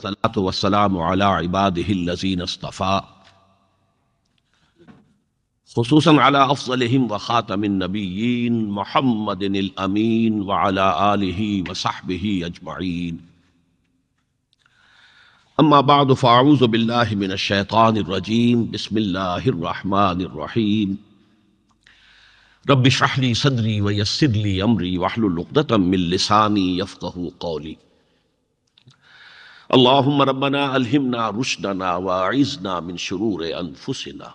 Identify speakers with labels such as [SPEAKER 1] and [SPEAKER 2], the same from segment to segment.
[SPEAKER 1] सलात वसलाम इबादीनफ़ा खसूस अला अफसलम व ख़ातमिन नबीन महमद अमीन व अला वसाहब अजमाइन अम्माबाद फ़ाऊज़ बिल्लाशैतानरजीम बसमीम रबिशहली सदरी वयसरली अमरी वाहलुलतमिलसानी यफ़्क़ कौली अल्लाहुम रब्बना अलहमना रुशदना वाइजना मिन शरूर अनफुसना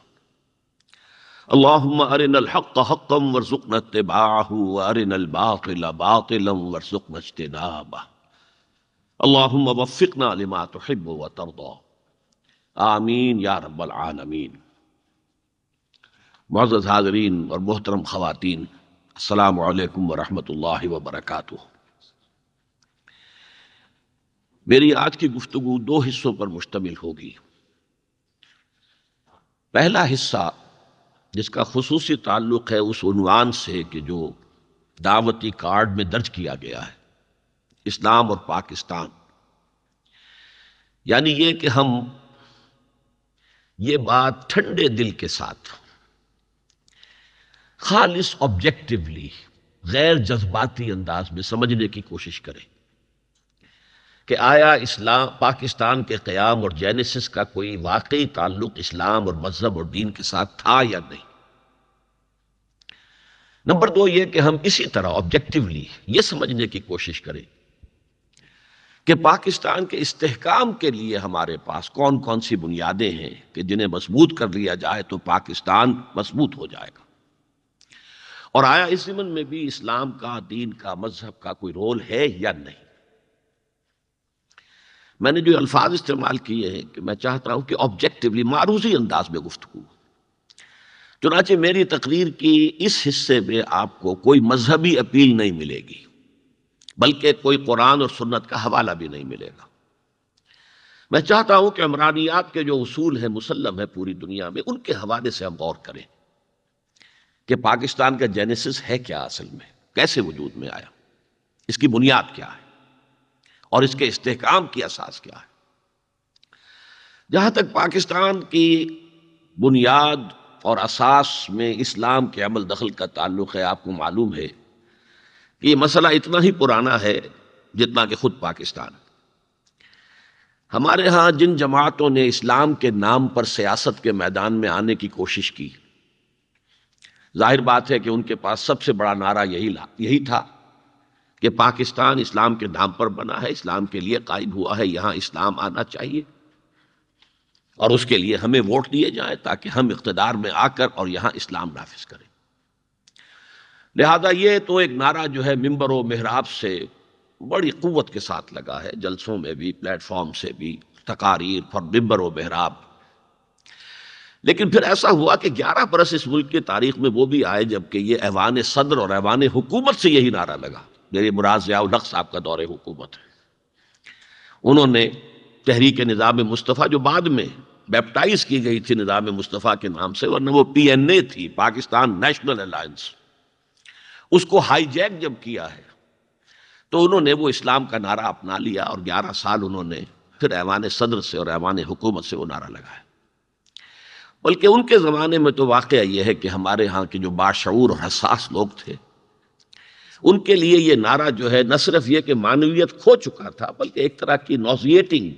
[SPEAKER 1] अल्लाहुम अरिन हक़ हक़म वरज़ुक़न तिबाहु अरिन बातिल बातिलम वरज़ुक़न इज्तिनाबा अल्लाहुम वफ़िक़ना लिमा तुहिब्बु व तर्दा आमीन या रब्बल आलमीन मुआज़ हाज़रीन और मोहतरम ख़वातीन अस्सलाम वालेकुम व रहमतुल्लाहि व बरकातुहू मेरी आज की गुफ्तगु दो हिस्सों पर मुश्तमिल होगी पहला हिस्सा जिसका खसूस ताल्लुक़ है उस उनवान से कि जो दावती कार्ड में दर्ज किया गया है इस्लाम और पाकिस्तान यानी यह कि हम ये बात ठंडे दिल के साथ खालिस ऑब्जेक्टिवली गैर जज्बाती अंदाज में समझने की कोशिश करें कि आया इस्लाम पाकिस्तान के क़्याम और जेनेसिस का कोई वाकई ताल्लुक इस्लाम और मज़हब और दीन के साथ था या नहीं नंबर दो ये कि हम इसी तरह ऑब्जेक्टिवली ये समझने की कोशिश करें कि पाकिस्तान के इस्तेकाम के लिए हमारे पास कौन कौन सी बुनियादें हैं कि जिन्हें मजबूत कर लिया जाए तो पाकिस्तान मजबूत हो जाएगा और आया इस जिमन में भी इस्लाम का दीन का मजहब का कोई रोल है या नहीं मैंने जो अल्फाज इस्तेमाल किए हैं कि मैं चाहता हूँ कि ऑब्जेक्टिवली मारूजी अंदाज में गुफ्तु चुनाचे मेरी तकरीर की इस हिस्से में आपको कोई मजहबी अपील नहीं मिलेगी बल्कि कोई कुरान और सुन्नत का हवाला भी नहीं मिलेगा मैं चाहता हूं कि अमरानियात के जो असूल हैं मुसलम है पूरी दुनिया में उनके हवाले से हम गौर करें कि पाकिस्तान का जेनेसिस है क्या असल में कैसे वजूद में आया इसकी बुनियाद क्या है और इसके इस्तेकाम की असास क्या है जहां तक पाकिस्तान की बुनियाद और असास में इस्लाम के अमल दखल का ताल्लुक है आपको मालूम है कि यह मसला इतना ही पुराना है जितना कि खुद पाकिस्तान हमारे यहां जिन जमातों ने इस्लाम के नाम पर सियासत के मैदान में आने की कोशिश की जाहिर बात है कि उनके पास सबसे बड़ा नारा यही यही था कि पाकिस्तान इस्लाम के नाम पर बना है इस्लाम के लिए कायम हुआ है यहाँ इस्लाम आना चाहिए और उसके लिए हमें वोट दिए जाए ताकि हम इकतदार में आकर और यहाँ इस्लाम नाफिज करें लिहाजा ये तो एक नारा जो है मम्बर व महराब से बड़ी क़वत के साथ लगा है जलसों में भी प्लेटफॉर्म से भी तकारीर पर मम्बर व महराब लेकिन फिर ऐसा हुआ कि 11 बरस इस मुल्क की तारीख में वो भी आए जबकि ये ऐवान सदर और ऐवान हुकूमत से यही नारा लगा मेरी मुराद जयाउलहक साहब का दौर हुकूमत है उन्होंने तहरीक निज़ाम मुस्तफ़ा जो बाद में बैप्टाइज की गई थी निज़ाम मुस्तफ़ा के नाम से वरना वो पी एन ए थी पाकिस्तान नेशनल अलाइंस उसको हाईजैक जब किया है तो उन्होंने वो इस्लाम का नारा अपना लिया और ग्यारह साल उन्होंने फिर ऐवान सदर से और ऐवान हुकूमत से वो नारा लगाया बल्कि उनके ज़माने में तो वाक़ यह है कि हमारे यहाँ के जो बाशूर और हसास लोग थे उनके लिए ये नारा जो है न सिर्फ ये कि मानवीयत खो चुका था बल्कि एक तरह की नोजिएटिंग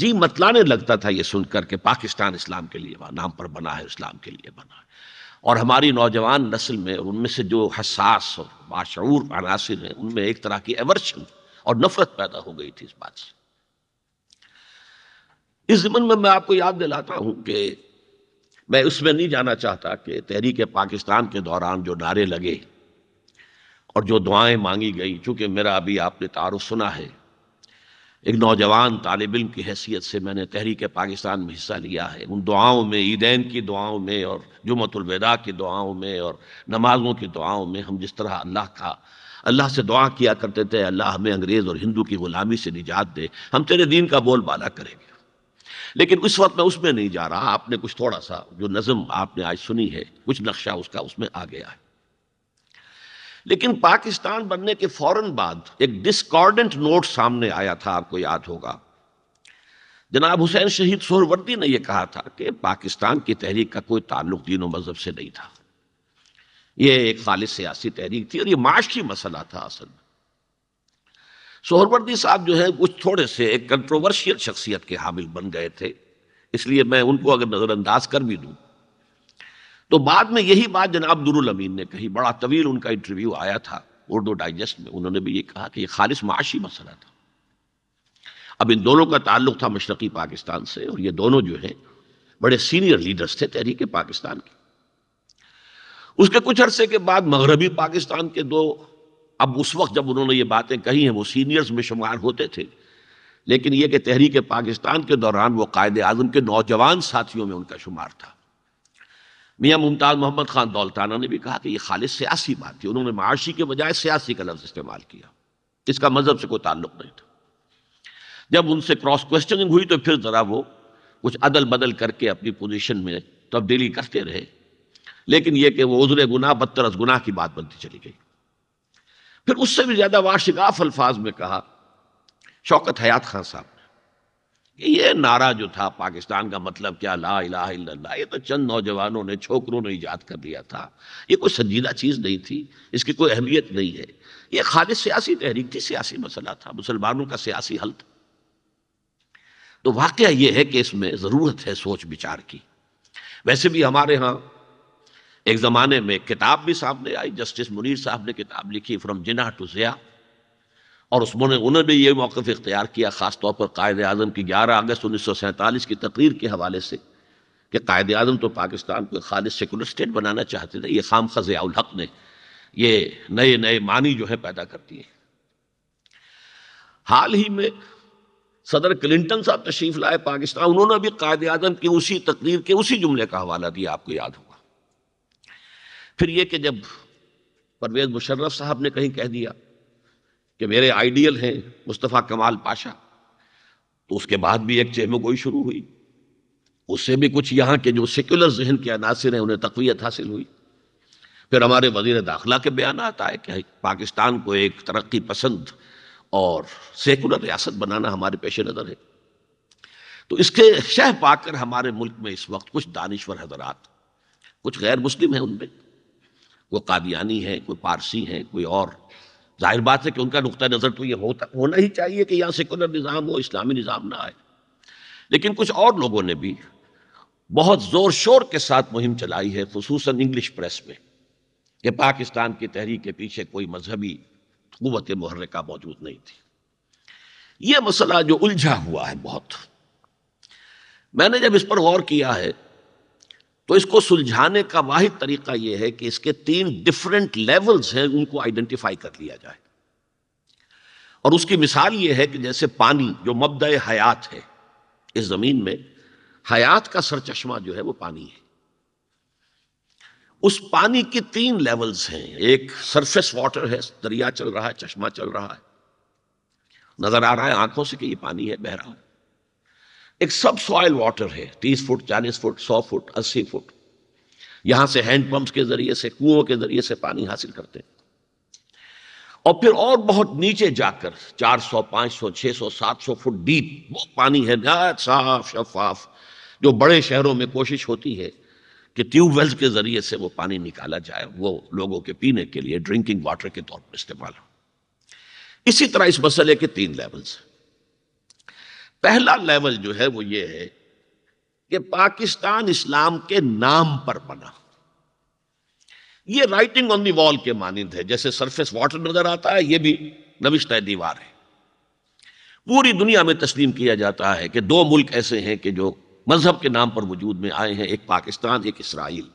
[SPEAKER 1] जी मतलाने लगता था ये सुनकर के पाकिस्तान इस्लाम के लिए नाम पर बना है इस्लाम के लिए बना है और हमारी नौजवान नस्ल में उनमें से जो हसास और बाशूर अनासर हैं उनमें एक तरह की एवर्शन और नफरत पैदा हो गई थी इस बात से इस जमन में मैं आपको याद दिलाता हूं कि मैं उसमें नहीं जाना चाहता कि तहरीक पाकिस्तान के दौरान जो नारे लगे और जो दुआएं मांगी गई चूंकि मेरा अभी आपने तारुफ सुना है एक नौजवान तालब इम की हैसियत से मैंने तहरीक पाकिस्तान में हिस्सा लिया है उन दुआओं में ईदैन की दुआओं में और जुमतुलविदा की दुआओं में और नमाजों की दुआओं में हम जिस तरह अल्लाह का अल्लाह से दुआ किया करते थे अल्लाह हमें अंग्रेज़ और हिंदू की ग़ुलामी से निजात दे हम तेरे दीन का बोलबाला करेंगे लेकिन उस वक्त मैं उसमें नहीं जा रहा आपने कुछ थोड़ा सा जो नज़म आपने आज सुनी है कुछ नक्शा उसका उसमें आ गया है लेकिन पाकिस्तान बनने के फौरन बाद एक डिस्कॉर्डेंट नोट सामने आया था आपको याद होगा जनाब हुसैन शहीद सोहरवर्दी ने यह कहा था कि पाकिस्तान की तहरीक का कोई ताल्लुक दीनों मजहब से नहीं था यह एक खालिद सियासी तहरीक थी और यह माशी मसला था असल में सोहरवर्दी साहब जो है कुछ थोड़े से एक कंट्रोवर्शियल शख्सियत के हामिल बन गए थे इसलिए मैं उनको अगर नज़रअंदाज कर भी दूं तो बाद में यही बात जनाब दुरुल अमीन ने कही बड़ा तवील उनका इंटरव्यू आया था उर्दू डाइजेस्ट में उन्होंने भी ये कहा कि ये खालिश माशी मसला था अब इन दोनों का ताल्लुक था मशरक़ी पाकिस्तान से और ये दोनों जो हैं बड़े सीनियर लीडर्स थे तहरीक पाकिस्तान के उसके कुछ अरसे के बाद मगरबी पाकिस्तान के दो अब उस वक्त जब उन्होंने ये बातें कही हैं वो सीनियर्स में शुमार होते थे लेकिन ये कि तहरीक पाकिस्तान के दौरान वो कायद अजम के नौजवान साथियों में उनका शुमार था मियाँ मुमताज़ मोहम्मद खान दौलताना ने भी कहा कि यह खालिद सियासी बात थी उन्होंने माशी के बजाय सियासी का लफ्ज़ इस्तेमाल किया इसका मजहब से कोई ताल्लुक नहीं था जब उनसे क्रॉस क्वेश्चनिंग हुई तो फिर ज़रा वो कुछ अदल बदल करके अपनी पोजीशन में तब्दीली करते रहे लेकिन यह कि वो उजर गुनाह बदतरस गुनाह की बात बनती चली गई फिर उससे भी ज़्यादा वार्षिकाफ अल्फाज में कहा शौकत हयात खान साहब ये नारा जो था पाकिस्तान का मतलब क्या ला इला इल्लल्लाह ये तो चंद नौजवानों ने छोकरों ने ईजाद कर लिया था ये कोई संजीदा चीज़ नहीं थी इसकी कोई अहमियत नहीं है ये खालिद सियासी तहरीक थी सियासी मसला था मुसलमानों का सियासी हल था तो वाक़ ये है कि इसमें ज़रूरत है सोच विचार की वैसे भी हमारे यहाँ एक ज़माने में किताब भी सामने आई जस्टिस मुनीर साहब ने किताब लिखी फ्रॉम जिना टू ज़िया और उस्मान गुनर भी ये मौक़ इख्तियार किया ख़ास तौर पर कायद अजम की ग्यारह अगस्त उन्नीस सौ सैंतालीस की तकरीर के हवाले से कि कायद अजम तो पाकिस्तान को खालिद सेकुलर स्टेट बनाना चाहते थे ये खाम ख़ज़ियाल हक ने ये नए नए मानी जो है पैदा कर दिए हाल ही में सदर क्लिंटन साहब तशरीफ लाए पाकिस्तान उन्होंने भी कायद अजम की उसी तकरीर के उसी जुमले का हवाला दिया आपको याद होगा फिर यह कि जब परवेज मुशर्रफ साहब ने कहीं कह दिया कि मेरे आइडियल हैं मुस्तफ़ा कमाल पाशा तो उसके बाद भी एक गोई शुरू हुई उससे भी कुछ यहाँ के जो सेक्युलर जहन के अनासर हैं उन्हें तकवीत हासिल हुई फिर हमारे वजीर दाखिला के बयान आता है कि पाकिस्तान को एक तरक्की पसंद और सेकुलर रियासत बनाना हमारे पेश नज़र है तो इसके शह पाकर हमारे मुल्क में इस वक्त कुछ दानश्वर हजरात कुछ गैर मुस्लिम हैं उनमें कोई कादियानी है कोई पारसी हैं कोई और जाहिर बात है कि उनका नुक़ नज़र तो ये होता होना ही चाहिए कि यहाँ सेकुलर निज़ाम हो इस्लामी निज़ाम ना आए लेकिन कुछ और लोगों ने भी बहुत ज़ोर शोर के साथ मुहिम चलाई है खसूस इंग्लिश प्रेस में कि पाकिस्तान की तहरीक के पीछे कोई मजहबी क़वत महरका मौजूद नहीं थी ये मसला जो उलझा हुआ है बहुत मैंने जब इस पर गौर किया है तो इसको सुलझाने का वाहिद तरीका यह है कि इसके तीन डिफरेंट लेवल्स हैं उनको आइडेंटिफाई कर लिया जाए और उसकी मिसाल यह है कि जैसे पानी जो मबद हयात है इस जमीन में हयात का सरचश्मा जो है वो पानी है उस पानी की तीन लेवल्स हैं एक सरफेस वाटर है दरिया चल रहा है चश्मा चल रहा है नजर आ रहा है आंखों से कि ये पानी है बह रहा है एक सब सॉयल वाटर है तीस फुट चालीस फुट सौ फुट अस्सी फुट यहां से हैंड के जरिए से कुओं के जरिए से पानी हासिल करते हैं और फिर और बहुत नीचे जाकर 400, 500, 600, 700 फुट डीप वो पानी है ना साफ शफाफ जो बड़े शहरों में कोशिश होती है कि ट्यूबवेल्स के जरिए से वो पानी निकाला जाए वो लोगों के पीने के लिए ड्रिंकिंग वाटर के तौर पर इस्तेमाल हो इसी तरह इस मसले के तीन लेवल्स हैं पहला लेवल जो है वो ये है कि पाकिस्तान इस्लाम के नाम पर बना ये राइटिंग ऑन दी वॉल के मानिंद है जैसे सरफेस वाटर नजर आता है ये भी नविश दीवार है पूरी दुनिया में तस्लीम किया जाता है कि दो मुल्क ऐसे हैं कि जो मजहब के नाम पर वजूद में आए हैं एक पाकिस्तान एक इसराइल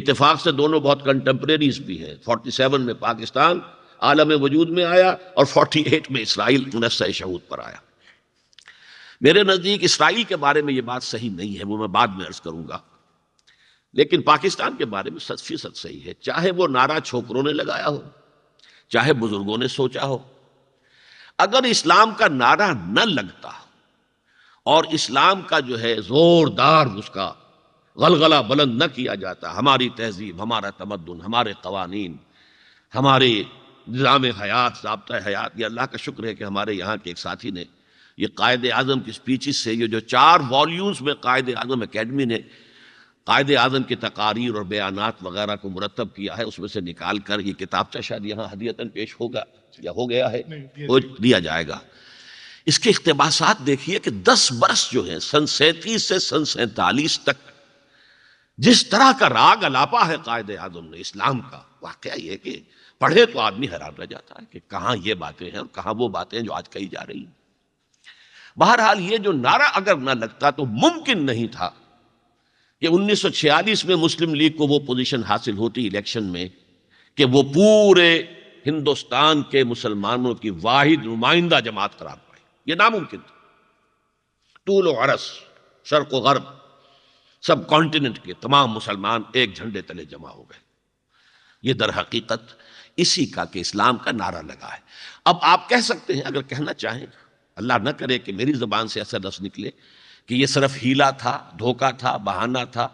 [SPEAKER 1] इतफाक से दोनों बहुत कंटेम्प्रेरीज भी हैं 47 में पाकिस्तान आलम वजूद में आया और 48 में इसराइल नस्सा शहूद पर आया मेरे नज़दीक इसराइल के बारे में ये बात सही नहीं है वो मैं बाद में अर्ज करूंगा लेकिन पाकिस्तान के बारे में सच फीसद सही है चाहे वो नारा छोकरों ने लगाया हो चाहे बुजुर्गों ने सोचा हो अगर इस्लाम का नारा न लगता और इस्लाम का जो है जोरदार उसका गलगला बुलंद न किया जाता हमारी तहजीब हमारा तमदन हमारे कवानीन हमारे निज़ाम हयात जबता हयात ये अल्लाह का शुक्र है कि हमारे यहाँ के एक साथी ने ये कायद आजम की स्पीचिस से ये जो चार वॉल्यूम्स में कायद आजम अकेडमी ने कायद आजम की तकारीर और बयानात वगैरह को मुरतब किया है उसमें से निकाल कर ये किताबचा शायद यहाँ हदीयता पेश होगा या हो गया है वो दिया जाएगा इसके इकतबास देखिए कि दस बरस जो है सन सैंतीस से सन सैतालीस तक जिस तरह का राग अलापा है कायद आजम ने इस्लाम का वाक़ ये कि पढ़े तो आदमी हैरान रह जाता है कि कहाँ ये बातें हैं और कहाँ वो बातें जो आज कही जा रही हैं बहरहाल ये जो नारा अगर ना लगता तो मुमकिन नहीं था कि 1946 में मुस्लिम लीग को वो पोजीशन हासिल होती इलेक्शन में कि वो पूरे हिंदुस्तान के मुसलमानों की वाहिद नुमाइंदा जमात करार पाए ये नामुमकिन था टूल अरस शर्क गर्ब सब कॉन्टिनेंट के तमाम मुसलमान एक झंडे तले जमा हो गए ये दर हकीकत इसी का कि इस्लाम का नारा लगा है अब आप कह सकते हैं अगर कहना चाहें तो। अल्लाह न करे कि मेरी ज़बान से ऐसा लफ्ज़ निकले कि ये सिर्फ हीला था धोखा था बहाना था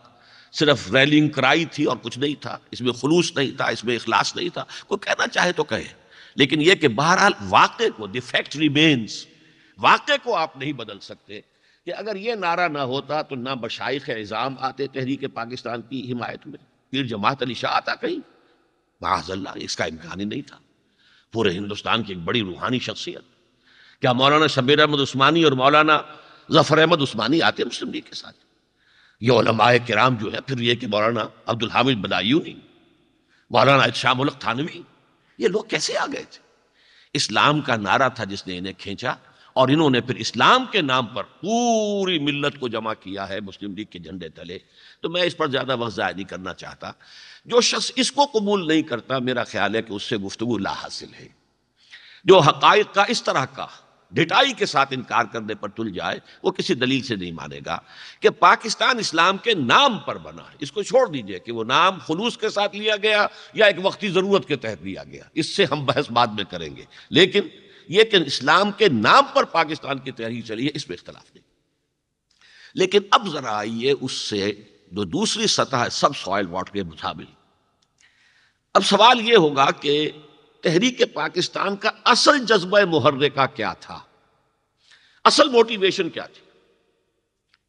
[SPEAKER 1] सिर्फ रैलिंग कराई थी और कुछ नहीं था इसमें खलूस नहीं था इसमें अखलास नहीं था कोई कहना चाहे तो कहे लेकिन यह कि बहरहाल वाक़े को डिफेक्ट रिमेन्स वाक़े को आप नहीं बदल सकते कि अगर ये नारा ना होता तो ना बशाइक इज़ाम आते तहरीक पाकिस्तान की हिमायत में पीर जमात अली शाह आता कहीं माजल्ला इसका इम्कान ही नहीं था पूरे हिंदुस्तान की एक बड़ी रूहानी शख्सियत क्या मौलाना शबीर अहमद उस्मानी और मौलाना जफर अहमद उस्मानी आते मुस्लिम लीग के साथ ये उलमाए कराम जो है फिर ये कि मौलाना अब्दुल हामिद बदायूनी मौलाना शाह उलक थानवी ये लोग कैसे आ गए थे इस्लाम का नारा था जिसने इन्हें खींचा और इन्होंने फिर इस्लाम के नाम पर पूरी मिल्लत को जमा किया है मुस्लिम लीग के झंडे तले तो मैं इस पर ज़्यादा वक्त ज़ाय नहीं करना चाहता जो शख्स इसको कबूल नहीं करता मेरा ख्याल है कि उससे गुफ्तु ला हासिल है जो हक़ का इस तरह का ढिटाई के साथ इनकार करने पर तुल जाए वो किसी दलील से नहीं मानेगा कि पाकिस्तान इस्लाम के नाम पर बना है इसको छोड़ दीजिए कि वो नाम खलूस के साथ लिया गया या एक वक्ती ज़रूरत के तहत लिया गया इससे हम बहस बाद में करेंगे लेकिन ये कि इस्लाम के नाम पर पाकिस्तान की तहरीर चली है इसमें इख्तलाफ नहीं लेकिन अब ज़रा आइए उससे जो दूसरी सतह है सब सॉयल वाटर के मुताबिल अब सवाल ये होगा कि तहरीक पाकिस्तान का असल जज्बा मुहर्रे का क्या था असल मोटिवेशन क्या थी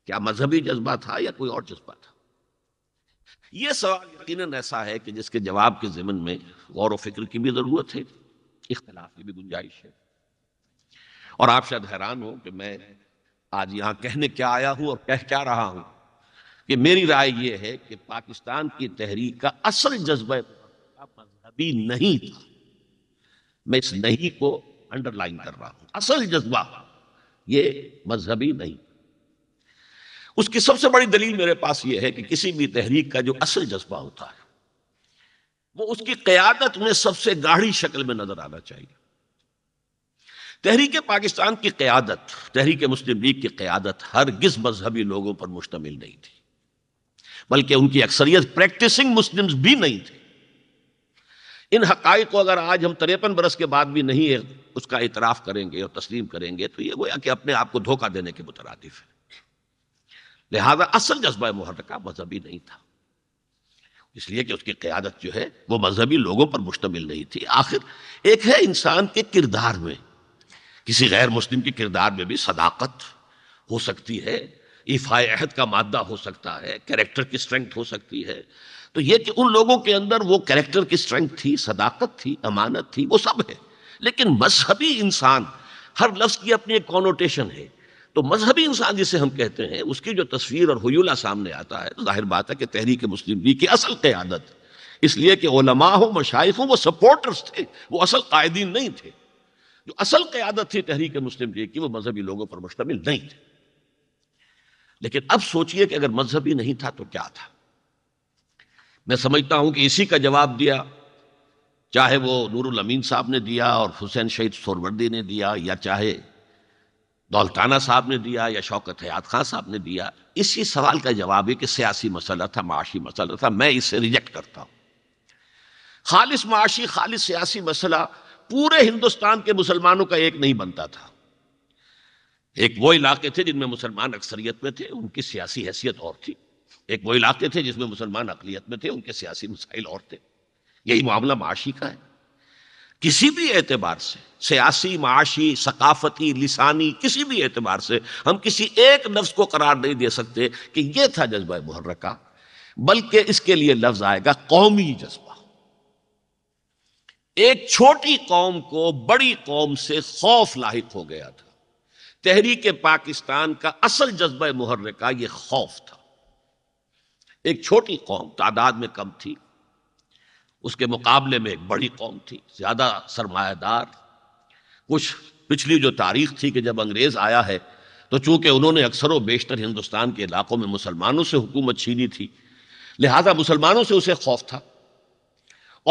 [SPEAKER 1] क्या मजहबी जज्बा था या कोई और जज्बा था यह सवाल यकीन ऐसा है कि जिसके जवाब के जिमन में गौर फिक्र की भी जरूरत है इख्तलाफ की भी गुंजाइश है और आप शायद हैरान हो कि मैं आज यहां कहने क्या आया हूं और कह क्या रहा हूं कि मेरी राय यह है कि पाकिस्तान की तहरीक का असल जज्बा मजहबी नहीं था मैं इस नहीं को अंडरलाइन कर रहा हूं असल जज्बा ये मजहबी नहीं उसकी सबसे बड़ी दलील मेरे पास ये है कि किसी भी तहरीक का जो असल जज्बा होता है वो उसकी क्यादत उन्हें सबसे गाढ़ी शक्ल में नजर आना चाहिए तहरीक पाकिस्तान की क्यादत तहरीक मुस्लिम लीग की क्यादत गिस मजहबी लोगों पर मुश्तमिल नहीं थी बल्कि उनकी अक्सरियत प्रैक्टिसिंग मुस्लिम्स भी नहीं थे इन हकाइक को अगर आज हम तिरपन बरस के बाद भी नहीं उसका इतराफ़ करेंगे और तस्लीम करेंगे तो ये गोया कि अपने आप को धोखा देने के मुतरदिफ है लिहाजा असल जज्बा मुहर्रका मजहबी नहीं था इसलिए कि उसकी क्यादत जो है वो मजहबी लोगों पर मुश्तमिल नहीं थी आखिर एक है इंसान के किरदार में किसी गैर मुस्लिम के किरदार में भी सदाकत हो सकती है इफाएहद का मादा हो सकता है कैरेक्टर की स्ट्रेंथ हो सकती है तो ये कि उन लोगों के अंदर वो कैरेक्टर की स्ट्रेंथ थी सदाकत थी अमानत थी वो सब है लेकिन मजहबी इंसान हर लफ्ज़ की अपनी एक कॉनोटेशन है तो मजहबी इंसान जिसे हम कहते हैं उसकी जो तस्वीर और हयूला सामने आता है तो जाहिर बात है कि तहरीक मुस्लिम लीग की असल क्यादत इसलिए कि ओलमा हो मशाइफ हो वो सपोर्टर्स थे वो असल कायदीन नहीं थे जो असल क्यादत थी तहरीक मुस्लिम लीग की वो मजहबी लोगों पर मुश्तमिल नहीं थे लेकिन अब सोचिए कि अगर मजहबी नहीं था तो क्या था मैं समझता हूं कि इसी का जवाब दिया चाहे वो नूरुल अमीन साहब ने दिया और हुसैन शहीद सोरवर्दी ने दिया या चाहे दौलताना साहब ने दिया या शौकत हयात खान साहब ने दिया इसी सवाल का जवाब है कि सियासी मसला था माशी मसला था मैं इसे रिजेक्ट करता हूँ खालिश माशी खालिश सियासी मसला पूरे हिंदुस्तान के मुसलमानों का एक नहीं बनता था एक वो इलाके थे जिनमें मुसलमान अक्सरियत में थे उनकी सियासी हैसियत और थी एक वो इलाके थे जिसमें मुसलमान अकलीत में थे उनके सियासी मसाइल और थे यही मामला माशी का है किसी भी एतबार से सियासी माशी सकाफती लिसानी किसी भी एतबार से हम किसी एक लफ्ज़ को करार नहीं दे सकते कि यह था जज्बा मुहर्रका बल्कि इसके लिए लफ्ज़ आएगा कौमी जज्बा एक छोटी कौम को बड़ी कौम से खौफ लाक हो गया था तहरीक पाकिस्तान का असल जज्बा मुहर्रका यह खौफ था एक छोटी कौम तादाद में कम थी उसके मुकाबले में एक बड़ी कौम थी ज़्यादा सरमायादार कुछ पिछली जो तारीख थी कि जब अंग्रेज़ आया है तो चूंकि उन्होंने अक्सर व बेशतर हिंदुस्तान के इलाकों में मुसलमानों से हुकूमत छीनी थी लिहाजा मुसलमानों से उसे खौफ था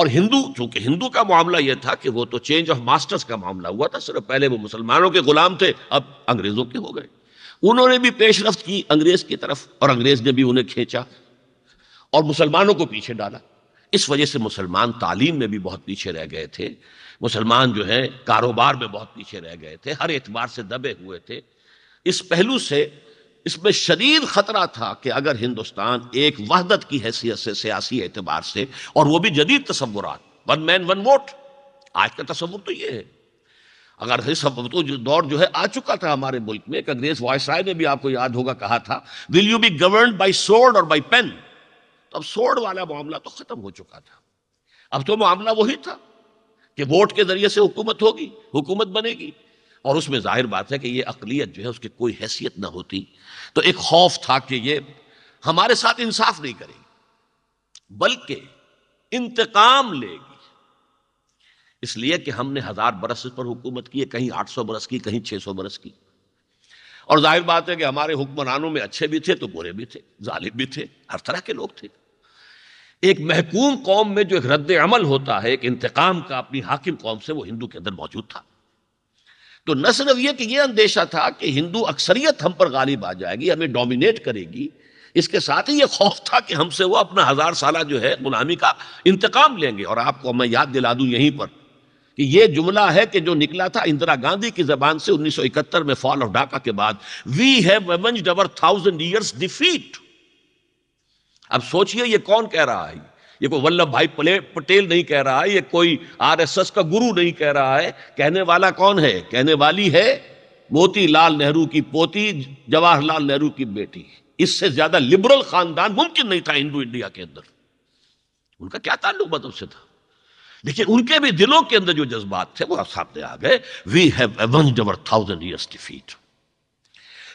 [SPEAKER 1] और हिंदू चूंकि हिंदू का मामला यह था कि वो तो चेंज ऑफ मास्टर्स का मामला हुआ था सिर्फ पहले वो मुसलमानों के गुलाम थे अब अंग्रेज़ों के हो गए उन्होंने भी पेशरफ की अंग्रेज़ की तरफ और अंग्रेज़ ने भी उन्हें खींचा और मुसलमानों को पीछे डाला इस वजह से मुसलमान तालीम में भी बहुत पीछे रह गए थे मुसलमान जो है कारोबार में बहुत पीछे रह गए थे हर एतबार से दबे हुए थे इस पहलू से इसमें शदीद खतरा था कि अगर हिंदुस्तान एक वहदत की हैसियत से सियासी एतबार से और वो भी जदीद तस्वुर वन मैन वन वोट आज का तस्वुर तो ये है अगर तो जो दौर जो है आ चुका था हमारे मुल्क में एक अंग्रेज वॉयस राय ने भी आपको याद होगा कहा था will you be govern by sword और बाई पेन अब सोड वाला मामला तो खत्म हो चुका था अब तो मामला वही था कि वोट के जरिए से हुकूमत होगी हुकूमत बनेगी और उसमें जाहिर बात है कि ये अकलीत जो है उसकी कोई हैसियत ना होती तो एक खौफ था कि ये हमारे साथ इंसाफ नहीं करेगी बल्कि इंतकाम लेगी इसलिए कि हमने हजार बरस पर हुकूमत की है कहीं आठ सौ बरस की कहीं छः सौ बरस की और जाहिर बात है कि हमारे हुक्मरानों में अच्छे भी थे तो बुरे भी थे जालिब भी थे हर तरह के लोग थे एक महकूम कौम में जो एक रद्द अमल होता है एक इंतकाम का अपनी हाकिम कौम से वो हिंदू के अंदर मौजूद था तो न सिर्फ यह कि यह अंदेशा था कि हिंदू अक्सरियत हम पर गालिब आ जाएगी हमें डोमिनेट करेगी इसके साथ ही ये खौफ था कि हमसे वो अपना हज़ार साल जो है गुलामी का इंतकाम लेंगे और आपको मैं याद दिला दूं यहीं पर कि ये जुमला है कि जो निकला था इंदिरा गांधी की जबान से 1971 में फॉल ऑफ ढाका के बाद we have avenged our thousand years defeat अब सोचिए ये कौन कह रहा है ये कोई वल्लभ भाई पटेल नहीं कह रहा है ये कोई आरएसएस का गुरु नहीं कह रहा है कहने वाला कौन है कहने वाली है मोतीलाल नेहरू की पोती जवाहरलाल नेहरू की बेटी इससे ज्यादा लिबरल खानदान मुमकिन नहीं था हिंदू इंडिया के अंदर उनका क्या ताल्लुक मतलब से था लेकिन उनके भी दिलों के अंदर जो जज्बात थे वो आप सामने आ गए we have our thousand years defeat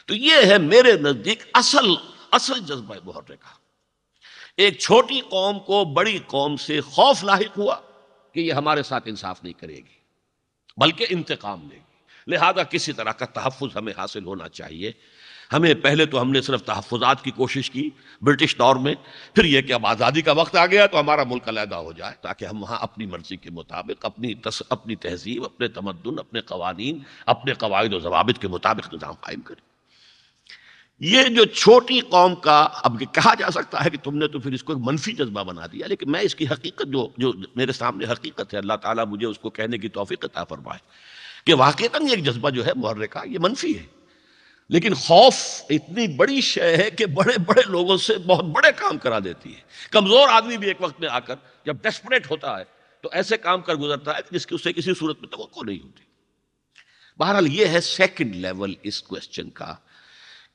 [SPEAKER 1] तो ये है मेरे नजदीक असल असल जज्बा मुहर्रे का एक छोटी कौम को बड़ी कौम से खौफ लाक हुआ कि यह हमारे साथ इंसाफ नहीं करेगी बल्कि इंतकाम लेगी लिहाजा किसी तरह का तहफ़ हमें हासिल होना चाहिए हमें पहले तो हमने सिर्फ तहफ़ात की कोशिश की ब्रिटिश दौर में फिर यह कि अब आज़ादी का वक्त आ गया तो हमारा मुल्क अलहदा हो जाए ताकि हम वहाँ अपनी मर्ज़ी के मुताबिक अपनी तस, अपनी तहजीब अपने तमदन अपने कवानीन अपने कवायद व जवाबित के मुताबिक निज़ाम कायम करें ये जो छोटी कौम का अब कहा जा सकता है कि तुमने तो फिर इसको एक मनफी जज्बा बना दिया लेकिन मैं इसकी हकीकत जो जो मेरे सामने हकीकत है अल्लाह ताला मुझे उसको कहने की तोफ़ी अता फरमाए कि वाक़ता एक जज्बा जो है मुहर्र का ये मनफी है लेकिन खौफ इतनी बड़ी शय है कि बड़े बड़े लोगों से बहुत बड़े काम करा देती है कमज़ोर आदमी भी एक वक्त में आकर जब डेस्परेट होता है तो ऐसे काम कर गुजरता है जिसकी उससे किसी सूरत में तो नहीं होती बहरहाल ये है सेकेंड लेवल इस क्वेश्चन का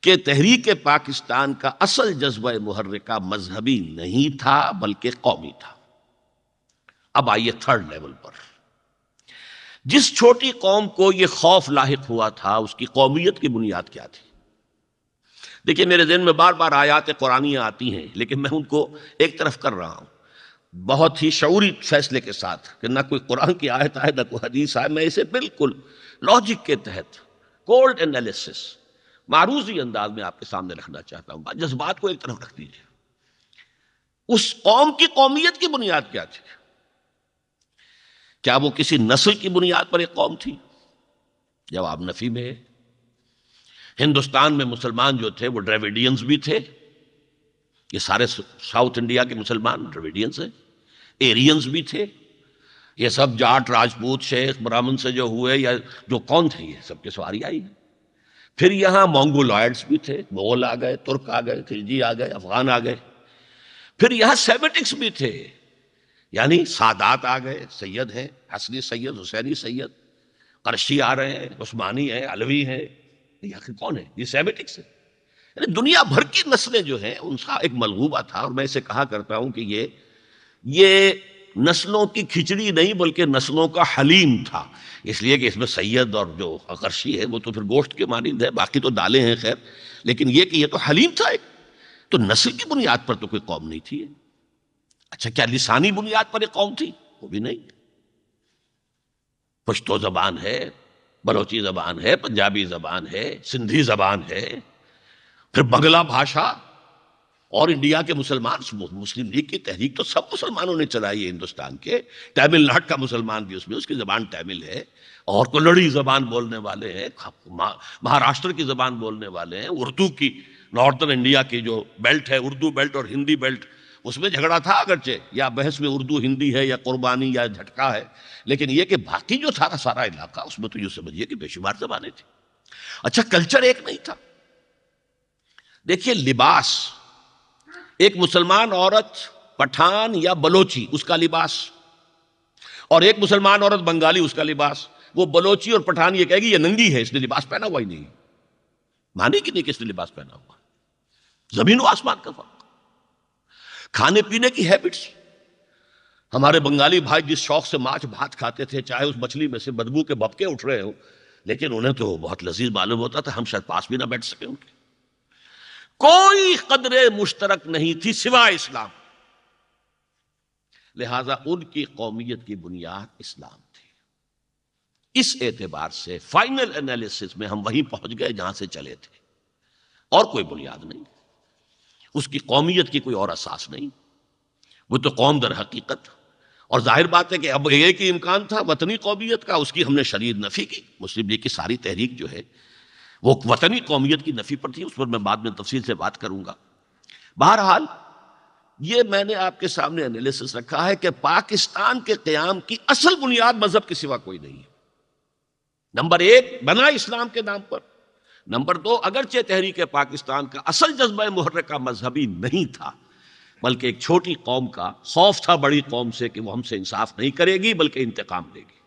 [SPEAKER 1] कि तहरीक पाकिस्तान का असल जज्बा मुहर्रिका मजहबी नहीं था बल्कि कौमी था अब आइए थर्ड लेवल पर जिस छोटी कौम को यह खौफ लाक हुआ था उसकी कौमियत की बुनियाद क्या थी देखिए मेरे जहन में बार बार आयात कुरानियां आती हैं लेकिन मैं उनको एक तरफ कर रहा हूं बहुत ही शौरी फैसले के साथ कि ना कोई कुरान की आयत आए ना कोई हदीस आए मैं इसे बिल्कुल लॉजिक के तहत कोल्ड एनालिसिस मारूजी अंदाज में आपके सामने रखना चाहता हूं जज्बात को एक तरफ रख दीजिए उस कौम की कौमियत की बुनियाद क्या थी क्या वो किसी नस्ल की बुनियाद पर एक कौम थी जवाब नफी में हिंदुस्तान में मुसलमान जो थे वो ड्रेविडियंस भी थे ये सारे साउथ इंडिया के मुसलमान ड्रेविडियंस हैं एरियंस भी थे ये सब जाट राजपूत शेख ब्राह्मण से जो हुए या जो कौन थे ये सबके सवारी आई है फिर यहाँ मोंगोलॉयड्स भी थे मोगल आ गए तुर्क आ गए खिलजी आ गए अफगान आ गए फिर यहाँ सेमेटिक्स भी थे यानी सादात आ गए सैयद हैं हसनी सैयद हुसैनी सैयद करशी आ रहे हैं उस्मानी हैं अलवी हैं आखिर कौन है ये सेमेटिक्स है यानी दुनिया भर की नस्लें जो हैं उनका एक मलबूबा था और मैं इसे कहा करता हूँ कि ये ये नस्लों की खिचड़ी नहीं बल्कि नस्लों का हलीम था इसलिए कि इसमें सैयद और जो अकर्षी है वो तो फिर गोश्त के मानंद है बाकी तो दालें हैं खैर लेकिन ये कि ये तो हलीम था एक तो नस्ल की बुनियाद पर तो कोई कौम नहीं थी अच्छा क्या लिसानी बुनियाद पर एक कौम थी वो भी नहीं पश्तो जबान है बलोची जबान है पंजाबी जबान है सिंधी जबान है फिर बंगला भाषा और इंडिया के मुसलमान मुस्लिम लीग की तहरीक तो सब मुसलमानों ने चलाई है हिंदुस्तान के तमिलनाडु का मुसलमान भी उसमें उसकी ज़बान तमिल है और कोल्लड़ी ज़बान बोलने वाले हैं महाराष्ट्र की ज़बान बोलने वाले हैं उर्दू की नॉर्दर्न इंडिया की जो बेल्ट है उर्दू बेल्ट और हिंदी बेल्ट उसमें झगड़ा था अगरचे या बहस में उर्दू हिंदी है या कुर्बानी या झटका है लेकिन ये कि बाकी जो सारा सारा इलाका उसमें तो यूँ समझिए कि बेशुमार जबानें थी अच्छा कल्चर एक नहीं था देखिए लिबास एक मुसलमान औरत पठान या बलोची उसका लिबास और एक मुसलमान औरत बंगाली उसका लिबास वो बलोची और पठान ये कहेगी ये नंगी है इसने लिबास पहना हुआ ही नहीं कि नहीं किसने लिबास पहना हुआ जमीन व आसमान का फर्क खाने पीने की हैबिट्स हमारे बंगाली भाई जिस शौक से माछ भात खाते थे चाहे उस मछली में से बदबू के बबके उठ रहे हो लेकिन उन्हें तो बहुत लजीज मालूम होता था हम शायद पास भी ना बैठ सके उनके कोई कदर मुश्तरक नहीं थी सिवाय इस्लाम लिहाजा उनकी कौमियत की बुनियाद इस्लाम थी इस एतबार से फाइनल एनालिसिस में हम वहीं पहुंच गए जहां से चले थे और कोई बुनियाद नहीं उसकी कौमियत की कोई और असास नहीं वो तो कौम दर हकीकत और जाहिर बात है कि अब एक ही इम्कान था वतनी कौमियत का उसकी हमने शरीर नफी की मुस्लिम लीग की सारी तहरीक जो है वो वतनी कौमियत की नफ़ी पर थी उस पर मैं बाद में तफसील से बात करूंगा बहरहाल ये मैंने आपके सामने एनालिसिस रखा है कि पाकिस्तान के क्याम की असल बुनियाद मजहब के सिवा कोई नहीं है नंबर एक बना इस्लाम के नाम पर नंबर दो अगरचे तहरीक पाकिस्तान का असल जज्बा मुहर्र का मजहबी नहीं था बल्कि एक छोटी कौम का खौफ था बड़ी कौम से कि वो हमसे इंसाफ नहीं करेगी बल्कि इंतकाम देगी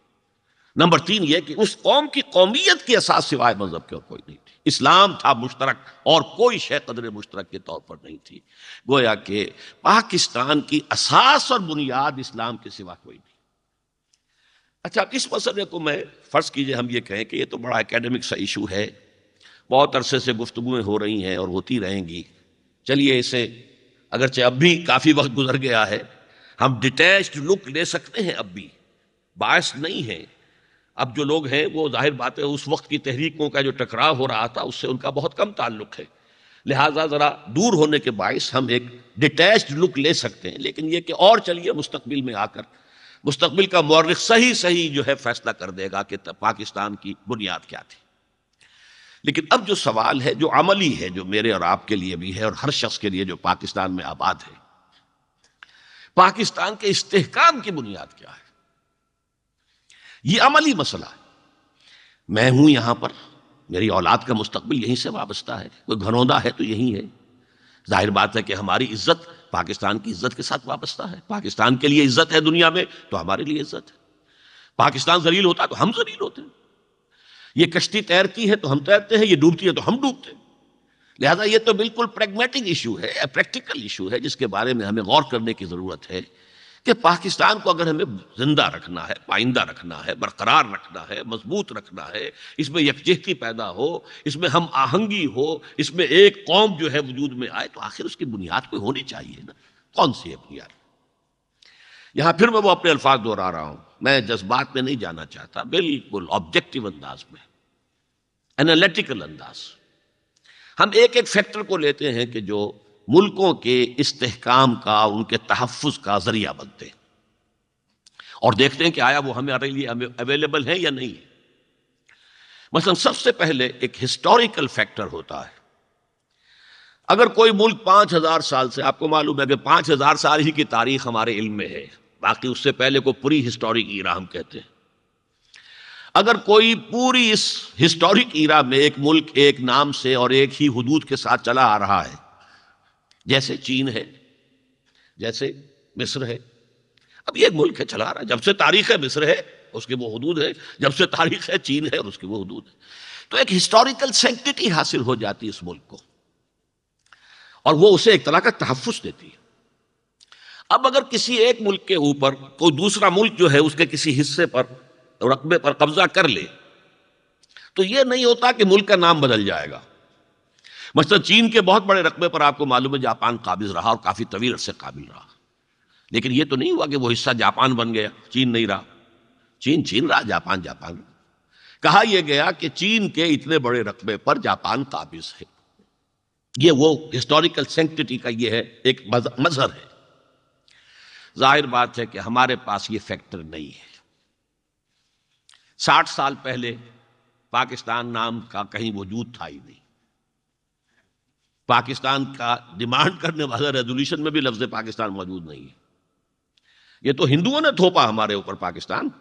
[SPEAKER 1] नंबर तीन यह कि उस कौम की कौमियत के असास सिवाय मजहब के और कोई नहीं थी इस्लाम था मुश्तरक और कोई शह कदर मुश्तरक के तौर पर नहीं थी गोया कि पाकिस्तान की असास और बुनियाद इस्लाम के सिवा कोई नहीं अच्छा इस मसले को मैं फ़र्ज़ कीजिए हम ये कहें कि ये तो बड़ा एकेडमिक सा इशू है बहुत अरसे से गुफ्तुएँ हो रही हैं और होती रहेंगी चलिए इसे अगरचे अब भी काफ़ी वक्त गुजर गया है हम डिटैच लुक ले सकते हैं अब भी बायस नहीं है अब जो लोग हैं वो जाहिर बात है उस वक्त की तहरीकों का जो टकराव हो रहा था उससे उनका बहुत कम ताल्लुक है लिहाजा ज़रा दूर होने के बायस हम एक डिटैच लुक ले सकते हैं लेकिन ये कि और चलिए मुस्तबिल में आकर मुस्तबिल का मौरख सही सही जो है फैसला कर देगा कि पाकिस्तान की बुनियाद क्या थी लेकिन अब जो सवाल है जो अमली है जो मेरे और आपके लिए भी है और हर शख्स के लिए जो पाकिस्तान में आबाद है पाकिस्तान के इस्तेकाम की बुनियाद क्या है ये अमली मसला है मैं हूं यहां पर मेरी औलाद का मुस्तबिल यहीं से वाबस्ता है कोई घनौदा है तो यही है जाहिर बात है कि हमारी इज्जत पाकिस्तान की इज्जत के साथ वाबस्ता है पाकिस्तान के लिए इज्जत है दुनिया में तो हमारे लिए इज्जत है पाकिस्तान जलील होता तो हम जलील होते हैं ये कश्ती तैरती है तो हम तैरते हैं ये डूबती है तो हम डूबते हैं लिहाजा ये तो बिल्कुल प्रेगमेटिक इशू है प्रैक्टिकल इशू है जिसके बारे में हमें गौर करने की ज़रूरत है कि पाकिस्तान को अगर हमें जिंदा रखना है पाइंदा रखना है बरकरार रखना है मजबूत रखना है इसमें यकजहती पैदा हो इसमें हम आहंगी हो इसमें एक कौम जो है वजूद में आए तो आखिर उसकी बुनियाद कोई होनी चाहिए ना कौन सी है बुनियाद यहां फिर मैं वो अपने अल्फाज दोहरा रहा हूं मैं जज्बात में नहीं जाना चाहता बिल्कुल ऑब्जेक्टिव अंदाज में एनालिटिकल अंदाज हम एक एक फैक्टर को लेते हैं कि जो मुल्कों के इस्तेकाम का उनके तहफ़ का ज़रिया बनते हैं और देखते हैं कि आया वो हमारे लिए अवेलेबल है या नहीं है मतलब सबसे पहले एक हिस्टोरिकल फैक्टर होता है अगर कोई मुल्क पांच हज़ार साल से आपको मालूम है कि पांच हज़ार साल ही की तारीख हमारे इल्म में है बाकी उससे पहले को पूरी हिस्टोरिक ईरा हम कहते हैं अगर कोई पूरी इस हिस्टोरिक ईरा में एक मुल्क एक नाम से और एक ही हदूद के साथ चला आ रहा है जैसे चीन है जैसे मिस्र है अब ये मुल्क है चला रहा जब से तारीख है मिस्र है उसके वो हदूद है जब से तारीख है चीन है और उसके वो हदूद है तो एक हिस्टोरिकल सेंटिटी हासिल हो जाती है इस मुल्क को और वो उसे एक तरह का तहफ़ देती है अब अगर किसी एक मुल्क के ऊपर कोई दूसरा मुल्क जो है उसके किसी हिस्से पर रकबे पर कब्जा कर ले तो ये नहीं होता कि मुल्क का नाम बदल जाएगा मकसद चीन के बहुत बड़े रकबे पर आपको मालूम है जापान काबिज रहा और काफ़ी तवील अरसे काबिल रहा लेकिन यह तो नहीं हुआ कि वो हिस्सा जापान बन गया चीन नहीं रहा चीन चीन रहा जापान जापान कहा यह गया कि चीन के इतने बड़े रकबे पर जापान काबिज है ये वो हिस्टोरिकल सेंटिटी का ये है एक मजहर है जाहिर बात है कि हमारे पास ये फैक्टर नहीं है साठ साल पहले पाकिस्तान नाम का कहीं वजूद था ही नहीं पाकिस्तान का डिमांड करने वाला रेजोल्यूशन में भी लफ्ज पाकिस्तान मौजूद नहीं है ये तो हिंदुओं ने थोपा हमारे ऊपर पाकिस्तान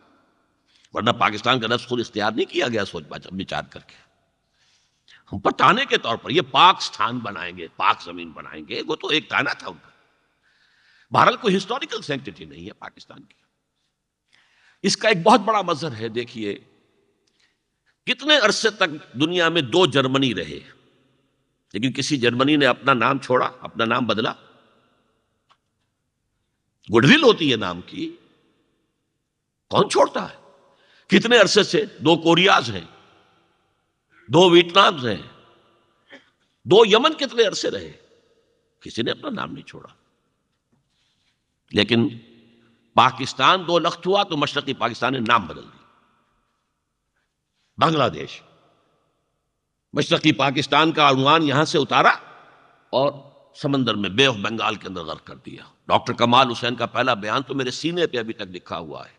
[SPEAKER 1] वरना पाकिस्तान का लफ्ज खुद इख्तियार नहीं किया गया सोच विचार करके हम पर ताने के तौर पर ये पाक स्थान बनाएंगे पाक जमीन बनाएंगे वो तो एक ताना था उनका भारत को हिस्टोरिकल सेंटिटी नहीं है पाकिस्तान की इसका एक बहुत बड़ा मजहर है देखिए कितने अरसे तक दुनिया में दो जर्मनी रहे लेकिन किसी जर्मनी ने अपना नाम छोड़ा अपना नाम बदला गुडविल होती है नाम की कौन छोड़ता है कितने अरसे से दो कोरियाज हैं दो वियतनाम हैं दो यमन कितने अरसे रहे किसी ने अपना नाम नहीं छोड़ा लेकिन पाकिस्तान दो लख्त हुआ तो मशरकी पाकिस्तान ने नाम बदल दिया बांग्लादेश मशरकी पाकिस्तान का अणुआन यहां से उतारा और समंदर में बे ऑफ बंगाल के अंदर गर्क कर दिया डॉक्टर कमाल हुसैन का पहला बयान तो मेरे सीने पे अभी तक लिखा हुआ है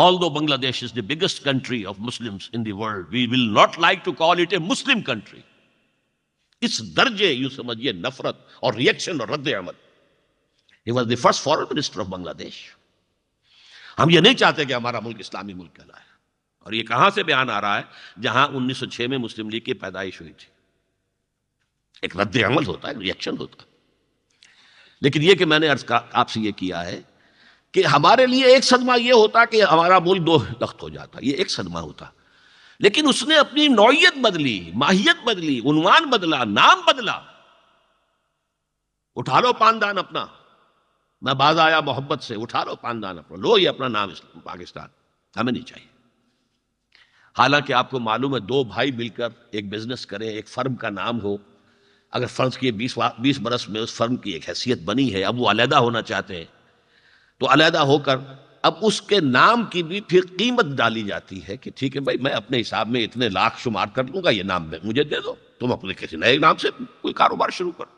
[SPEAKER 1] although Bangladesh is the biggest country of Muslim in world we will not like to call it a Muslim country इस दर्जे यू समझिए नफरत और रिएक्शन और रद्द अमल ही was the first foreign minister of Bangladesh हम ये नहीं चाहते कि हमारा मुल्क इस्लामी मुल्क है और ये कहां से बयान आ रहा है जहां 1906 में मुस्लिम लीग की पैदाइश हुई थी एक रद्द अमल होता है रिएक्शन होता है लेकिन यह कि मैंने अर्ज का आपसे यह किया है कि हमारे लिए एक सदमा यह होता कि हमारा मुल्क दो तख्त हो जाता ये एक सदमा होता लेकिन उसने अपनी नौयत बदली माहियत बदली उनवान बदला नाम बदला उठा लो पानदान अपना मैं बाज आया मोहब्बत से उठा लो पानदान अपना लो ये अपना नाम पाकिस्तान हमें नहीं चाहिए हालांकि आपको मालूम है दो भाई मिलकर एक बिजनेस करें एक फर्म का नाम हो अगर फर्ज किए बीस बीस बरस में उस फर्म की एक हैसियत बनी है अब वो अलहदा होना चाहते हैं तो अलहदा होकर अब उसके नाम की भी फिर कीमत डाली जाती है कि ठीक है भाई मैं अपने हिसाब में इतने लाख शुमार कर लूंगा ये नाम मुझे दे दो तुम अपने किसी नए नाम से कोई कारोबार शुरू करो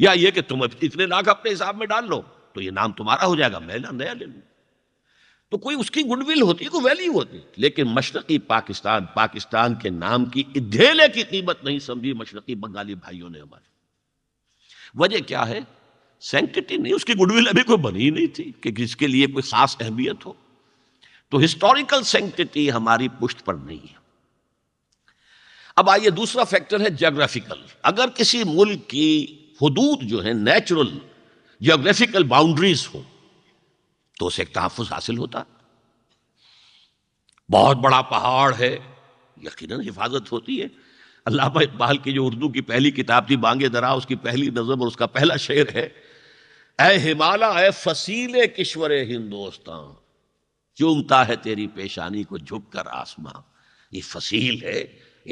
[SPEAKER 1] या ये कि तुम इतने लाख अपने हिसाब में डाल लो तो ये नाम तुम्हारा हो जाएगा मैं नया ले लूँ तो कोई उसकी गुडविल होती है कोई वैल्यू होती है लेकिन मशरकी पाकिस्तान पाकिस्तान के नाम की इधेले की कीमत नहीं समझी मशरकी बंगाली भाइयों ने हमारे वजह क्या है सेंटिटी नहीं उसकी गुडविल अभी कोई बनी ही नहीं थी कि जिसके लिए कोई खास अहमियत हो तो हिस्टोरिकल सेंटिटी हमारी पुष्ट पर नहीं है अब आइए दूसरा फैक्टर है जियोग्राफिकल अगर किसी मुल्क की हदूद जो है नेचुरल जोग्राफिकल बाउंड्रीज हो तो उसे एक तहफुज हासिल होता बहुत बड़ा पहाड़ है यकीनन हिफाजत होती है अल्लाह इकबाल की जो उर्दू की पहली किताब थी बांगे दरा उसकी पहली नज़म और उसका पहला शेर है ए हिमालय ए फसीले किश्वर हिंदोस्तान चूमता है तेरी पेशानी को झुक कर आसमां ये फसील है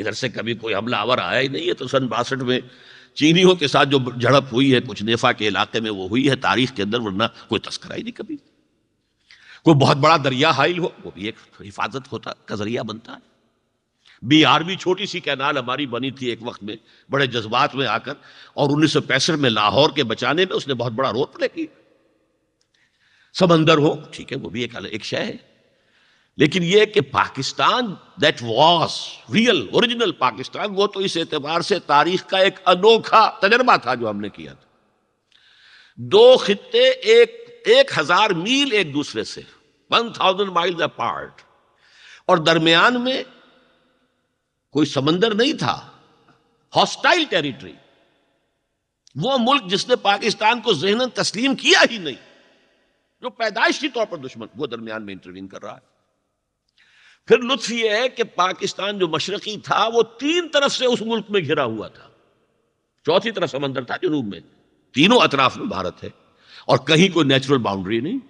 [SPEAKER 1] इधर से कभी कोई हमला आवर आया ही नहीं है तो सन बासठ में चीनियों के साथ जो झड़प हुई है कुछ नेफा के इलाके में वो हुई है तारीख के अंदर वरना कोई तस्करा ही नहीं कभी कोई बहुत बड़ा दरिया हाइल हो वो भी एक हिफाजत होता का जरिया बनता है बिहार भी छोटी सी कैनाल हमारी बनी थी एक वक्त में बड़े जज्बात में आकर और उन्नीस में लाहौर के बचाने में उसने बहुत बड़ा रोल प्ले किया समंदर हो ठीक है वो भी एक एक शय है लेकिन ये कि Pakistan that was real original Pakistan वो तो इस एतबार से तारीख का एक अनोखा तजर्बा था जो हमने किया था दो खत्ते एक एक हजार मील एक दूसरे से वन थाउजेंड माइल्स पार्ट और दरमियान में कोई समंदर नहीं था हॉस्टाइल टेरिटरी वो मुल्क जिसने पाकिस्तान को जहनन तस्लीम किया ही नहीं जो पैदाइश के तौर पर दुश्मन वो दरमियान में इंटरवीन कर रहा है फिर लुत्फ यह है कि पाकिस्तान जो मशरकी था वो तीन तरफ से उस मुल्क में घिरा हुआ था चौथी तरफ समंदर था जनूब में तीनों अतराफ में भारत है और कहीं कोई नेचुरल बाउंड्री नहीं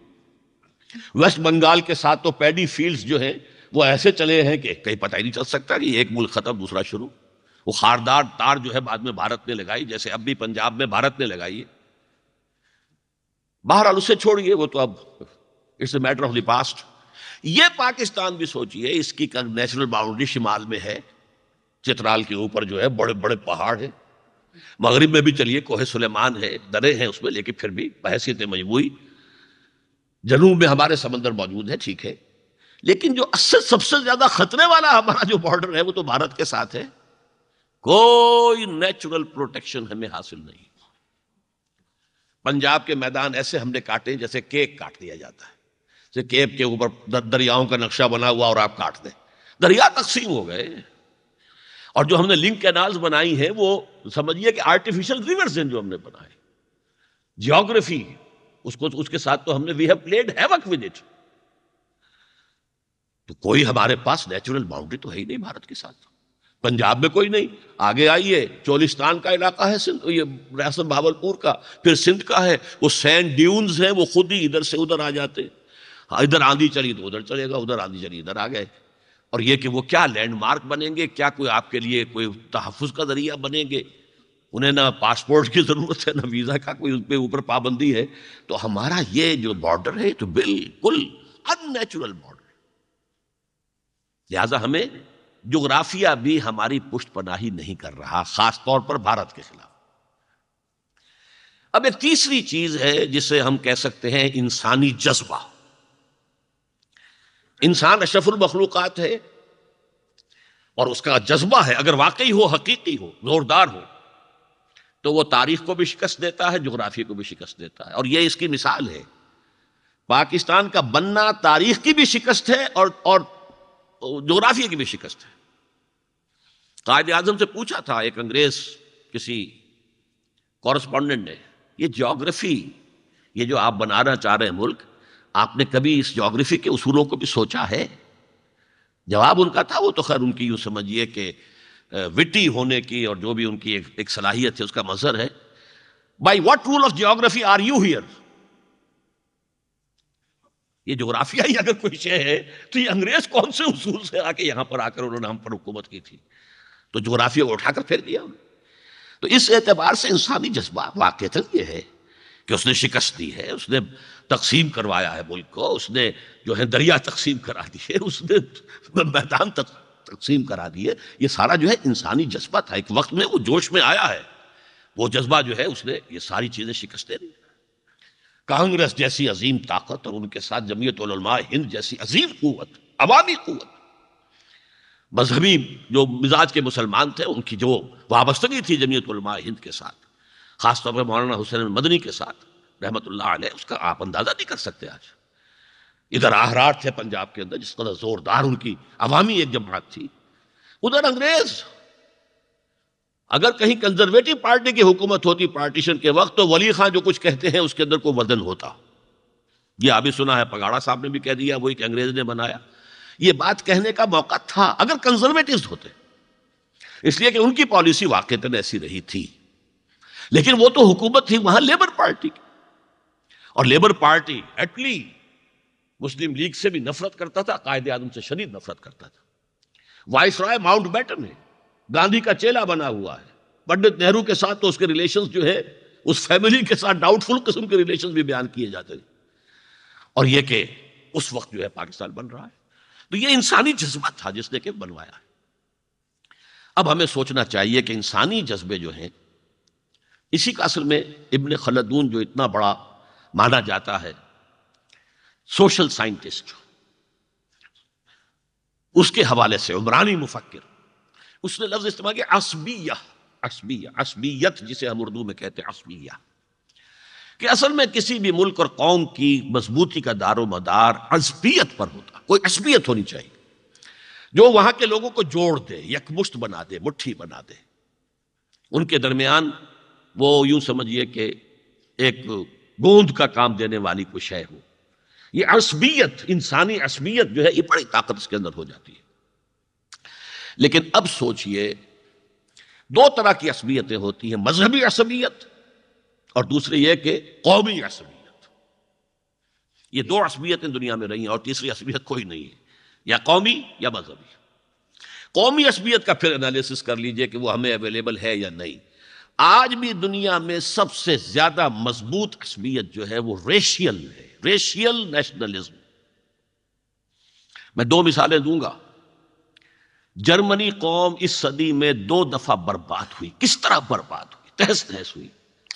[SPEAKER 1] वेस्ट बंगाल के साथ तो पैडी फील्ड्स जो है वो ऐसे चले हैं कि कहीं पता ही नहीं चल सकता कि एक मुल्क खत्म दूसरा शुरू वो खारदार तार जो है बाद में भारत ने लगाई जैसे अब भी पंजाब में भारत ने लगाई है बहरहाल उसे छोड़िए वो तो अब it's a matter of the past ये पाकिस्तान भी सोचिए इसकी नेशनल बाउंड्री शिमाल में है चित्राल के ऊपर जो है बड़े बड़े पहाड़ हैं मगरब में भी चलिए कोहे सुलेमान है दरे हैं उसमें लेकिन फिर भी बहसीत मजमूई जनूब में हमारे समंदर मौजूद है ठीक है लेकिन जो असल सबसे ज्यादा खतरे वाला हमारा जो बॉर्डर है वो तो भारत के साथ है कोई नेचुरल प्रोटेक्शन हमें हासिल नहीं पंजाब के मैदान ऐसे हमने काटे जैसे केक काट दिया जाता है जैसे केक के ऊपर दरियाओं का नक्शा बना हुआ और आप काट दें दरिया तकसीम हो गए और जो हमने लिंक कैनाल्स बनाई हैं वो समझिए कि आर्टिफिशियल रिवर्स हैं जो हमने बनाए जियोग्राफी उसको उसके साथ तो हमने we have played havoc with it तो कोई हमारे पास नेचुरल बाउंड्री तो है ही नहीं भारत के साथ पंजाब में कोई नहीं आगे आइए चोलिस्तान का इलाका है सिंध ये रियासत भावलपुर का फिर सिंध का है वो सैंड ड्यून्स हैं वो खुद ही इधर से उधर आ जाते हाँ इधर आंधी चली तो उधर चलेगा उधर आंधी चली इधर आ गए और ये कि वो क्या लैंडमार्क बनेंगे क्या कोई आपके लिए कोई तहफ़ का जरिया बनेंगे उन्हें ना पासपोर्ट की ज़रूरत है ना वीज़ा का कोई उस पर ऊपर पाबंदी है तो हमारा ये जो बॉर्डर है तो बिल्कुल अननेचुरल बॉर्डर लिहाजा हमें जोग्राफिया भी हमारी पुष्ट पनाही नहीं कर रहा खासतौर पर भारत के खिलाफ अब एक तीसरी चीज है जिसे हम कह सकते हैं इंसानी जज्बा इंसान अशफुल मखलूकत है और उसका जज्बा है अगर वाकई हो हकीकी हो जोरदार हो तो वो तारीख को भी शिकस्त देता है जोग्राफी को भी शिकस्त देता है और ये इसकी मिसाल है पाकिस्तान का बनना तारीख की भी शिकस्त है और और जोग्राफी की भी शिकस्त है कायद आजम से पूछा था एक अंग्रेज किसी कॉरस्पॉन्डेंट ने ये जोग्राफी ये जो आप बनाना चाह रहे हैं मुल्क आपने कभी इस जोग्राफी के उसूलों को भी सोचा है जवाब उनका था वो तो खैर उनकी यूं समझिए कि विटी होने की और जो भी उनकी एक, एक सलाहियत है उसका मजहर है by what rule of geography are you here ये जोग्राफिया ही अगर कोई शय है तो ये अंग्रेज कौन से उसूल से आके यहां पर आकर उन्होंने हम पर हुकूमत की थी तो जोग्राफिया को उठाकर फेर दिया तो इस एतबार से इंसानी जज्बा वाकता तो ये है कि उसने शिकस्त दी है उसने तकसीम करवाया है मुल्क को उसने जो है दरिया तकसीम करा दी है उसने मैदान तक तकसीम करा दिए ये सारा जो है इंसानी जज्बा था एक वक्त में वो जोश में आया है वो जज्बा जो है उसने ये सारी चीज़ें शिकस्त दे दी कांग्रेस जैसी अजीम ताकत और उनके साथ जमीयत हिंद जैसी अजीम क़वत अवामी क़वत मजहबी जो मिजाज के मुसलमान थे उनकी जो वाबस्तगी थी जमीयत हिंद के साथ ख़ासतौर पर मौलाना हुसैन मदनी के साथ रहमत उसका आप अंदाज़ा नहीं कर सकते आज इधर आहरार थे पंजाब के अंदर जिस कदर जोरदार उनकी अवामी एक जमात थी उधर अंग्रेज अगर कहीं कंजर्वेटिव पार्टी की हुकूमत होती पार्टीशन के वक्त तो वली खां जो कुछ कहते हैं उसके अंदर कोई वजन होता ये अभी सुना है पगाड़ा साहब ने भी कह दिया वही अंग्रेज ने बनाया ये बात कहने का मौका था अगर कंजर्वेटिव होते इसलिए कि उनकी पॉलिसी वाकता ऐसी रही थी लेकिन वो तो हुकूमत थी वहां लेबर पार्टी की और labour party Attlee Muslim League से भी नफरत करता था कायदे आदम से शदीद नफरत करता था वाइस रॉय माउंट बैटन है गांधी का चेला बना हुआ है पंडित नेहरू के साथ तो उसके रिलेशन जो है उस फैमिली के साथ डाउटफुल किस्म के रिलेशन भी बयान किए जाते थे और यह कि उस वक्त जो है पाकिस्तान बन रहा है तो यह इंसानी जज्बा था जिसने के बनवाया है अब हमें सोचना चाहिए कि इंसानी जज्बे जो हैं इसी का असल में इबन खलदून जो इतना बड़ा माना जाता है सोशल साइंटिस्ट उसके हवाले से उमरानी मुफक्र उसने लफ्ज इस्तेमाल किया असबिया असबिया असबियत जिसे हम उर्दू में कहते हैं असबिया कि असल में किसी भी मुल्क और कौम की मजबूती का दारो मदार असबियत पर होता कोई असबियत होनी चाहिए जो वहां के लोगों को जोड़ दे यकमुश्त बना दे मुट्ठी बना दे उनके दरमियान वो यूं समझिए कि एक गोंद का काम देने वाली कोई शय हो ये असमियत इंसानी असमियत जो है ये बड़ी ताकत इसके अंदर हो जाती है लेकिन अब सोचिए दो तरह की असमियतें होती हैं मजहबी असमियत और दूसरी यह कि कौमी असमियत ये दो असमियतें दुनिया में रही हैं और तीसरी असमियत कोई नहीं है या कौमी या मजहबी कौमी असमियत का फिर एनालिसिस कर लीजिए कि वो हमें अवेलेबल है या नहीं आज भी दुनिया में सबसे ज्यादा मजबूत असमियत जो है वो रेशियल है रेशियल नेशनलिज्म मैं दो मिसालें दूंगा जर्मनी कौम इस सदी में दो दफा बर्बाद हुई किस तरह बर्बाद हुई तहस तहस हुई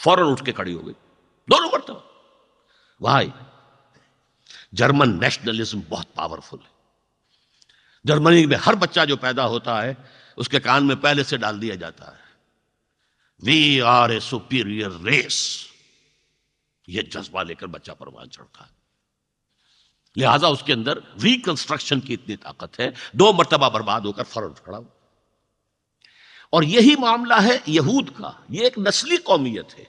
[SPEAKER 1] फौरन उठ के खड़ी हो गई दोनों मरतबा भाई जर्मन नेशनलिज्म बहुत पावरफुल है जर्मनी में हर बच्चा जो पैदा होता है उसके कान में पहले से डाल दिया जाता है We are a superior race ये जज्बा लेकर बच्चा परवान चढ़ता है लिहाजा उसके अंदर रिकंस्ट्रक्शन की इतनी ताकत है दो मरतबा बर्बाद होकर फौरन खड़ा हो और यही मामला है यहूद का यह एक नस्ली कौमियत है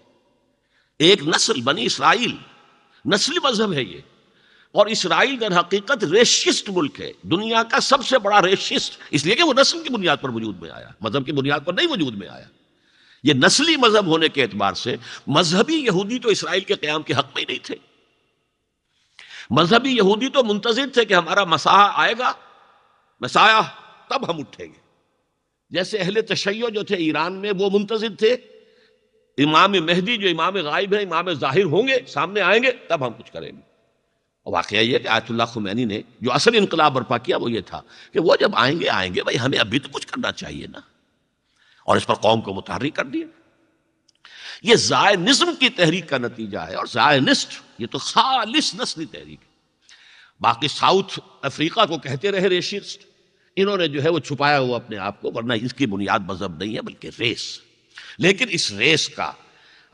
[SPEAKER 1] एक नस्ल बनी इसराइल नस्ली मजहब है ये और इसराइल दर हकीकत रेशिस्ट मुल्क है दुनिया का सबसे बड़ा रेशिस्ट इसलिए कि वो नस्ल की बुनियाद पर वजूद में आया मजहब की बुनियाद पर नहीं वजूद में आया ये नस्ली मजहब होने के एतबार से मजहबी यहूदी तो इसराइल के क्याम के हक में ही नहीं थे मजहबी यहूदी तो मुंतजर थे कि हमारा मसाह आएगा मसाया तब हम उठेंगे जैसे अहल तशैय जो थे ईरान में वो मुंतजर थे इमाम मेहदी जो इमाम गायब है इमाम जाहिर होंगे सामने आएंगे तब हम कुछ करेंगे और वाक़ यह कि आयतुल्ला खुमैनी ने जो असल इनकलाब बर्पा किया वो ये था कि वो जब आएंगे आएंगे भाई हमें अभी तो कुछ करना चाहिए ना और इस पर कौम को मुतहरी कर दिया ये जायनिज्म की तहरीक का नतीजा है और जायनिस्ट ये तो खालिश नस्ली तहरीक है बाकी साउथ अफ्रीका को कहते रहे रेशिस्ट इन्होंने जो है वो छुपाया हुआ अपने आप को वरना इसकी बुनियाद मजहब नहीं है बल्कि रेस लेकिन इस रेस का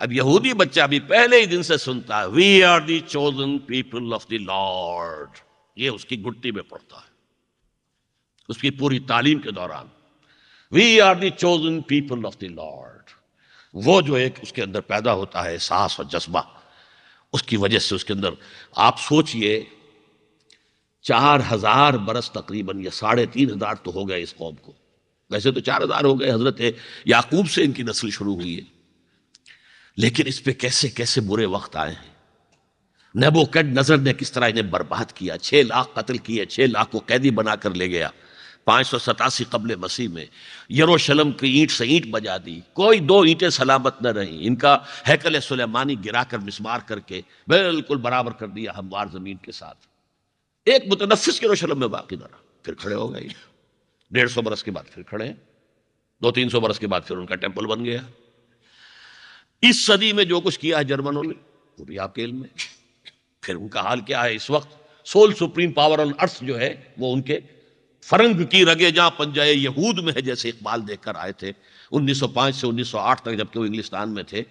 [SPEAKER 1] अब यहूदी बच्चा भी पहले ही दिन से सुनता है we are the chosen people of the lord ये उसकी गुट्टी में पड़ता है उसकी पूरी तालीम के दौरान we are the chosen people of the lord वो जो एक उसके अंदर पैदा होता है एहसास और जज्बा उसकी वजह से उसके अंदर आप सोचिए चार हजार बरस तकरीबन या साढ़े तीन हजार तो हो गए इस कौम को वैसे तो चार हजार हो गए हजरत याकूब से इनकी नस्ल शुरू हुई है लेकिन इस पे कैसे कैसे बुरे वक्त आए हैं नबोकट नजर ने किस तरह इन्हें बर्बाद किया छह लाख कत्ल किए छह लाख को कैदी बनाकर ले गया पाँच सौ सतासी कबल मसीह में यरूशलम की ईंट से ईंट बजा दी कोई दो ईंटें सलामत न रहीं इनका हैकल सुलेमानी गिरा कर मिसमार करके बिल्कुल बराबर कर दिया हमवार ज़मीन के साथ एक मुतनफिस यरूशलम में बाकी रहा फिर खड़े हो गए डेढ़ सौ बरस के बाद फिर खड़े दो तीन सौ बरस के बाद फिर उनका टेम्पल बन गया इस सदी में जो कुछ किया है जर्मनों ने वो भी आपके इल्म में फिर उनका हाल क्या है इस वक्त sole supreme power on earth जो है वो उनके फरंग की रगे जहाँ पंजाए यहूद में है जैसे इकबाल देखकर आए थे 1905 से 1908 तक जबकि वो इंग्लिस्तान में थे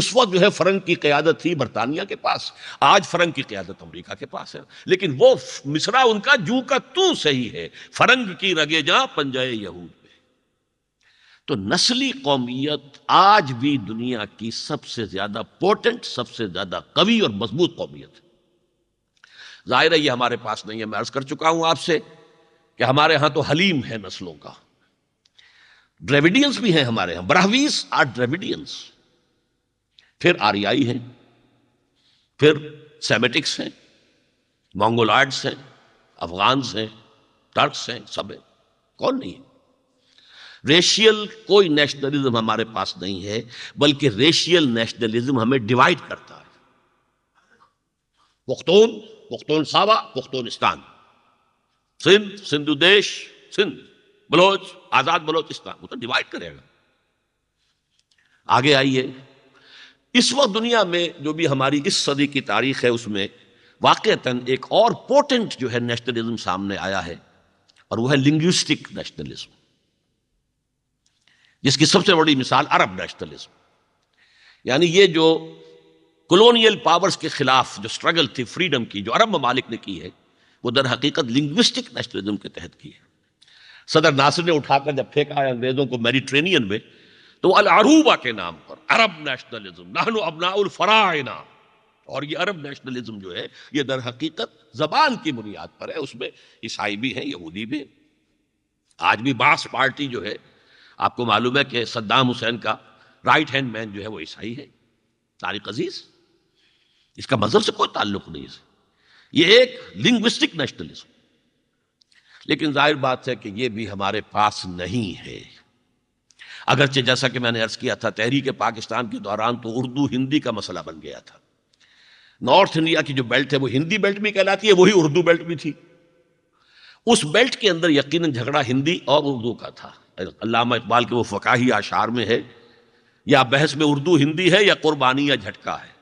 [SPEAKER 1] उस वक्त जो है फरंग की क्यादत थी बरतानिया के पास आज फरंग की क्यादत अमरीका के पास है लेकिन वो मिसरा उनका जू का तू सही है फरंग की रगे जहाँ पंजाए यहूद में तो नस्ली कौमियत आज भी दुनिया की सबसे ज्यादा पोटेंट सबसे ज्यादा कवी और मजबूत कौमियत जाहिर है ये हमारे पास नहीं है मैं अर्ज कर चुका हूं आपसे कि हमारे यहां तो हलीम है नस्लों का ड्रेविडियंस भी हैं हमारे यहां ब्राहवीस आर ड्रेविडियंस फिर आरियाई हैं फिर सेमेटिक्स हैं मंगोलॉइड्स हैं अफगान्स हैं टर्क्स हैं सब हैं कौन नहीं है रेशियल कोई नेशनलिज्म हमारे पास नहीं है बल्कि रेशियल नेशनलिज्म हमें डिवाइड करता है पुख्तून पुख्तून सावा पुख्तूनिस्तान सिंध सिंधु देश सिंध बलोच आजाद बलोचिस्तान वो तो डिवाइड करेगा आगे आइए इस वक्त दुनिया में जो भी हमारी इस सदी की तारीख है उसमें वाक़ता एक और पोटेंट जो है नेशनलिज्म सामने आया है और वो है लिंग्विस्टिक नेशनलिज्म जिसकी सबसे बड़ी मिसाल अरब नेशनलिज्म यानी ये जो कॉलोनियल पावर्स के खिलाफ जो स्ट्रगल थी फ्रीडम की जो अरब ममालिक ने की है वो दर हकीकत लिंग्विस्टिक नेशनलिज्म के तहत की है सदर नासिर ने उठाकर जब फेंका है अंग्रेजों को मेडिट्रेनियन में तो अल अरूबा के नाम पर अरब नेशनलिज्म नहनु फराइना और ये अरब नेशनलिज्म जो है ये दर हकीकत जबान की बुनियाद पर है उसमें ईसाई भी हैं यहूदी भी आज भी बास पार्टी जो है आपको मालूम है कि सद्दाम हुसैन का राइट हैंड मैन जो है वो ईसाई है तारिक अजीज इसका मजहब से कोई ताल्लुक नहीं है ये एक लिंग्विस्टिक नेशनलिज्म लेकिन जाहिर बात है कि ये भी हमारे पास नहीं है अगरचे जैसा कि मैंने अर्ज किया था तहरीक पाकिस्तान के दौरान तो उर्दू हिंदी का मसला बन गया था नॉर्थ इंडिया की जो बेल्ट है वो हिंदी बेल्ट भी कहलाती है वही उर्दू बेल्ट भी थी उस बेल्ट के अंदर यकीनन झगड़ा हिंदी और उर्दू का था अल्लामा इकबाल के वो फ़काही आशार में है या बहस में उर्दू हिंदी है या कुर्बानी या झटका है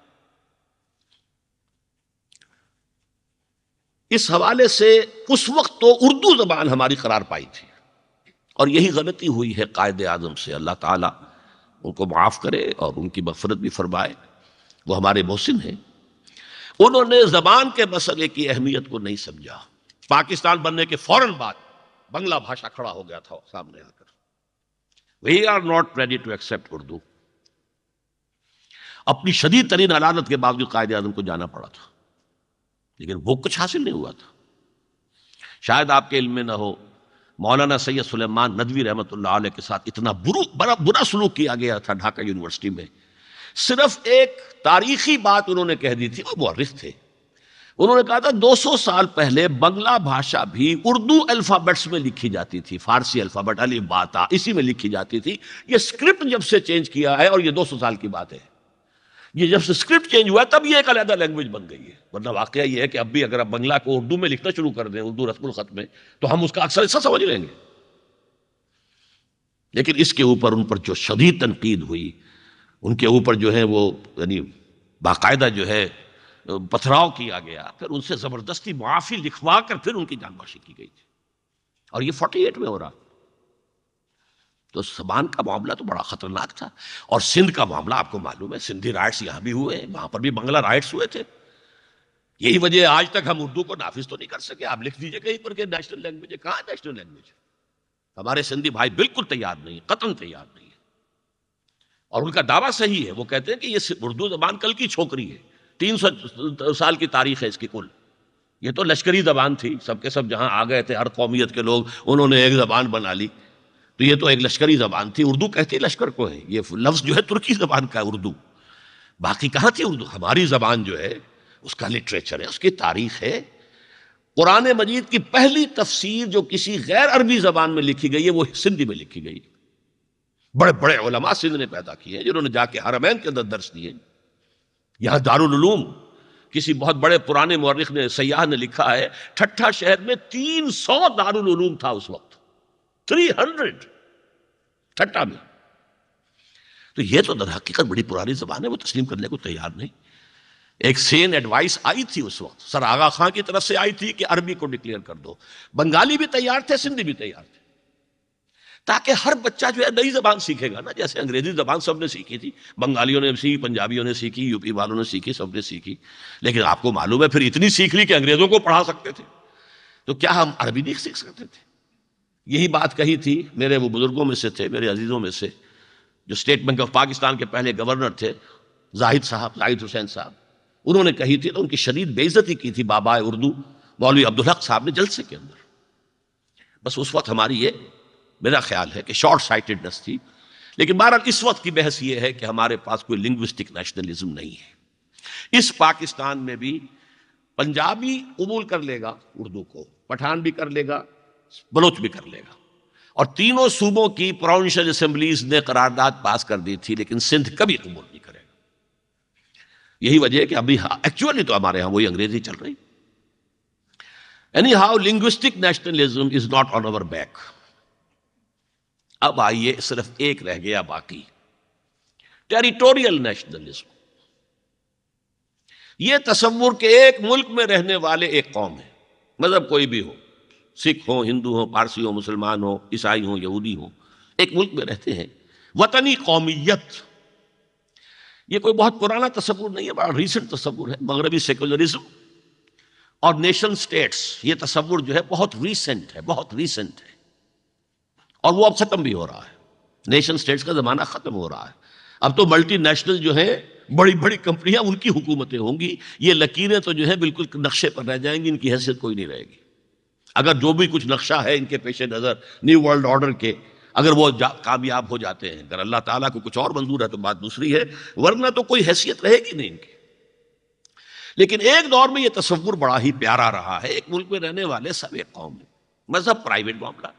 [SPEAKER 1] इस हवाले से उस वक्त तो उर्दू जबान हमारी करार पाई थी और यही गलती हुई है कायद आजम से अल्लाह ताला उनको माफ़ करे और उनकी मफरत भी फरमाए वो हमारे मोहसिन हैं उन्होंने ज़बान के मसले की अहमियत को नहीं समझा पाकिस्तान बनने के फौरन बाद बंगला भाषा खड़ा हो गया था सामने आकर we are not ready to accept Urdu अपनी शदीद तरीन अदालत के बावजूद कायद आजम को जाना पड़ा था लेकिन वो कुछ हासिल नहीं हुआ था शायद आपके इल्म में ना हो मौलाना सैयद सुलेमान नदवी रहमत के साथ इतना बुरू बड़ा बुरा सलूक किया गया था ढाका यूनिवर्सिटी में सिर्फ एक तारीखी बात उन्होंने कह दी थी वो मौरिस थे उन्होंने कहा था 200 साल पहले बंगला भाषा भी उर्दू अल्फ़ाबेट्स में लिखी जाती थी फारसी अल्फ़ाबेट अली बाता इसी में लिखी जाती थी ये स्क्रिप्ट जब से चेंज किया है और ये 200 साल की बात है ये जब से स्क्रिप्ट चेंज हुआ तब ये एक अलहदा लैंग्वेज बन गई है वरना वाक्य ये है कि अब भी अगर आप बंगला को उर्दू में लिखना शुरू कर दें उर्दू रस्मुल ख़त में तो हम उसका अक्सर ऐसा समझ लेंगे लेकिन इसके ऊपर उन पर जो शदीद तनकीद हुई उनके ऊपर जो है वो यानी बाकायदा जो है पथराव किया गया फिर उनसे ज़बरदस्ती मुआफ़ी लिखवा कर फिर उनकी जानबाशी की गई थी और ये फोर्टी एट में हो रहा तो समान का मामला तो बड़ा खतरनाक था और सिंध का मामला आपको मालूम है सिंधी राइट्स यहाँ भी हुए वहाँ पर भी बंगला राइट्स हुए थे यही वजह आज तक हम उर्दू को नाफिज तो नहीं कर सके आप लिख दीजिए कहीं पर नेशनल लैंग्वेज है कहाँ नेशनल लैंग्वेज है हमारे सिंधी भाई बिल्कुल तैयार नहीं कतन तैयार नहीं है और उनका दावा सही है वो कहते हैं कि ये उर्दू जबान कल की छोकरी है तीन सौ साल की तारीख है इसकी कुल ये तो लश्करी जबान थी सबके सब जहाँ आ गए थे हर कौमियत के लोग उन्होंने एक जबान बना ली तो ये तो एक लश्करी जबान थी उर्दू कहती लश्कर को है ये लफ्ज़ जो है तुर्की जबान का उर्दू बाकी कहाँ थी उर्दू हमारी जबान जो है उसका लिटरेचर है उसकी तारीख है कुरान मजीद की पहली तफसीर जो किसी गैर अरबी जबान में लिखी गई है वो सिंधी में लिखी गई बड़े बड़े ओलमा सिंध ने पैदा किए हैं जिन्होंने जाके हरमैन के अंदर दर्श दिए यहां दारूम किसी बहुत बड़े पुराने मौरख ने सयाह ने लिखा है ठट्ठा शहर में तीन सौ दारूम था उस वक्त थ्री हंड्रेड ठट्टा में तो ये तो हकीकत बड़ी पुरानी जबान है वो तस्लीम करने को तैयार नहीं एक सेन एडवाइस आई थी उस वक्त सर आगा खां की तरफ से आई थी कि अरबी को डिक्लेयर कर दो बंगाली भी तैयार थे सिंधी भी तैयार थे ताकि हर बच्चा जो है नई जबान सीखेगा ना जैसे अंग्रेजी जबान सबने सीखी थी बंगालियों ने सीखी पंजाबियों ने सीखी यूपी वालों ने सीखी सबने सीखी लेकिन आपको मालूम है फिर इतनी सीख ली कि अंग्रेजों को पढ़ा सकते थे तो क्या हम अरबी नहीं सीख सकते थे यही बात कही थी मेरे वो बुजुर्गों में से थे मेरे अजीज़ों में से जो स्टेट बैंक ऑफ पाकिस्तान के पहले गवर्नर थे जाहिद साहब जाहिद हुसैन साहब उन्होंने कही थी तो उनकी शदीद बेइज्जती की थी बाबा उर्दू मौलवी अब्दुल हक साहब ने जलसे के अंदर बस उस वक्त हमारी ये मेरा ख्याल है कि शॉर्ट साइटेडनेस थी लेकिन बहरहाल इस वक्त की बहस ये है कि हमारे पास कोई लिंग्विस्टिक नेशनलिज्म नहीं है इस पाकिस्तान में भी पंजाबी कबूल कर लेगा उर्दू को पठान भी कर लेगा बलोच भी कर लेगा और तीनों सूबों की प्रोविंशियल असेंबलीज ने करारदाद पास कर दी थी लेकिन सिंध कभी कबूल नहीं करेगा यही वजह है कि अभी हाँ एक्चुअली तो हमारे यहां वही अंग्रेजी चल रही anyhow linguistic nationalism is not on our back अब आइए सिर्फ एक रह गया बाकी टेरिटोरियल नेशनलिज्म यह तस्वुर के एक मुल्क में रहने वाले एक कौम है मतलब कोई भी हो सिख हो हिंदू हो पारसी हो मुसलमान हो ईसाई हो यहूदी हो एक मुल्क में रहते हैं वतनी कौमियत ये कोई बहुत पुराना तस्वूर नहीं है बड़ा रिसेंट तस्वूर है मगरबी सेकुलरिज्म और नेशन स्टेट्स ये तस्वूर जो है बहुत रीसेंट है बहुत रीसेंट है और वो अब ख़त्म भी हो रहा है नेशन स्टेट्स का ज़माना ख़त्म हो रहा है अब तो मल्टी नेशनल जो है बड़ी बड़ी कंपनियां उनकी हुकूमतें होंगी ये लकीरें तो जो है बिल्कुल नक्शे पर रह जाएंगी इनकी हैसियत कोई नहीं रहेगी अगर जो भी कुछ नक्शा है इनके पेश नज़र न्यू वर्ल्ड ऑर्डर के अगर वो कामयाब हो जाते हैं अगर अल्लाह ताला को कुछ और मंजूर है तो बात दूसरी है वरना तो कोई हैसियत रहेगी नहीं इनकी लेकिन एक दौर में ये तस्वुर बड़ा ही प्यारा रहा है एक मुल्क में रहने वाले सब एक कौम है मजहब प्राइवेट मामला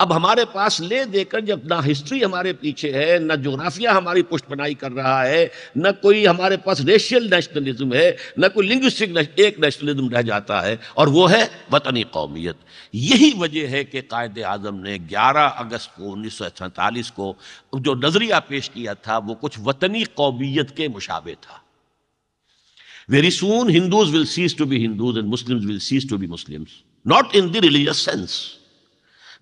[SPEAKER 1] अब हमारे पास ले देकर जब ना हिस्ट्री हमारे पीछे है ना जोग्राफिया हमारी पुष्ट बनाई कर रहा है न कोई हमारे पास रेशियल नेशनलिज्म है न कोई लिंग्विस्टिक एक नेशनलिज्म रह जाता है और वो है वतनी कौमियत यही वजह है कि कायद आजम ने 11 अगस्त को उन्नीस को जो नज़रिया पेश किया था वो कुछ वतनी कौमियत के मुशाबे था very soon Hindus will cease to be Hindus and Muslim will cease to be Muslim not in the religious sense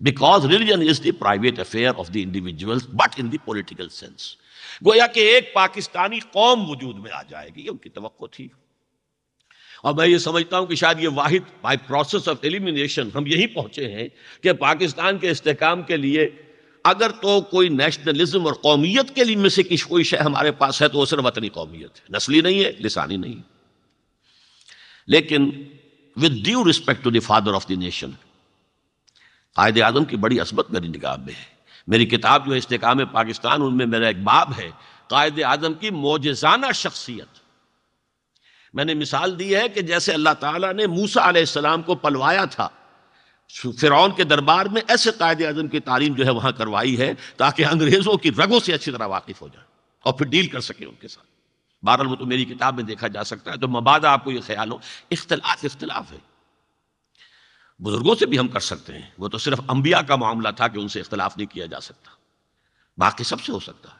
[SPEAKER 1] because religion is the private affair of the individual but in the political sense गोया के एक पाकिस्तानी कौम वजूद में आ जाएगी ये उनकी तो थी और मैं ये समझता हूं कि शायद ये वाहिद बाई प्रोसेस ऑफ एलिमिनेशन हम यही पहुंचे हैं कि पाकिस्तान के इसकाम के लिए अगर तो कोई नेशनलिज्म और कौमियत के लिए में से किसी कोई शय हमारे पास है तो वो सिर्फ वतनी कौमियत है नस्ली नहीं है लिसानी नहीं लेकिन with due respect to the father of the nation Quaid Azam की बड़ी असमत मेरी निकाब में है मेरी किताब जो है इस्तेकाम पाकिस्तान उनमें मेरा एक बाब है कायद आजम की मोजाना शख्सियत मैंने मिसाल दी है कि जैसे अल्लाह ताला ने मूसा आसमाम को पलवाया था फिरौन के दरबार में ऐसे कायद आजम की तालीम जो है वहाँ करवाई है ताकि अंग्रेज़ों की रगों से अच्छी तरह वाकिफ हो जाए और फिर डील कर सके उनके साथ बहरहाल वो तो मेरी किताब में देखा जा सकता है तो मबादा आपको ये ख्याल हो इख्तलाफ इख्तलाफ है बुजुर्गों से भी हम कर सकते हैं वो तो सिर्फ अंबिया का मामला था कि उनसे इख्तलाफ नहीं किया जा सकता बाकी सबसे हो सकता है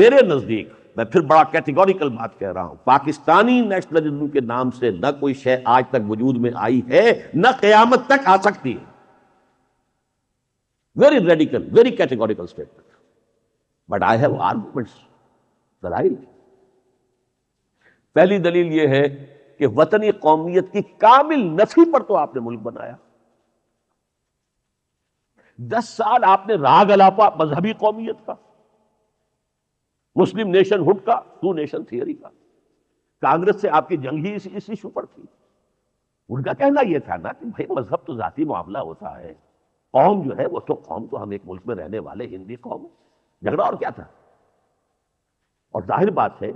[SPEAKER 1] मेरे नज़दीक मैं फिर बड़ा कैटेगोरिकल बात कह रहा हूं पाकिस्तानी नेशनलिज्म के नाम से न कोई शय आज तक वजूद में आई है न क़यामत तक आ सकती है very radical very categorical statement but I have arguments दलाइल पहली दलील यह है कि वतनी कौमियत की काबिल नफी पर तो आपने मुल्क बनाया दस साल आपने राग अलापा मजहबी कौमियत का मुस्लिम नेशन हुड का टू नेशन थियरी का कांग्रेस से आपकी जंग ही इस, इस इशू पर थी उनका कहना यह था ना कि भाई मजहब तो जाती मामला होता है कौम जो है वो तो कौम तो हम एक मुल्क में रहने वाले हिंदी कौम झगड़ा और क्या था और जाहिर बात है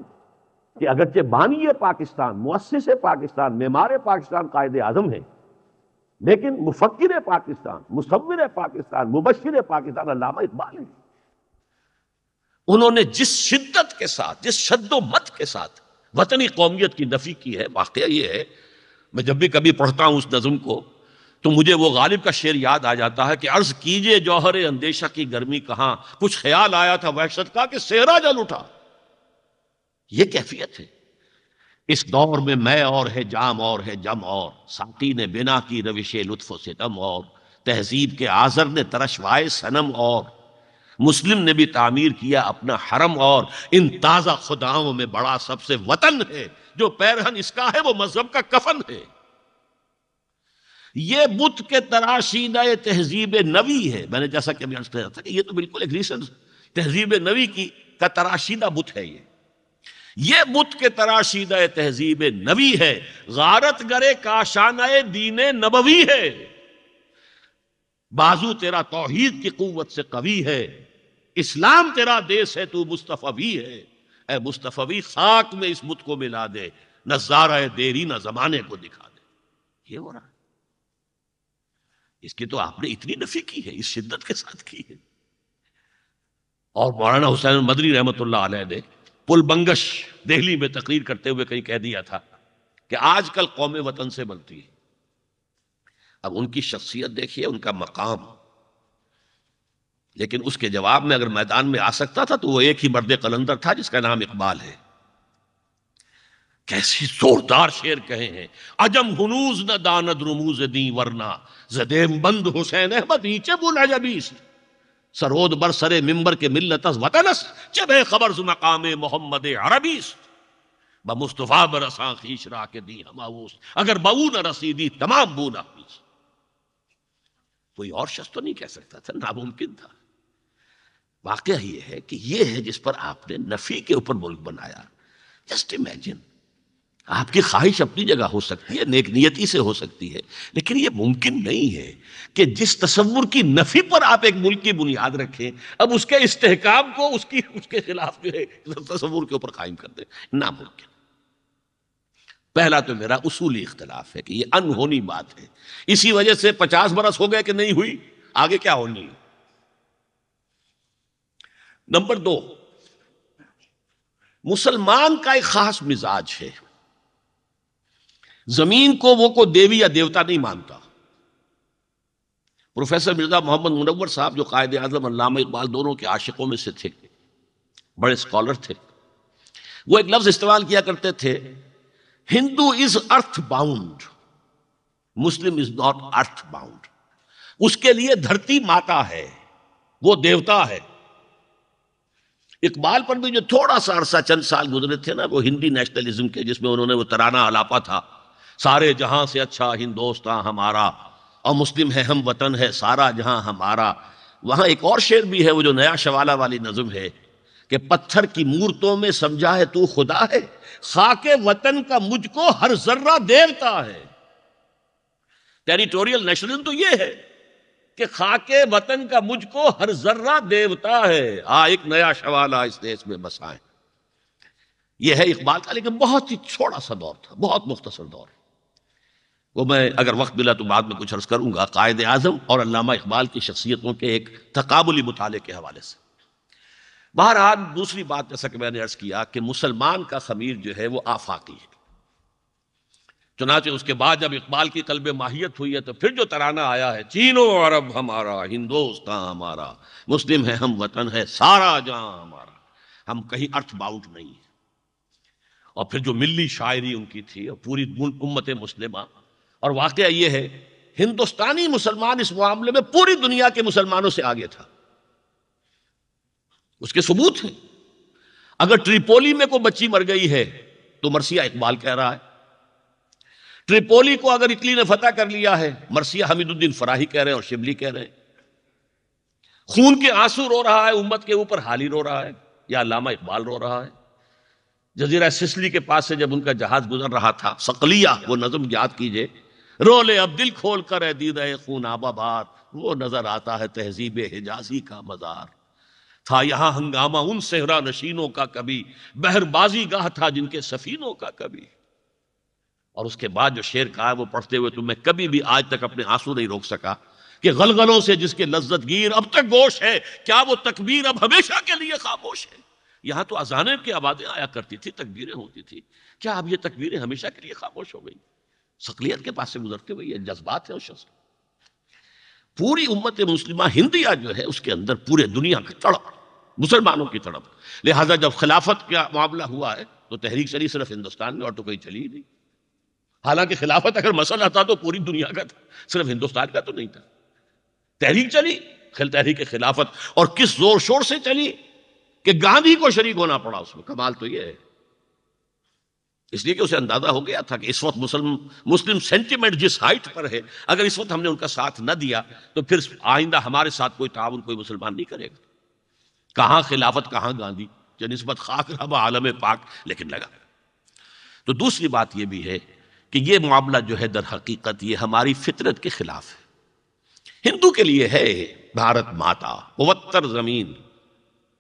[SPEAKER 1] कि अगरचे बानी पाकिस्तान मुस्स पाकिस्तान मेमार पाकिस्तान कायद आजम है लेकिन मुफक्र पाकिस्तान मुसविर पाकिस्तान मुबशर पाकिस्तान अलामा इकबाल है उन्होंने जिस शिद्दत के साथ जिस शद्दोमत के साथ वतनी कौमियत की नफी की है वाक़ ये है मैं जब भी कभी पढ़ता हूं उस नज़म को तो मुझे वो गालिब का शेर याद आ जाता है कि अर्ज कीजिए जौहर अंदेशा की गर्मी कहाँ कुछ ख्याल आया था वहशत का कि सेहरा जल उठा ये कैफियत है इस दौर में मैं और है जाम और है जम और साकी ने बिना की रविश लुत्फ सितम और तहजीब के आजर ने तरशवाए सनम और मुस्लिम ने भी तामीर किया अपना हरम और इन ताज़ा खुदाओं में बड़ा सबसे वतन है जो पैरहन इसका है वो मजहब का कफन है ये बुत के तराशीदा तहजीब नवी है मैंने जैसा कि अभी अर्ज किया था कि ये तो बिल्कुल एक रिसेंट तहजीब नवी की का तराशीदा बुत है ये ये बुत के तराशीद तहजीब नबी है गारत गरे काशान दीन नबवी है बाजू तेरा तोहहीद की कुत से कवि है इस्लाम तेरा देश है तू मुस्तफ़वी है ए मुस्तफ़वी खाक में इस बुत को मिला दे न जारा देरी ना जमाने को दिखा दे ये हो रहा है इसकी तो आपने इतनी नफी की है इस शिद्दत के साथ की है और मौलाना हुसैन मदरी रहमत ने बंगश दिल्ली में तकरीर करते हुए कहीं कह दिया था कि आजकल कौम वतन से बनती है अब उनकी शख्सियत देखिए उनका मकाम लेकिन उसके जवाब में अगर मैदान में आ सकता था तो वो एक ही मर्द कलंदर था जिसका नाम इकबाल है कैसी जोरदार शेर कहे हैं अजम हनूज न दानद रुमूज दी वरना जदेम बंद हुसैन अहमद बोला जबी अजबीस्ट सरोद बर सरे मिम्बर के तस वतनस जब खबर मकाम मोहम्मद अरबीस ब मुस्तफ़ा बरसा खीश रा के दी हमावूस अगर बऊ न दी तमाम बू ना कोई और शख्स तो नहीं कह सकता था नामुमकिन था वाक़ ये है कि यह है जिस पर आपने नफ़ी के ऊपर मुल्क बनाया जस्ट इमेजिन आपकी ख्वाहिश अपनी जगह हो सकती है नेक नियति से हो सकती है लेकिन यह मुमकिन नहीं है कि जिस तस्वुर की नफी पर आप एक मुल्क की बुनियाद रखें अब उसके इस्तेकाम को उसकी उसके खिलाफ जो है तस्वुर के ऊपर कायम कर दें नामुमकिन पहला तो मेरा उसूली इख्तलाफ है कि ये अनहोनी बात है इसी वजह से पचास बरस हो गए कि नहीं हुई आगे क्या होनी है नंबर दो मुसलमान का एक खास मिजाज है जमीन को वो को देवी या देवता नहीं मानता प्रोफेसर मिर्ज़ा मोहम्मद मुनवर साहब जो कायद अजम अलामा इकबाल दोनों के आशिकों में से थे बड़े स्कॉलर थे वो एक लफ्ज़ इस्तेमाल किया करते थे Hindu is earth bound Muslim is not earth bound उसके लिए धरती माता है वो देवता है इकबाल पर भी जो थोड़ा सा अरसा चंद साल गुजरे थे ना वो हिंदी नेशनलिज्म के जिसमें उन्होंने वो तराना अलापा था सारे जहां से अच्छा हिंदोस्तां हमारा और मुस्लिम है हम वतन है सारा जहां हमारा वहां एक और शेर भी है वो जो नया शवाला वाली नजुम है कि पत्थर की मूर्तों में समझा है तू खुदा है खाके वतन का मुझको हर जर्रा देवता है टेरिटोरियल नेशनलिज्म तो ये है कि खाके वतन का मुझको हर जर्रा देवता है हा एक नया शवाला इस देश में बसाए यह है इकबाल का लेकिन बहुत ही छोटा सा दौर था बहुत मुख्तसर दौर वो मैं अगर वक्त मिला तो बाद में कुछ अर्ज करूंगा कायद आज़म और अलामा इकबाल की शख्सियतों के एक तकबली मताले के हवाले से बहरहाल दूसरी बात जैसा कि मैंने अर्ज किया कि मुसलमान का खमीर जो है वह आफाकी है चुनाचे उसके बाद जब इकबाल की कलब माहियत हुई है तो फिर जो तराना आया है चीनो अरब हमारा हिंदोस्तान हमारा मुस्लिम है हम वतन है सारा जहां हमारा हम कहीं अर्थ बाउट नहीं है और फिर जो मिली शायरी उनकी थी और पूरी उम्मत मुस्लिम और वाक़ ये है हिंदुस्तानी मुसलमान इस मामले में पूरी दुनिया के मुसलमानों से आगे था उसके सबूत हैं अगर ट्रिपोली में कोई बच्ची मर गई है तो मरसिया इकबाल कह रहा है ट्रिपोली को अगर इटली ने फतह कर लिया है मरसिया हमीदुद्दीन फराही कह रहे हैं और शिबली कह रहे हैं खून के आंसू रो रहा है उम्मत के ऊपर हाली रो रहा है या लामा इकबाल रो रहा है जजीरा सिसली के पास से जब उनका जहाज गुजर रहा था सकलिया वो नजम याद कीजिए रोले अब दिल खोल कर है दीदा खून आबाबाद वो नजर आता है तहजीब हिजाजी का मजार था यहां हंगामा उन सेहरा नशीनों का कभी बहरबाजी गाह था जिनके सफीनों का कभी और उसके बाद जो शेर कहा वो पढ़ते हुए तो मैं कभी भी आज तक अपने आंसू नहीं रोक सका कि गलगलों से जिसके लज्जत गिर अब तक गोश है क्या वो तकबीर अब हमेशा के लिए खामोश है यहां तो अजाने की आवाज़ें आया करती थी तकबीरें होती थी क्या अब ये तकबीरें हमेशा के लिए खामोश हो गई सकलियत के पास से गुजरते हुए जज्बात है और शस्त्र पूरी उम्मत मुस्लिमा हिंदिया जो है उसके अंदर पूरे दुनिया की तड़प मुसलमानों की तड़प लिहाजा जब खिलाफत का मामला हुआ है तो तहरीक शरीफ सिर्फ हिंदुस्तान में और तो कहीं चली ही नहीं हालांकि खिलाफत अगर मसला था तो पूरी दुनिया का था सिर्फ हिंदुस्तान का तो नहीं था तहरीक चली तहरीक खिलाफत और किस जोर शोर से चली कि गांधी को शरीक होना पड़ा उसमें कमाल तो यह है इसलिए कि उसे अंदाजा हो गया था कि इस वक्त मुस्लिम मुस्लिम सेंटीमेंट जिस हाइट पर है अगर इस वक्त हमने उनका साथ न दिया तो फिर आइंदा हमारे साथ कोई ताउन कोई मुसलमान नहीं करेगा कहाँ खिलाफत कहाँ गांधी जनस्बत खाक रहा आलम पाक लेकिन लगा तो दूसरी बात यह भी है कि यह मामला जो है दर हकीकत ये हमारी फितरत के खिलाफ है हिंदू के लिए है भारत माता पवत्तर जमीन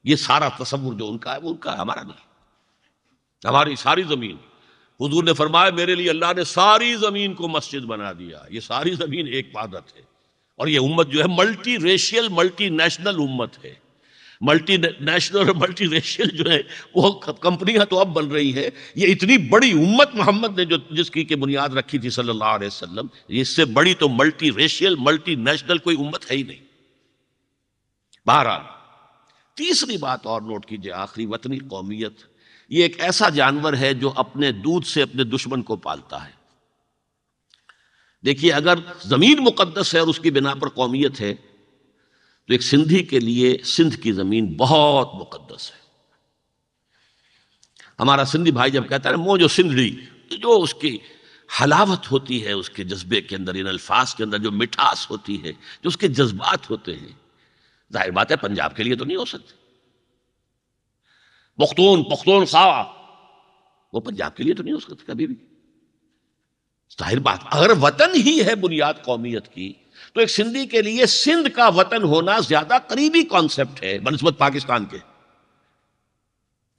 [SPEAKER 1] ये सारा तस्वुर जो उनका है वो उनका है हमारा नहीं हमारी सारी जमीन हजूर ने फरमाया मेरे लिए अल्लाह ने सारी ज़मीन को मस्जिद बना दिया ये सारी ज़मीन एक पादत है और ये उम्मत जो है मल्टी रेशियल मल्टी नेशनल उम्मत है मल्टी नेशनल और मल्टी रेशियल जो है वो कंपनियां तो अब बन रही है ये इतनी बड़ी उम्मत मोहम्मद ने जो जिसकी के बुनियाद रखी थी सल्लल्लाहु अलैहि वसल्लम इससे बड़ी तो मल्टी रेशियल मल्टी नेशनल कोई उम्मत है ही नहीं बहरहाल तीसरी बात और नोट कीजिए आखिरी वतनी कौमियत ये एक ऐसा जानवर है जो अपने दूध से अपने दुश्मन को पालता है देखिए अगर ज़मीन मुकदस है और उसकी बिना पर कौमियत है तो एक सिंधी के लिए सिंध की ज़मीन बहुत मुकदस है हमारा सिंधी भाई जब कहता है मो जो सिंधड़ी तो जो उसकी हलावत होती है उसके जज्बे के अंदर इन अल्फाज के अंदर जो मिठास होती है जो उसके जज्बात होते हैं जाहिर बात है पंजाब के लिए तो नहीं हो सकते पुख्तून पुख्तून सावा वो पंजाब के लिए तो नहीं हो सकता कभी भी जाहिर बात अगर वतन ही है बुनियाद कौमियत की तो एक सिंधी के लिए सिंध का वतन होना ज्यादा करीबी कॉन्सेप्ट है बनस्बत पाकिस्तान के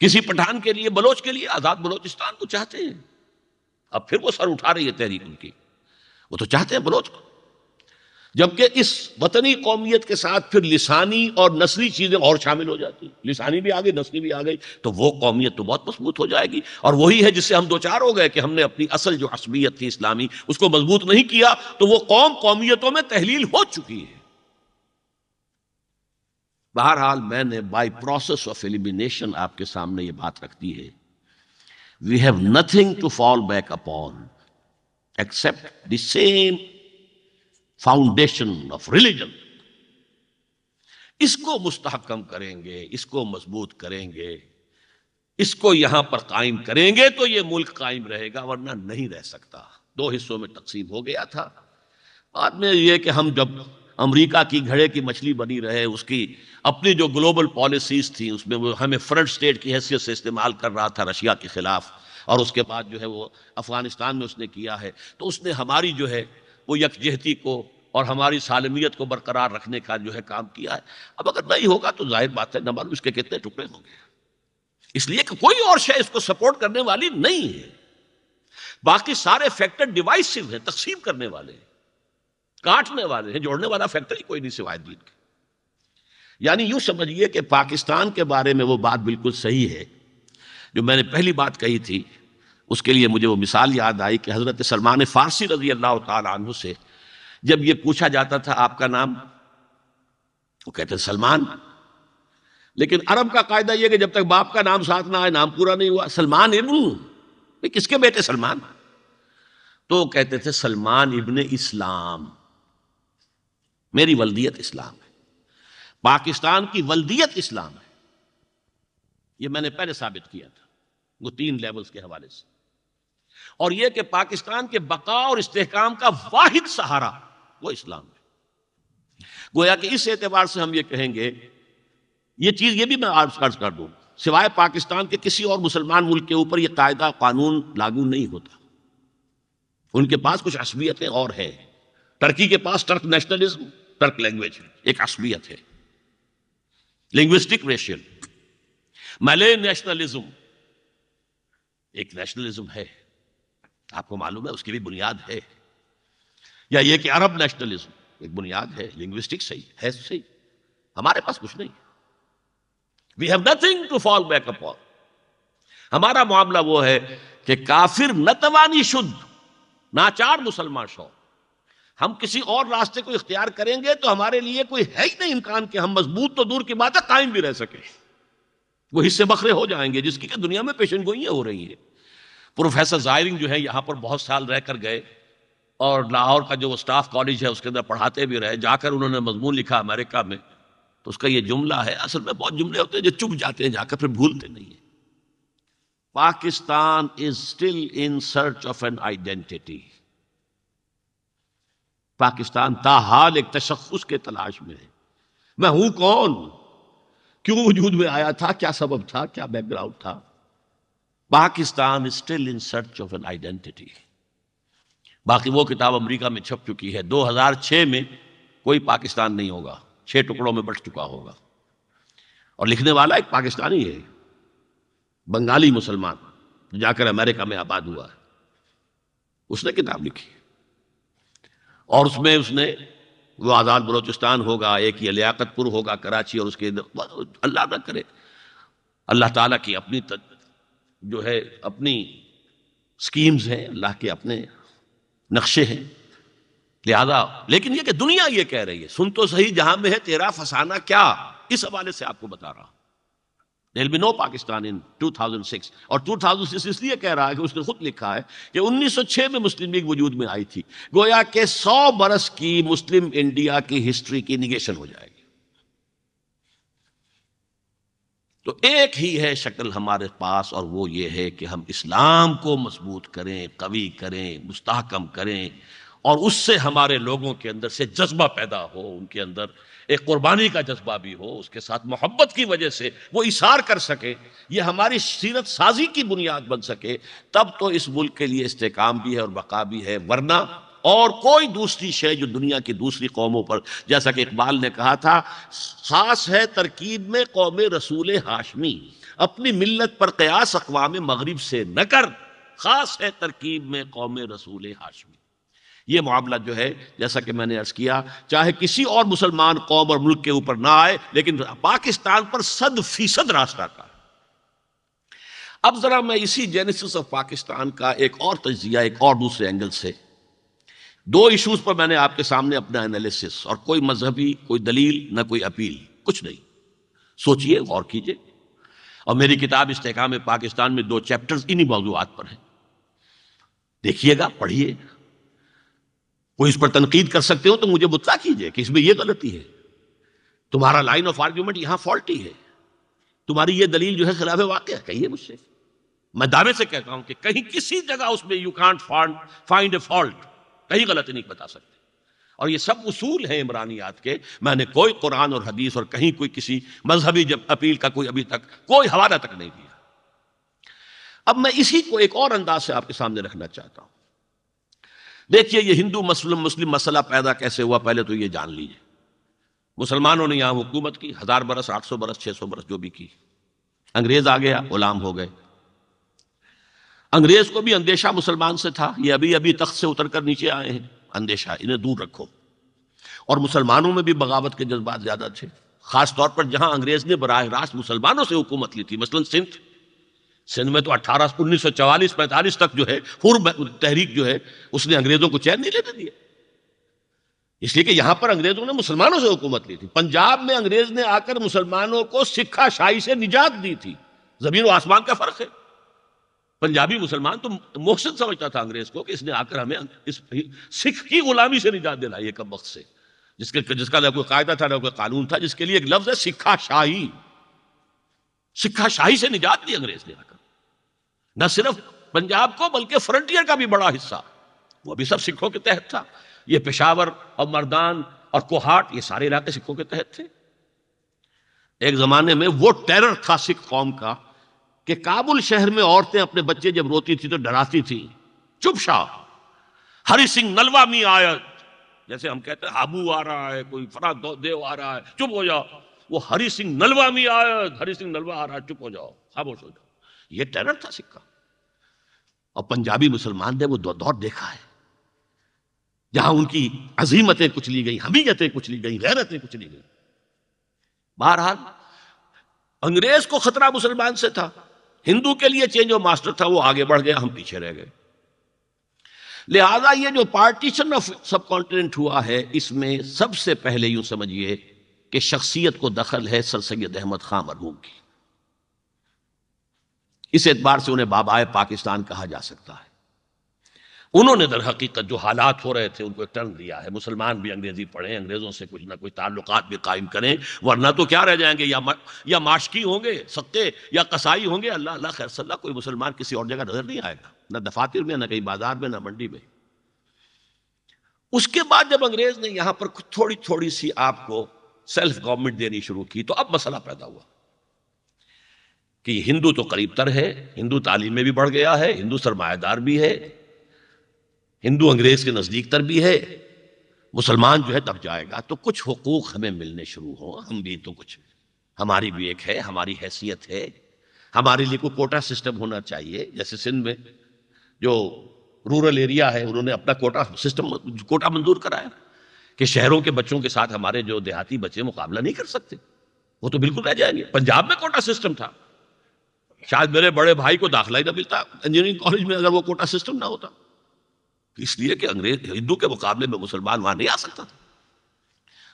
[SPEAKER 1] किसी पठान के लिए बलोच के लिए आजाद बलोचिस्तान को चाहते हैं अब फिर वो सर उठा रही है तहरीक उनकी वो तो चाहते हैं बलोच को जबकि इस वतनी कौमियत के साथ फिर लिसानी और नस्ली चीज़ें और शामिल हो जाती लिसानी भी आ गई नस्ली भी आ गई तो वो कौमियत तो बहुत मजबूत हो जाएगी और वही है जिससे हम दो चार हो गए कि हमने अपनी असल जो असबियत थी इस्लामी उसको मजबूत नहीं किया तो वो कौम कौमियतों में तहलील हो चुकी है बहरहाल मैंने बाई प्रोसेस ऑफ एलिमिनेशन आपके सामने ये बात रख दी है we have nothing to fall back upon except the same foundation of religion इसको मुस्तहकम करेंगे इसको मजबूत करेंगे इसको यहां पर कायम करेंगे तो ये मुल्क कायम रहेगा वरना नहीं रह सकता दो हिस्सों में तकसीम हो गया था बाद में ये कि हम जब अमेरिका की घड़े की मछली बनी रहे उसकी अपनी जो ग्लोबल पॉलिसीज थी उसमें वो हमें फ्रंट स्टेट की हैसियत से इस्तेमाल कर रहा था रशिया के खिलाफ और उसके बाद जो है वो अफगानिस्तान में उसने किया है तो उसने हमारी जो है वो यकजहती को और हमारी सालमियत को बरकरार रखने का जो है काम किया है अब अगर नहीं होगा तो जाहिर बात है नमालूम इसके कितने टुकड़े होंगे इसलिए कि कोई और शय इसको सपोर्ट करने वाली नहीं है बाकी सारे फैक्टर डिवाइसिव हैं तकसीम करने वाले हैं काटने वाले हैं जोड़ने वाला फैक्टर ही कोई नहीं सिवाय दीन के यानी यूं समझिए कि पाकिस्तान के बारे में वो बात बिल्कुल सही है जो मैंने पहली बात कही थी उसके लिए मुझे वो मिसाल याद आई कि हज़रत सलमान फ़ारसी रजी अल्लाह तु से जब ये पूछा जाता था आपका नाम वो कहते सलमान लेकिन अरब का कायदा यह कि जब तक बाप का नाम साथ ना आए नाम पूरा नहीं हुआ सलमान इबन किसके बेटे सलमान तो कहते थे सलमान इबन इस्लाम मेरी वल्दियत इस्लाम है पाकिस्तान की वल्दियत इस्लाम है यह मैंने पहले साबित किया था वो तीन लेवल्स के हवाले से और यह कि पाकिस्तान के बका और इस्तेकाम का वाहिद सहारा वो इस्लाम है गोया कि इस एतबार से हम ये कहेंगे ये चीज़ ये भी मैं आज कर्ज कर दू सिवाय पाकिस्तान के किसी और मुसलमान मुल्क के ऊपर यह कायदा कानून लागू नहीं होता उनके पास कुछ असबियतें और है टर्की के पास टर्क नेशनलिज्म टर्क लैंग्वेज है एक असबियत है लिंग्विस्टिक रेशियल मले नेशनलिज्म एक नेशनलिज्म है आपको मालूम है उसकी भी बुनियाद है या ये कि अरब नेशनलिज्म एक बुनियाद है लिंग्विस्टिक सही है सही हमारे पास कुछ नहीं we have nothing to fall back upon हमारा मामला वो है कि काफिर नतवानी शुद्ध नाचार मुसलमान शो हम किसी और रास्ते को इख्तियार करेंगे तो हमारे लिए कोई है ही नहीं इम्कान कि हम मजबूत तो दूर की बात है कायम भी रह सके वो हिस्से बखरे हो जाएंगे जिसकी दुनिया में पेशन गोइयां हो रही हैं प्रोफेसर जायरिंग जो है यहाँ पर बहुत साल रह कर गए और लाहौर का जो स्टाफ कॉलेज है उसके अंदर पढ़ाते भी रहे जाकर उन्होंने मजमून लिखा अमेरिका में तो उसका ये जुमला है असल में बहुत जुमले होते हैं जो चुप जाते हैं जाकर फिर भूलते नहीं है Pakistan is still in search of an identity Pakistan ताहाल एक तशखस के तलाश में है मैं हूं कौन क्यों वजूद में आया था क्या सबब था क्या बैकग्राउंड था Pakistan still in search of an identity बाकी वो किताब अमेरिका में छप चुकी है 2006 में कोई पाकिस्तान नहीं होगा छह टुकड़ों में बट चुका होगा और लिखने वाला एक पाकिस्तानी है बंगाली मुसलमान जाकर अमेरिका में आबाद हुआ उसने किताब लिखी और उसमें उसने वो आज़ाद बलोचिस्तान होगा एक ही लियाकतपुर होगा कराची और उसके अल्लाह न करे अल्लाह ताला की अपनी जो है अपनी स्कीम्स हैं अल्लाह के अपने नक्शे हैं लिहाजा लेकिन यह कि दुनिया ये कह रही है सुन तो सही जहां में है तेरा फसाना क्या इस हवाले से आपको बता रहा हूं बी नो पाकिस्तान इन 2006 और 2006 इसलिए कह रहा है कि उसने खुद लिखा है कि 1906 में मुस्लिम लीग वजूद में आई थी गोया के 100 बरस की मुस्लिम इंडिया की हिस्ट्री की निगेशन हो जाएगी तो एक ही है शक्ल हमारे पास और वो ये है कि हम इस्लाम को मजबूत करें कवी करें मुस्तकम करें और उससे हमारे लोगों के अंदर से जज्बा पैदा हो उनके अंदर एक कुर्बानी का जज्बा भी हो उसके साथ मोहब्बत की वजह से वो इशार कर सके ये हमारी सीरत साजी की बुनियाद बन सके तब तो इस मुल्क के लिए इस्तेकाम भी है और बका भी है वरना और कोई दूसरी शय जो दुनिया की दूसरी कौमों पर जैसा कि इकबाल ने कहा था खास है तरकीब में कौम रसूल हाशमी अपनी मिलत पर कयास अकवाम मगरब से न कर खास है तरकीब में कौम रसूल हाशमी ये मामला जो है जैसा कि मैंने अर्ज किया चाहे किसी और मुसलमान कौम और मुल्क के ऊपर ना आए लेकिन पाकिस्तान पर सद फीसद रास्ता का अब ज़रा मैं इसी जेनेसिस ऑफ पाकिस्तान का एक और तजिया एक और दूसरे एंगल से दो इश्यूज पर मैंने आपके सामने अपना एनालिसिस और कोई मजहबी कोई दलील ना कोई अपील कुछ नहीं सोचिए गौर कीजिए और मेरी किताब इस्तेकाम पाकिस्तान में दो चैप्टर्स इन्हीं मौजूद पर हैं देखिएगा पढ़िए कोई इस पर तनकीद कर सकते हो तो मुझे बुतला कीजिए कि इसमें यह गलती है तुम्हारा लाइन ऑफ आर्ग्यूमेंट यहां फॉल्टी है तुम्हारी यह दलील जो है खिलाफ वाक्य कही कहिए मुझसे मैं दावे से कहता हूं कि कहीं किसी जगह उसमें you can't find a fault कहीं गलत नहीं बता सकते और ये सब उसूल हैं इमरानियात के मैंने कोई कुरान और हदीस और कहीं कोई किसी मजहबी जब अपील का कोई अभी तक कोई हवाला तक नहीं दिया अब मैं इसी को एक और अंदाज से आपके सामने रखना चाहता हूं देखिए ये हिंदू मुस्लिम मुस्लिम मसला पैदा कैसे हुआ पहले तो ये जान लीजिए मुसलमानों ने यहां हुकूमत की हजार बरस आठ सौ बरस छह सौ बरस जो भी की अंग्रेज आ गया गुलाम हो गए अंग्रेज को भी अंदेशा मुसलमान से था ये अभी अभी तख्त से उतर कर नीचे आए हैं अंदेशा इन्हें दूर रखो और मुसलमानों में भी बगावत के जज्बात ज्यादा थे खासतौर पर जहां अंग्रेज ने बरह रास्त मुसलमानों से हुकूमत ली थी मसलन सिंध सिंध में तो अट्ठारह उन्नीस सौ चवालीस पैंतालीस तक जो है पूर्व तहरीक जो है उसने अंग्रेजों को चैन नहीं लेने दिया इसलिए कि यहां पर अंग्रेजों ने मुसलमानों से हुकूमत ली थी पंजाब में अंग्रेज ने आकर मुसलमानों को सिक्खा शाही से निजात दी थी जमीन व आसमान का फर्क है पंजाबी मुसलमान तो मोहसिन समझता था अंग्रेज को कि इसने आकर हमें इस सिख की गुलामी से निजात दिलाई है कम वक्त से जिसके जिसका ना कोई कायदा था ना कोई कानून था जिसके लिए एक लफ्ज है सिखा शाही सिखा शाही से निजात दी अंग्रेज ने आकर न सिर्फ पंजाब को बल्कि फ्रंटियर का भी बड़ा हिस्सा वो भी सब सिखों के तहत था ये पेशावर और मर्दान और कोहाट ये सारे इलाके सिखों के तहत थे एक जमाने में वो टेरर था सिख कौम का कि काबुल शहर में औरतें अपने बच्चे जब रोती थी तो डराती थी चुप शाह हरि सिंह नलवा मी आयत जैसे हम कहते हैं हाबू आ रहा है कोई फरा देव आ रहा है चुप हो जाओ वो हरि सिंह नलवा मी आयत हरि सिंह नलवा आ रहा है चुप हो जाओ खामोश हो जाओ ये टेरर था सिक्का और पंजाबी मुसलमान ने वो दौर देखा है जहां उनकी अजीमतें कुछ ली गई हमीयतें कुछ ली गई गैरतें कुछ ली गई बहरहाल अंग्रेज को खतरा मुसलमान से था हिंदू के लिए चेंज ऑफ मास्टर था वो आगे बढ़ गया हम पीछे रह गए लिहाजा ये जो पार्टीशन ऑफ सब कॉन्टिनेंट हुआ है इसमें सबसे पहले यूं समझिए कि शख्सियत को दखल है सर सैद अहमद खां मरहूम की इस एतबार से उन्हें बाबाए पाकिस्तान कहा जा सकता है उन्होंने दर हकीकत जो हालात हो रहे थे उनको टर्न दिया है मुसलमान भी अंग्रेजी पढ़ें अंग्रेज़ों से कुछ ना कुछ ताल्लुक भी कायम करें वरना तो क्या रह जाएंगे या मा, या माशकी होंगे सत्ते या कसाई होंगे अल्लाह अल्लाह खैर सल्ला कोई मुसलमान किसी और जगह नजर नहीं आएगा ना दफातर में ना कहीं बाजार में ना मंडी में उसके बाद जब अंग्रेज ने यहां पर कुछ थोड़ी थोड़ी सी आपको सेल्फ गवर्नमेंट देनी शुरू की तो अब मसला पैदा हुआ कि हिंदू तो करीब तर है हिंदू तालीम में भी बढ़ गया है हिंदू सरमायादार भी है हिंदू अंग्रेज के नज़दीक तर भी है मुसलमान जो है तब जाएगा तो कुछ हकूक हमें मिलने शुरू हों हम भी तो कुछ हमारी भी एक है हमारी हैसियत है हमारे लिए कोई कोटा सिस्टम होना चाहिए जैसे सिंध में जो रूरल एरिया है उन्होंने अपना कोटा सिस्टम कोटा मंजूर कराया कि शहरों के बच्चों के साथ हमारे जो देहाती बच्चे मुकाबला नहीं कर सकते वो तो बिल्कुल रह जाएंगे पंजाब में कोटा सिस्टम था शायद मेरे बड़े भाई को दाखिला ही ना मिलता इंजीनियरिंग कॉलेज में अगर वो कोटा सिस्टम ना होता इसलिए कि अंग्रेज हिंदू के मुकाबले में मुसलमान वहां नहीं आ सकता था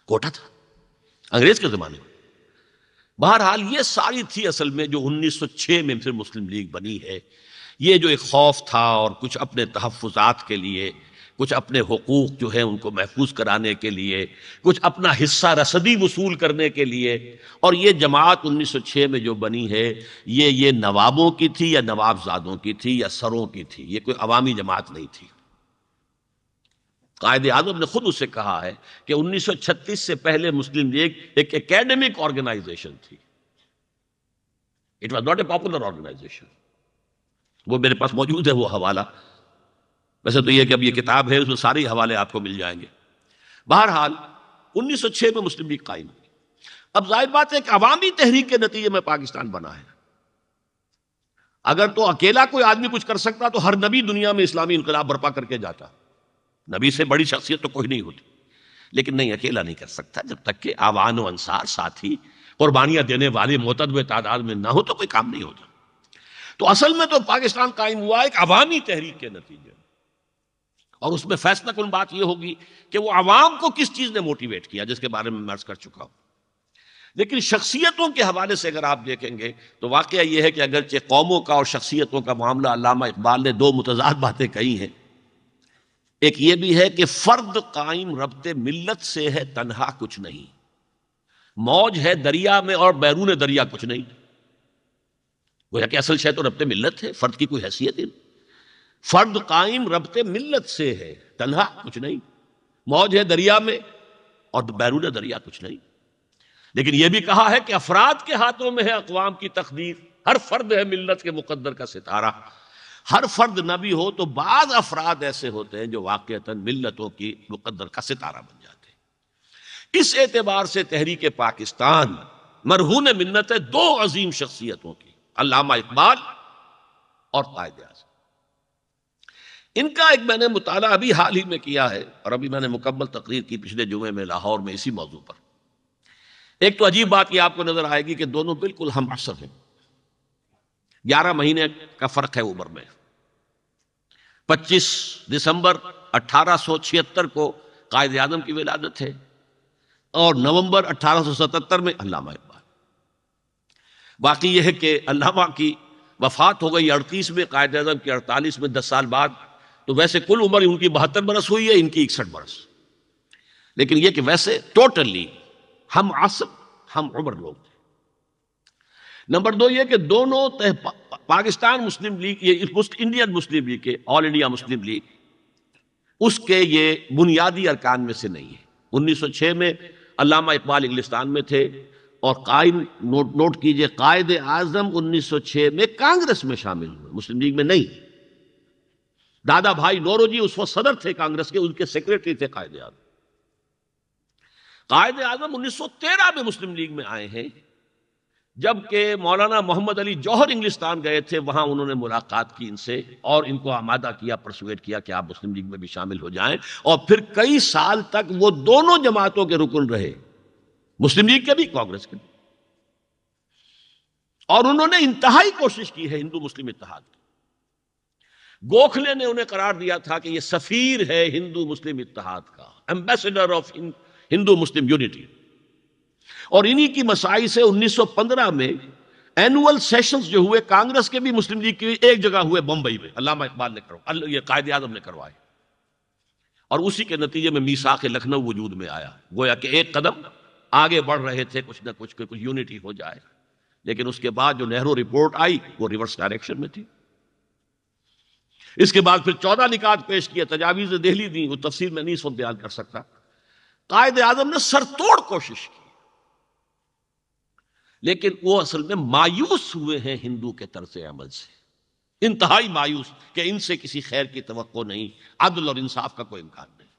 [SPEAKER 1] कोटा था अंग्रेज के जमाने में बहरहाल ये सारी थी असल में जो 1906 में फिर मुस्लिम लीग बनी है ये जो एक खौफ था और कुछ अपने तहफात के लिए कुछ अपने हकूक़ जो है उनको महफूज कराने के लिए कुछ अपना हिस्सा रसदी वसूल करने के लिए और ये जमात 1906 में जो बनी है ये ये नवाबों की थी या नवाबजादों की थी या सरों की थी ये कोई अवामी जमात नहीं थी कायद आजम ने खुद उससे कहा है कि 1936 से पहले मुस्लिम लीग एक एकेडमिक ऑर्गेनाइजेशन थी it was not a popular organisation वो मेरे पास मौजूद है वो हवाला वैसे तो ये कि अब ये किताब है उसमें सारे हवाले आपको मिल जाएंगे बहरहाल 1906 में मुस्लिम लीग कायम हुई अब जाहिर बात है एक अवामी तहरीक के नतीजे में पाकिस्तान बना है अगर तो अकेला कोई आदमी कुछ कर सकता तो हर नबी दुनिया में इस्लामी इनकलाब बर्पा करके जाता नबी से बड़ी शख्सियत तो कोई नहीं होती लेकिन नहीं अकेला नहीं कर सकता जब तक कि आवान अंसार साथी कुर्बानियां देने वाले मोतदब तादाद में ना हो तो कोई काम नहीं होता तो असल में तो पाकिस्तान कायम हुआ एक अवामी तहरीक के नतीजे और उसमें फैसला कुल बात यह होगी कि वो आवाम को किस चीज़ ने मोटिवेट किया जिसके बारे में मैं कर चुका हूँ लेकिन शख्सियतों के हवाले से अगर आप देखेंगे तो वाक़ यह है कि अगरचे कौमों का और शख्सियतों का मामला अलामा इकबाल ने दो मुतजाद बातें कही हैं एक ये भी है कि फर्द कायम रबते मिल्लत से है तनहा कुछ नहीं मौज है दरिया में और बैरून दरिया कुछ नहीं गोया कि असल शह तो रबते मिल्लत है फर्द की कोई हैसियत ही फर्द कायम रबते मिल्लत से है तनहा कुछ नहीं मौज है दरिया में और बैरून दरिया कुछ नहीं लेकिन यह भी कहा है कि अफराद के हाथों में है अकवाम की तकदीर हर फर्द है मिल्लत के मुकद्दर का सितारा हर फर्द नबी हो तो बाद अफराद ऐसे होते हैं जो वाक़ता मिलतों की मुकदर का सितारा बन जाते हैं इस एतबार से तहरीक पाकिस्तान मरहून मिन्नत है दो अजीम शख्सियतों की अलामा इकबाल और कायद इनका एक मैंने मुताला अभी हाल ही में किया है और अभी मैंने मुकम्मल तकरीर की पिछले जुमे में लाहौर में इसी मौजू पर एक तो अजीब बात यह आपको नजर आएगी कि दोनों बिल्कुल हम असर हैं ग्यारह महीने का फर्क है उम्र में 25 दिसंबर अठारह को कायद आजम की विलादत है और नवंबर 1877 में अल्लामा इकबाल बाकी यह है कि अल्लामा की वफात हो गई अड़तीस में कायद आजम की अड़तालीस में दस साल बाद तो वैसे कुल उम्र उनकी बहत्तर बरस हुई है इनकी इकसठ बरस लेकिन यह कि वैसे टोटली हम आसम हम उम्र लोग थे नंबर दो ये कि दोनों तह पा, पाकिस्तान मुस्लिम लीग ये इंडियन मुस्लिम लीग के ऑल इंडिया मुस्लिम लीग उसके ये बुनियादी अरकान में से नहीं है 1906 में अलामा इकबाल इंग्लिस्तान में थे और कायम नोट नोट कीजिए कायद आजम 1906 में कांग्रेस में शामिल हुए मुस्लिम लीग में नहीं दादा भाई नौरोजी उस वक्त सदर थे कांग्रेस के उनके सेक्रेटरी थे कायद आजम कायद आजम 1913 में मुस्लिम लीग में आए हैं जबकि मौलाना मोहम्मद अली जौहर इंग्लिस्तान गए थे वहां उन्होंने मुलाकात की इनसे और इनको आमादा किया प्रसुवेट किया कि आप मुस्लिम लीग में भी शामिल हो जाएं और फिर कई साल तक वो दोनों जमातों के रुकन रहे मुस्लिम लीग के भी कांग्रेस के भी और उन्होंने इंतहाई कोशिश की है हिंदू मुस्लिम इतिहाद की गोखले ने उन्हें करार दिया था कि यह सफीर है हिंदू मुस्लिम इतिहाद का ambassador of Hindu Muslim unity और इन्हीं की मसाई से 1915 में एनुअल सेशंस जो हुए कांग्रेस के भी मुस्लिम लीग की एक जगह हुए बम्बई में अल्लामा इकबाल ने करो ये कायद आजम ने करवाए और उसी के नतीजे में मीसा के लखनऊ वजूद में आया गोया कि एक कदम आगे बढ़ रहे थे कुछ ना कुछ कुछ यूनिटी हो जाए लेकिन उसके बाद जो नेहरू रिपोर्ट आई वो रिवर्स डायरेक्शन में थी इसके बाद फिर चौदह निकात पेश किए तजावीज दहली दी वो तफसील में नहीं सुन बयान कर सकता कायद आजम ने सरतोड़ कोशिश की लेकिन वो असल में मायूस हुए हैं हिंदू के तर्ज अमल से इंतहाई मायूस कि इनसे किसी खैर की तो नहीं अदल और इंसाफ का कोई इम्कान नहीं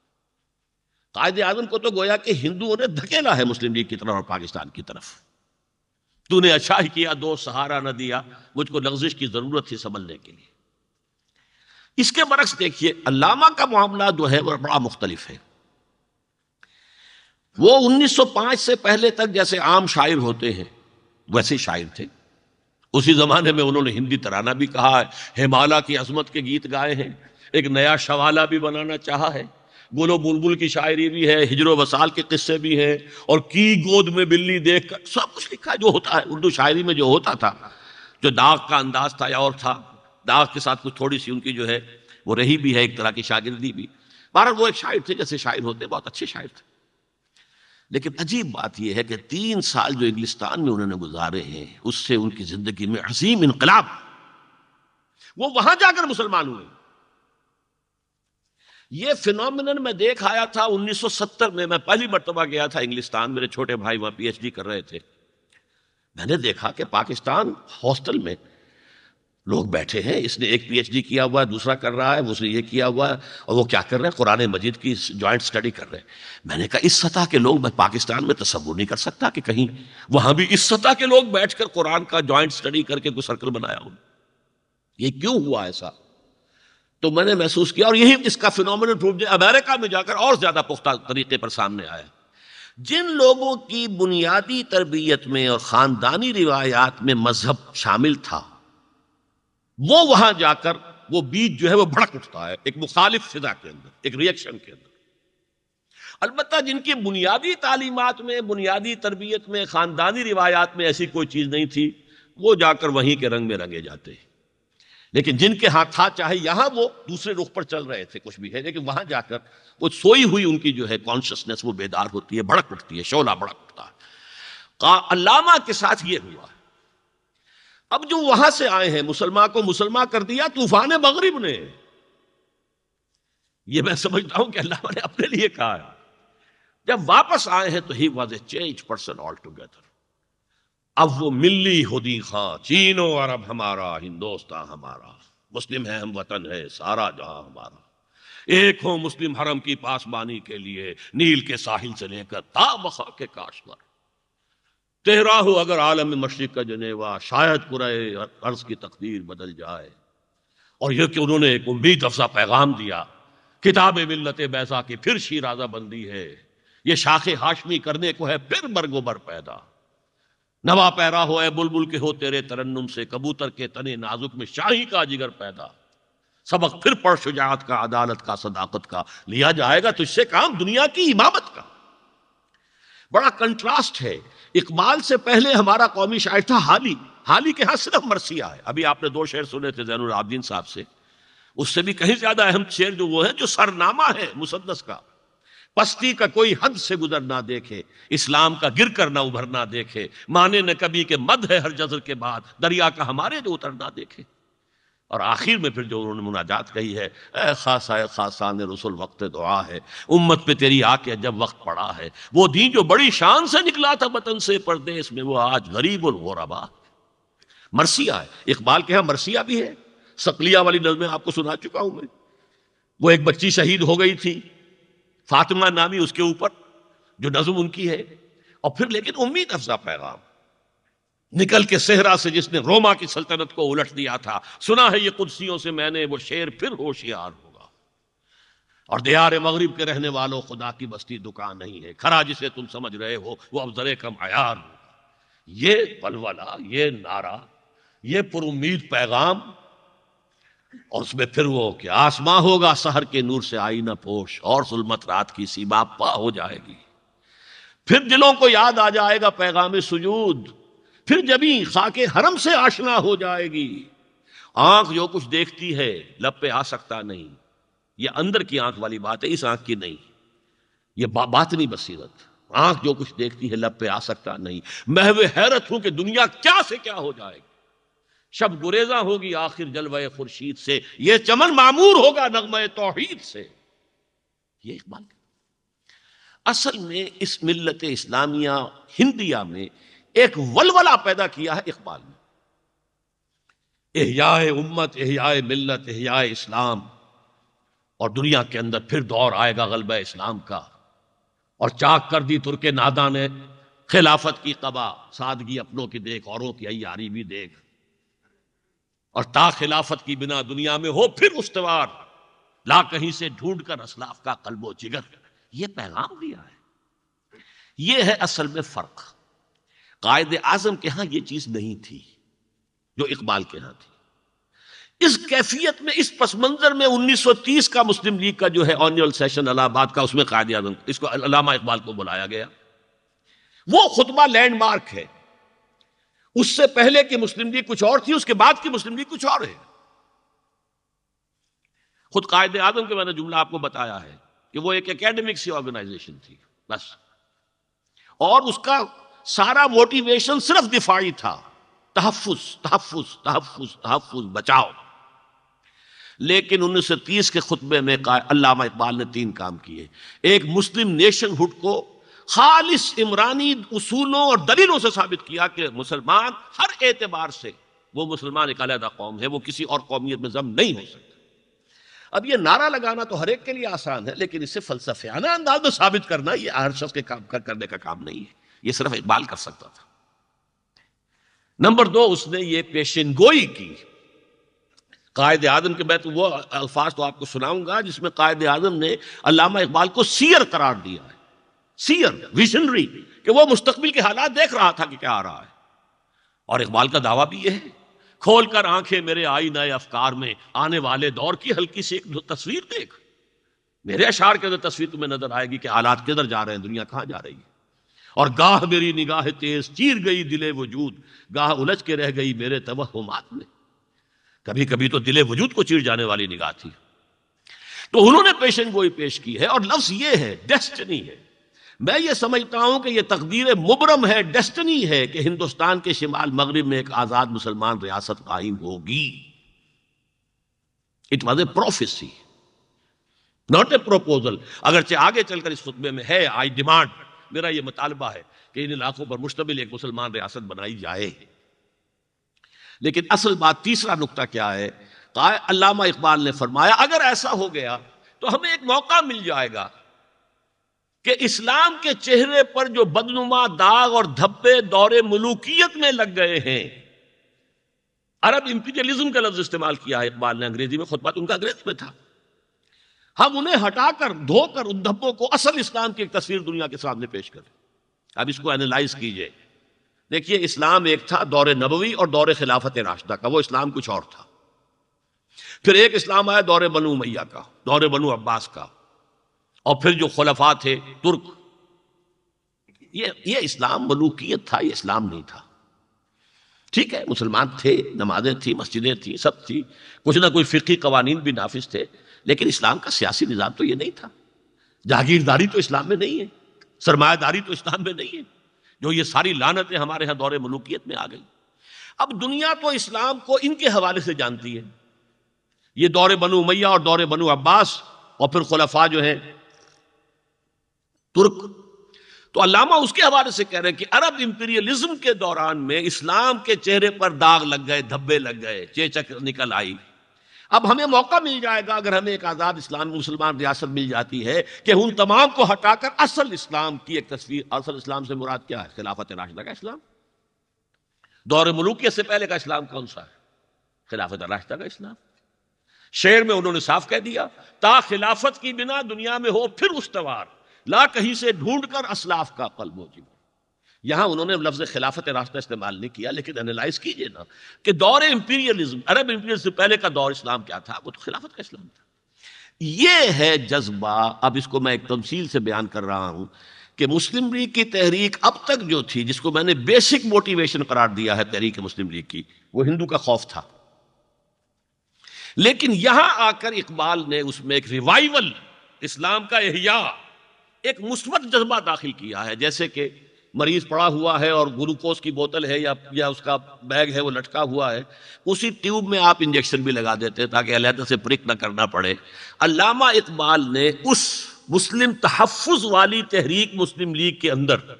[SPEAKER 1] कायद आजम को तो गोया कि हिंदुओं ने धकेला है मुस्लिम लीग की तरफ और पाकिस्तान की तरफ तूने अच्छा ही किया दो सहारा न दिया मुझको लफ्जिश की जरूरत थी संभलने के लिए इसके बरक्स देखिए अलामा का मामला जो है वह बड़ा मुख्तलिफ है वो 1905 से पहले तक जैसे आम शायर होते हैं वैसे शायर थे उसी जमाने में उन्होंने हिंदी तराना भी कहा है हिमाला की अजमत के गीत गाए हैं एक नया शवाला भी बनाना चाहा है गोलो बुलबुल की शायरी भी है हिजरो वसाल के किस्से भी हैं और की गोद में बिल्ली देख कर सब कुछ लिखा जो होता है उर्दू शायरी में जो होता था जो दाग का अंदाज था या और था दाग के साथ कुछ थोड़ी सी उनकी जो है वो रही भी है एक तरह की शागिर्दी भी बहरहाल वो एक शायर थे जैसे शायर होते बहुत अच्छे शायर थे लेकिन अजीब बात यह है कि तीन साल जो इंग्लिस्तान में उन्होंने गुजारे हैं उससे उनकी जिंदगी में अजीम इनकलाब वो वहां जाकर मुसलमान हुए ये फिनोमिन मैं देख आया था 1970 में मैं पहली मरतबा गया था इंग्लिस्तान मेरे छोटे भाई वहां पीएचडी कर रहे थे मैंने देखा कि पाकिस्तान हॉस्टल में लोग बैठे हैं इसने एक पीएचडी किया हुआ है दूसरा कर रहा है उसने ये किया हुआ है और वो क्या कर रहे हैं कुरान मजीद की जॉइंट स्टडी कर रहे हैं मैंने कहा इस सतह के लोग मैं पाकिस्तान में तस्वुर नहीं कर सकता कि कहीं वहां भी इस सतह के लोग बैठकर कुरान का जॉइंट स्टडी करके कोई सर्कल बनाया हो ये क्यों हुआ ऐसा तो मैंने महसूस किया और यही इसका फिनोमिन प्रूफ अमेरिका में जाकर और ज्यादा पुख्ता तरीके पर सामने आया जिन लोगों की बुनियादी तरबियत में और ख़ानदानी रिवायात में मज़हब शामिल था वो वहां जाकर वो बीज जो है वो भड़क उठता है एक मुखालिफ फिजा के अंदर एक रिएक्शन के अंदर अलबत् जिनकी बुनियादी तालीमत में बुनियादी तरबियत में ख़ानदानी रिवायात में ऐसी कोई चीज़ नहीं थी वो जाकर वहीं के रंग में रंगे जाते हैं लेकिन जिनके हाथ था चाहे यहां वो दूसरे रुख पर चल रहे थे कुछ भी है लेकिन वहां जाकर वो सोई हुई उनकी जो है कॉन्शियसनेस वो बेदार होती है भड़क उठती है शोला भड़क उठता है अल्लामा के साथ ये हुआ अब जो वहां से आए हैं मुसलमान को मुसलमान कर दिया तूफान मगरिब ने यह मैं समझता हूं कि अल्लाह ने अपने लिए कहा है जब वापस आए हैं तो he was a change person altogether अब वो मिल्ली होदी खां चीनो अरब हमारा हिंदोस्तान हमारा मुस्लिम है हम वतन है सारा जहां हमारा एक हो मुस्लिम हरम की पासबानी के लिए नील के साहिल से लेकर ताबखा के काश तेहरा हो अगर आलम मशरक़ का जनेवा शायद कुरए अर्ज की तकदीर बदल जाए और यह कि उन्होंने एक उम्मीद अफसा पैगाम दिया किताब मिलत बैसा की फिर शीराजा बंदी है ये शाख हाशमी करने को है फिर बरगोबर पैदा नवा पैरा हो ए बुलबुल के हो तेरे तरन्नुम से कबूतर के तने नाजुक में शाही का जिगर पैदा सबक फिर पढ़ शुजात का अदालत का सदाकत का लिया जाएगा तुझसे काम दुनिया की इमामत का बड़ा कंट्रास्ट है इकबाल से पहले हमारा कौमी शायर था हाली हाली के यहाँ सिर्फ मरसिया है अभी आपने दो शेर सुने थे जैन आबदीन साहब से उससे भी कहीं ज्यादा अहम शेर जो वो है जो सरनामा है मुसदस का पस्ती का कोई हद से गुजर ना देखे इस्लाम का गिर कर ना उभर ना देखे माने न कभी के मद है हर जजर के बाद दरिया का हमारे जो उतर ना देखे और आखिर में फिर जो उन्होंने मुनाजात कही है ए खासा खासा ने रसुल वक्त दुआ है उम्मत पे तेरी आके जब वक्त पड़ा है वो दिन जो बड़ी शान से निकला था वतन से परदेश में वो आज गरीब और गोराबा मरसिया है इकबाल के यहाँ मरसिया भी है सकलिया वाली नज़में आपको सुना चुका हूँ मैं वो एक बच्ची शहीद हो गई थी फातिमा नामी उसके ऊपर जो नज़म उनकी है और फिर लेकिन उम्मीद अफजा पैगाम निकल के सेहरा से जिसने रोमा की सल्तनत को उलट दिया था सुना है ये कुर्सियों से मैंने वो शेर फिर होशियार होगा और दियार मगरब के रहने वालों खुदा की बस्ती दुकान नहीं है खरा जिसे तुम समझ रहे हो वो अब जरे का मयार होगा ये बलवला ये नारा ये पुरुद पैगाम और उसमें फिर वो कि आसमां होगा शहर के नूर से आई न पोश और जुलमत रात की सीमा पा हो जाएगी फिर दिलों को याद आ जाएगा पैगाम सजूद फिर जबी खाके हरम से आशना हो जाएगी आंख जो कुछ देखती है लब पे आ सकता नहीं ये अंदर की आंख वाली बात है इस आंख की नहीं यह बा, बात नहीं बसीरत आंख जो कुछ देखती है लब पे आ सकता नहीं मैं वे हैरत हूं कि दुनिया क्या से क्या हो जाएगी शब गुरेजा होगी आखिर जलवे खुर्शीद से यह चमन मामूर होगा नगम तोहहीद से ये इकबाल असल में इस मिलत इस्लामिया हिंदिया में एक वलवला पैदा किया है इकबाल ने एहियाए उम्मत एहियाए मिल्लत एहियाए इस्लाम और दुनिया के अंदर फिर दौर आएगा गलब इस्लाम का और चाक कर दी तुर्क नादा ने खिलाफत की कबा सादगी अपनों की देख औरों की अयारी भी देख और ता खिलाफत की बिना दुनिया में हो फिर उस्तवार ला कहीं से ढूंढ कर असलाफ का कलबो जिगर यह पैगाम दिया है यह है असल में फर्क कायद आजम के यहां यह चीज नहीं थी जो इकबाल के यहां थी इस कैफियत में इस पस मंजर में 1930 का मुस्लिम लीग का जो है ऑनअल सेशन अलाहाबाद का उसमें कायद आजम इसको अलामा इकबाल को बुलाया गया वो खुतबा लैंडमार्क है उससे पहले की मुस्लिम लीग कुछ और थी उसके बाद की मुस्लिम लीग कुछ और है खुद कायद आजम के मैंने जुमला आपको बताया है कि वो एक एकेडमिक सी ऑर्गेनाइजेशन थी बस और उसका सारा मोटिवेशन सिर्फ दिफाई था तहफ़ तहफ़ तहफुज तहफुज बचाओ लेकिन 1930 के खुतबे में अल्लामा इकबाल ने तीन काम किए एक मुस्लिम नेशनहुड को खालिस इमरानी उसूलों और दलीलों से साबित किया कि मुसलमान हर एतबार से वो मुसलमान एक अलहदा कौम है वो किसी और कौमियत में जम नहीं हो सकता अब ये नारा लगाना तो हर एक के लिए आसान है लेकिन इसे फलसफियाना अंदाज में साबित करना ये हर शख्स के काम कर करने का काम नहीं है ये सिर्फ इकबाल कर सकता था नंबर दो उसने ये पेशन गोई की कायद आजम के मैं तो वो अल्फाज तो आपको सुनाऊंगा जिसमें कायद आजम ने अलामा इकबाल को सीयर करार दिया है सीयर विजनरी कि वो मुस्तबिल के हालात देख रहा था कि क्या आ रहा है और इकबाल का दावा भी ये है खोल कर आंखें मेरे आई नए अफकार में आने वाले दौर की हल्की सी एक तस्वीर देख मेरे अशार के अंदर तस्वीर तुम्हें नजर आएगी कि हालात किधर जा रहे हैं दुनिया कहाँ जा रही है और गाह मेरी निगाह तेज चीर गई दिले वजूद गाह उलझ के रह गई मेरे तवहुमात में कभी कभी तो दिले वजूद को चीर जाने वाली निगाह थी तो उन्होंने पेशन गोई पेश की है और लफ्ज ये है डेस्टनी है मैं ये समझता हूं कि यह तकदीर मुबरम है डेस्टनी है कि हिंदुस्तान के शिमाल मगरब में एक आजाद मुसलमान रियासत कायम होगी it was a prophecy not a proposal अगरचे आगे चलकर इस खुतबे में है आई डिमांड मेरा यह मुतालबा है कि इन इलाकों पर मुश्तमिल एक मुसलमान रियासत बनाई जाए लेकिन असल बात तीसरा नुकता क्या है अल्लामा इकबाल ने फरमाया अगर ऐसा हो गया तो हमें एक मौका मिल जाएगा कि इस्लाम के चेहरे पर जो बदनुमा दाग और धब्बे दौरे मलूकियत में लग गए हैं अरब इंपीरियलिज्म का लफ्ज इस्तेमाल किया है इकबाल ने अंग्रेजी में बात उनका अंग्रेज में था हम उन्हें हटाकर धोकर उन धब्बों को असल इस्लाम की एक तस्वीर दुनिया के सामने पेश करें अब इसको एनालाइज कीजिए देखिए इस्लाम एक था दौरे नबवी और दौरे खिलाफत राशदा का वो इस्लाम कुछ और था फिर एक इस्लाम आया दौर बनु मैया का दौर बनु अब्बास का और फिर जो खलफा थे तुर्क ये ये इस्लाम मलूकियत था ये इस्लाम नहीं था ठीक है मुसलमान थे नमाजें थी मस्जिदें थी सब थी कुछ ना कुछ फ़िकी कवानीन भी नाफिज थे लेकिन इस्लाम का सियासी निज़ाम तो ये नहीं था जागीरदारी तो इस्लाम में नहीं है सरमायादारी तो इस्लाम में नहीं है जो ये सारी लानतें हमारे यहाँ दौरे मलूकियत में आ गई अब दुनिया तो इस्लाम को इनके हवाले से जानती है ये दौरे बनु मैया और दौरे बनु अब्बास और फिर खुलफा जो है तुर्क तो अलामा उसके हवाले से कह रहे हैं कि अरब इंपीरियलिज्म के दौरान में इस्लाम के चेहरे पर दाग लग गए धब्बे लग गए चेचक निकल आई अब हमें मौका मिल जाएगा अगर हमें एक आज़ाद इस्लाम मुसलमान रियासत मिल जाती है कि उन तमाम को हटाकर असल इस्लाम की एक तस्वीर असल इस्लाम से मुराद क्या है खिलाफत राशिदा का इस्लाम दौर मलुकियत से पहले का इस्लाम कौन सा है खिलाफत राशिदा का इस्लाम शेर में उन्होंने साफ कह दिया ता खिलाफत की बिना दुनिया में हो फिर तवार ला कहीं से ढूंढ कर असलाफ का कल मोजिब यहां उन्होंने लफ्ज खिलाफत रास्ता इस्तेमाल नहीं किया लेकिन एनालाइज कीजिए ना कि दौर इंपीरियलिज्म अरब इंपीरियल से पहले का दौर इस्लाम क्या था वो तो खिलाफत का इस्लाम था ये है जज्बा अब इसको मैं एक तमसील से बयान कर रहा हूं कि मुस्लिम लीग की तहरीक अब तक जो थी जिसको मैंने बेसिक मोटिवेशन करार दिया है तहरीक मुस्लिम लीग की वो हिंदू का खौफ था लेकिन यहां आकर इकबाल ने उसमें एक रिवाइवल इस्लाम का एहिया एक मुस्बत जज्बा दाखिल किया है जैसे कि मरीज पड़ा हुआ है और ग्लूकोज की बोतल है या या उसका बैग है वो लटका हुआ है उसी ट्यूब में आप इंजेक्शन भी लगा देते हैं ताकि अलहद से प्रिक ना करना पड़े अलामा इकबाल ने उस मुस्लिम तहफ़ वाली तहरीक मुस्लिम लीग के अंदर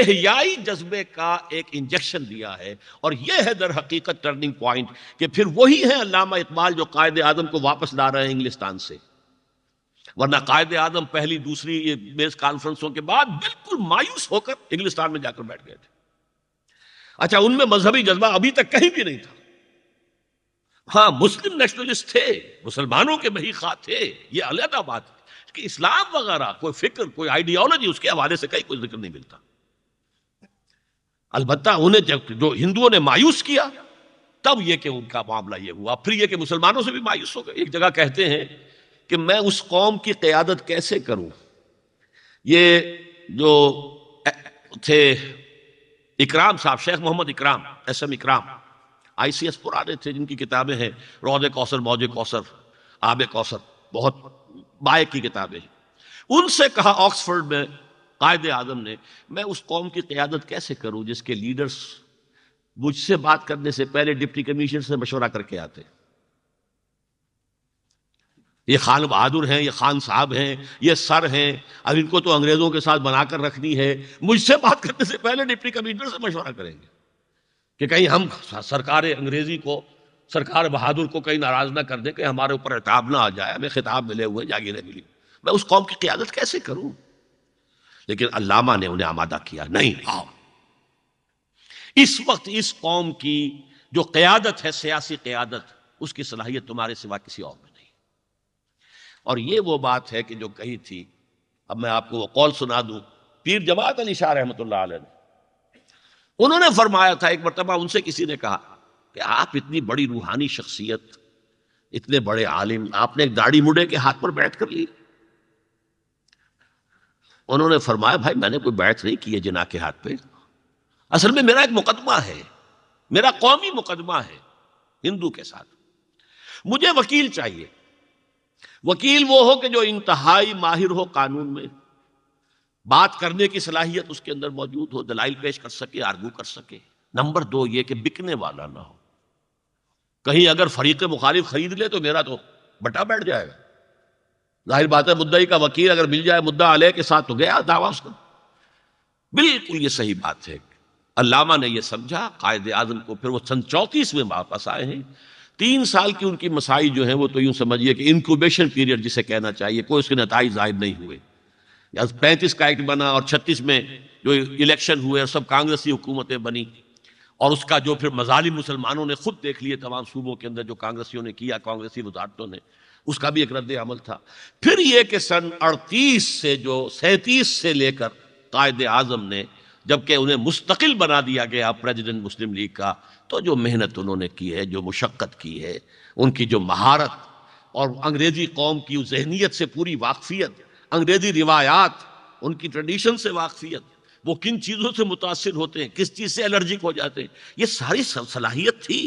[SPEAKER 1] एहयाई जज्बे का एक इंजेक्शन दिया है और यह है दर हकीकत टर्निंग पॉइंट कि फिर वही है अलामा इकबाल जो कायद आजम को वापस ला रहे हैं इंग्लिस्तान से वरना कायद आजम पहली दूसरी ये मेज कॉन्फ्रेंसों के बाद बिल्कुल मायूस होकर इंग्लिस्तान में जाकर बैठ गए थे अच्छा उनमें मजहबी जज्बा अभी तक कहीं भी नहीं था हाँ मुस्लिम नेशनलिस्ट थे मुसलमानों के बही खा थे ये अलहदा बात है कि इस्लाम वगैरह कोई फिक्र कोई आइडियोलॉजी उसके हवाले से कहीं कोई जिक्र नहीं मिलता अलबत् उन्हें जब जो हिंदुओं ने मायूस किया तब यह कि उनका मामला यह हुआ फिर यह कि मुसलमानों से भी मायूस हो गए एक जगह कहते हैं कि मैं उस कौम की क़्यादत कैसे करूं ये जो थे इकराम साहब शेख मोहम्मद इकराम एस एम इकराम आई सी एस पुराने थे जिनकी किताबें हैं रोज कौसर मौज कौसर आब कौसर बहुत बाय की किताबें हैं उनसे कहा ऑक्सफर्ड में कायद आजम ने मैं उस कौम की क़्यादत कैसे करूं जिसके लीडर्स मुझसे बात करने से पहले डिप्टी कमीशनर से मशवरा करके आते हैं ये खान बहादुर हैं ये खान साहब हैं ये सर हैं अब इनको तो अंग्रेज़ों के साथ बनाकर रखनी है मुझसे बात करने से पहले डिप्टी कमिश्नर से मशवरा करेंगे कि कहीं हम सरकार अंग्रेज़ी को सरकार बहादुर को कहीं नाराज़ ना कर दे कहीं हमारे ऊपर अटाब ना आ जाए हमें खिताब मिले हुए जागीरें मिली मैं उस कौम की क्यादत कैसे करूं लेकिन अल्लामा ने उन्हें आमादा किया नहीं आओ इस वक्त इस कौम की जो क्यादत है सियासी क्यादत उसकी सलाहियत तुम्हारे सिवा किसी और में और ये वो बात है कि जो कही थी अब मैं आपको वो कौल सुना दूं पीर जमात अली शाह रहमत उन्होंने फरमाया था एक मरतबा उनसे किसी ने कहा कि आप इतनी बड़ी रूहानी शख्सियत इतने बड़े आलिम आपने एक दाढ़ी मुड़े के हाथ पर बैठ कर ली उन्होंने फरमाया भाई मैंने कोई बैठ नहीं की है जिना के हाथ पे असल में मेरा एक मुकदमा है मेरा कौमी मुकदमा है हिंदू के साथ मुझे वकील चाहिए वकील वो हो कि जो इंतहाई माहिर हो कानून में बात करने की सलाहियत उसके अंदर मौजूद हो दलाइल पेश कर सके आर्गू कर सके नंबर दो ये कि बिकने वाला ना हो कहीं अगर फरीक मुखालिफ खरीद ले तो मेरा तो बटा बैठ जाएगा जाहिर बात है मुद्दई का वकील अगर मिल जाए मुद्दा आलय के साथ तो गया दावा उसका बिल्कुल ये सही बात है अल्लामा ने यह समझा कायद आजम को फिर वो सन में वापस आए हैं तीन साल की उनकी मसाई जो है वो तो यूं समझिए कि इंक्यूबेशन पीरियड जिसे कहना चाहिए कोई उसके नतज जाहिर नहीं हुए पैंतीस का एक्ट बना और छत्तीस में जो इलेक्शन हुए और सब कांग्रेसी हुकूमतें बनी और उसका जो फिर मजालिम मुसलमानों ने खुद देख लिए तमाम सूबों के अंदर जो कांग्रेसियों ने किया कांग्रेसी वजारतों ने उसका भी एक रद्द अमल था फिर ये कि सन अड़तीस से जो सैंतीस से लेकर कायद आजम ने जबकि उन्हें मुस्तकिल बना दिया गया प्रेजिडेंट मुस्लिम लीग का तो जो मेहनत उन्होंने की है जो मुशक्क़त की है उनकी जो महारत और अंग्रेज़ी कौम की जहनीत से पूरी वाकफियत अंग्रेज़ी रिवायात उनकी ट्रेडिशन से वाकफियत वो किन चीज़ों से मुतासर होते हैं किस चीज़ से एलर्जिक हो जाते हैं ये सारी सलाहियत थी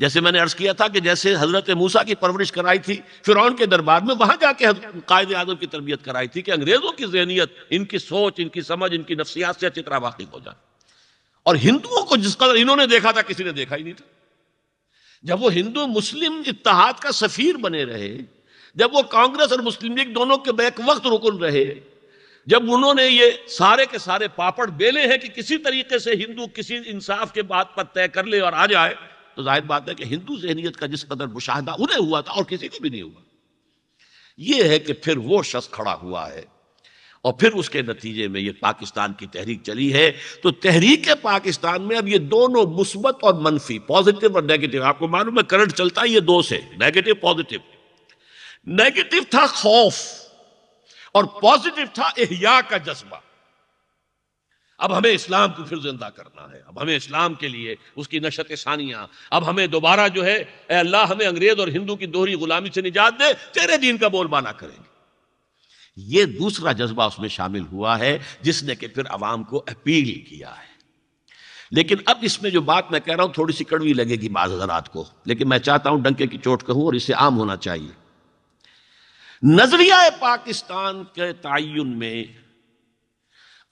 [SPEAKER 1] जैसे मैंने अर्ज़ किया था कि जैसे हज़रत मूसा की परवरिश कराई थी फिरौन के दरबार में वहाँ जाके कायद आजम की तरबियत कराई थी कि अंग्रेज़ों की जहनीत इनकी सोच इनकी समझ इनकी नफसियात से अच्छी तरह वाकिफ हो जाए और हिंदुओं को जिसका इन्होंने देखा था किसी ने देखा ही नहीं था जब वो हिंदू मुस्लिम इतिहाद का सफीर बने रहे जब वो कांग्रेस और मुस्लिम लीग दोनों के बैक वक्त रुकन रहे जब उन्होंने ये सारे के सारे पापड़ बेले हैं कि किसी तरीके से हिंदू किसी इंसाफ के बात पर तय कर ले और आ जाए तो जाहिर बात है कि हिंदू जहनीत का जिस कदर मुशाह उन्हें हुआ था और किसी को भी नहीं हुआ यह है कि फिर वो शख्स खड़ा हुआ है और फिर उसके नतीजे में ये पाकिस्तान की तहरीक चली है तो तहरीक पाकिस्तान में अब ये दोनों मुस्बत और मनफी पॉजिटिव और नेगेटिव आपको मालूम है करंट चलता है ये दो से नेगेटिव पॉजिटिव नेगेटिव था खौफ और पॉजिटिव था एहिया का जज्बा अब हमें इस्लाम को फिर जिंदा करना है अब हमें इस्लाम के लिए उसकी नशत सानियाँ अब हमें दोबारा जो है अल्लाह हमें अंग्रेज और हिंदू की दोहरी गुलामी से निजात दे तेरे दिन का बोलबाना करेंगे ये दूसरा जज्बा उसमें शामिल हुआ है जिसने कि फिर आवाम को अपील किया है लेकिन अब इसमें जो बात मैं कह रहा हूं थोड़ी सी कड़वी लगेगी बाज हजरात को लेकिन मैं चाहता हूं डंके की चोट कहूं और इसे आम होना चाहिए नजरिया पाकिस्तान के तयन में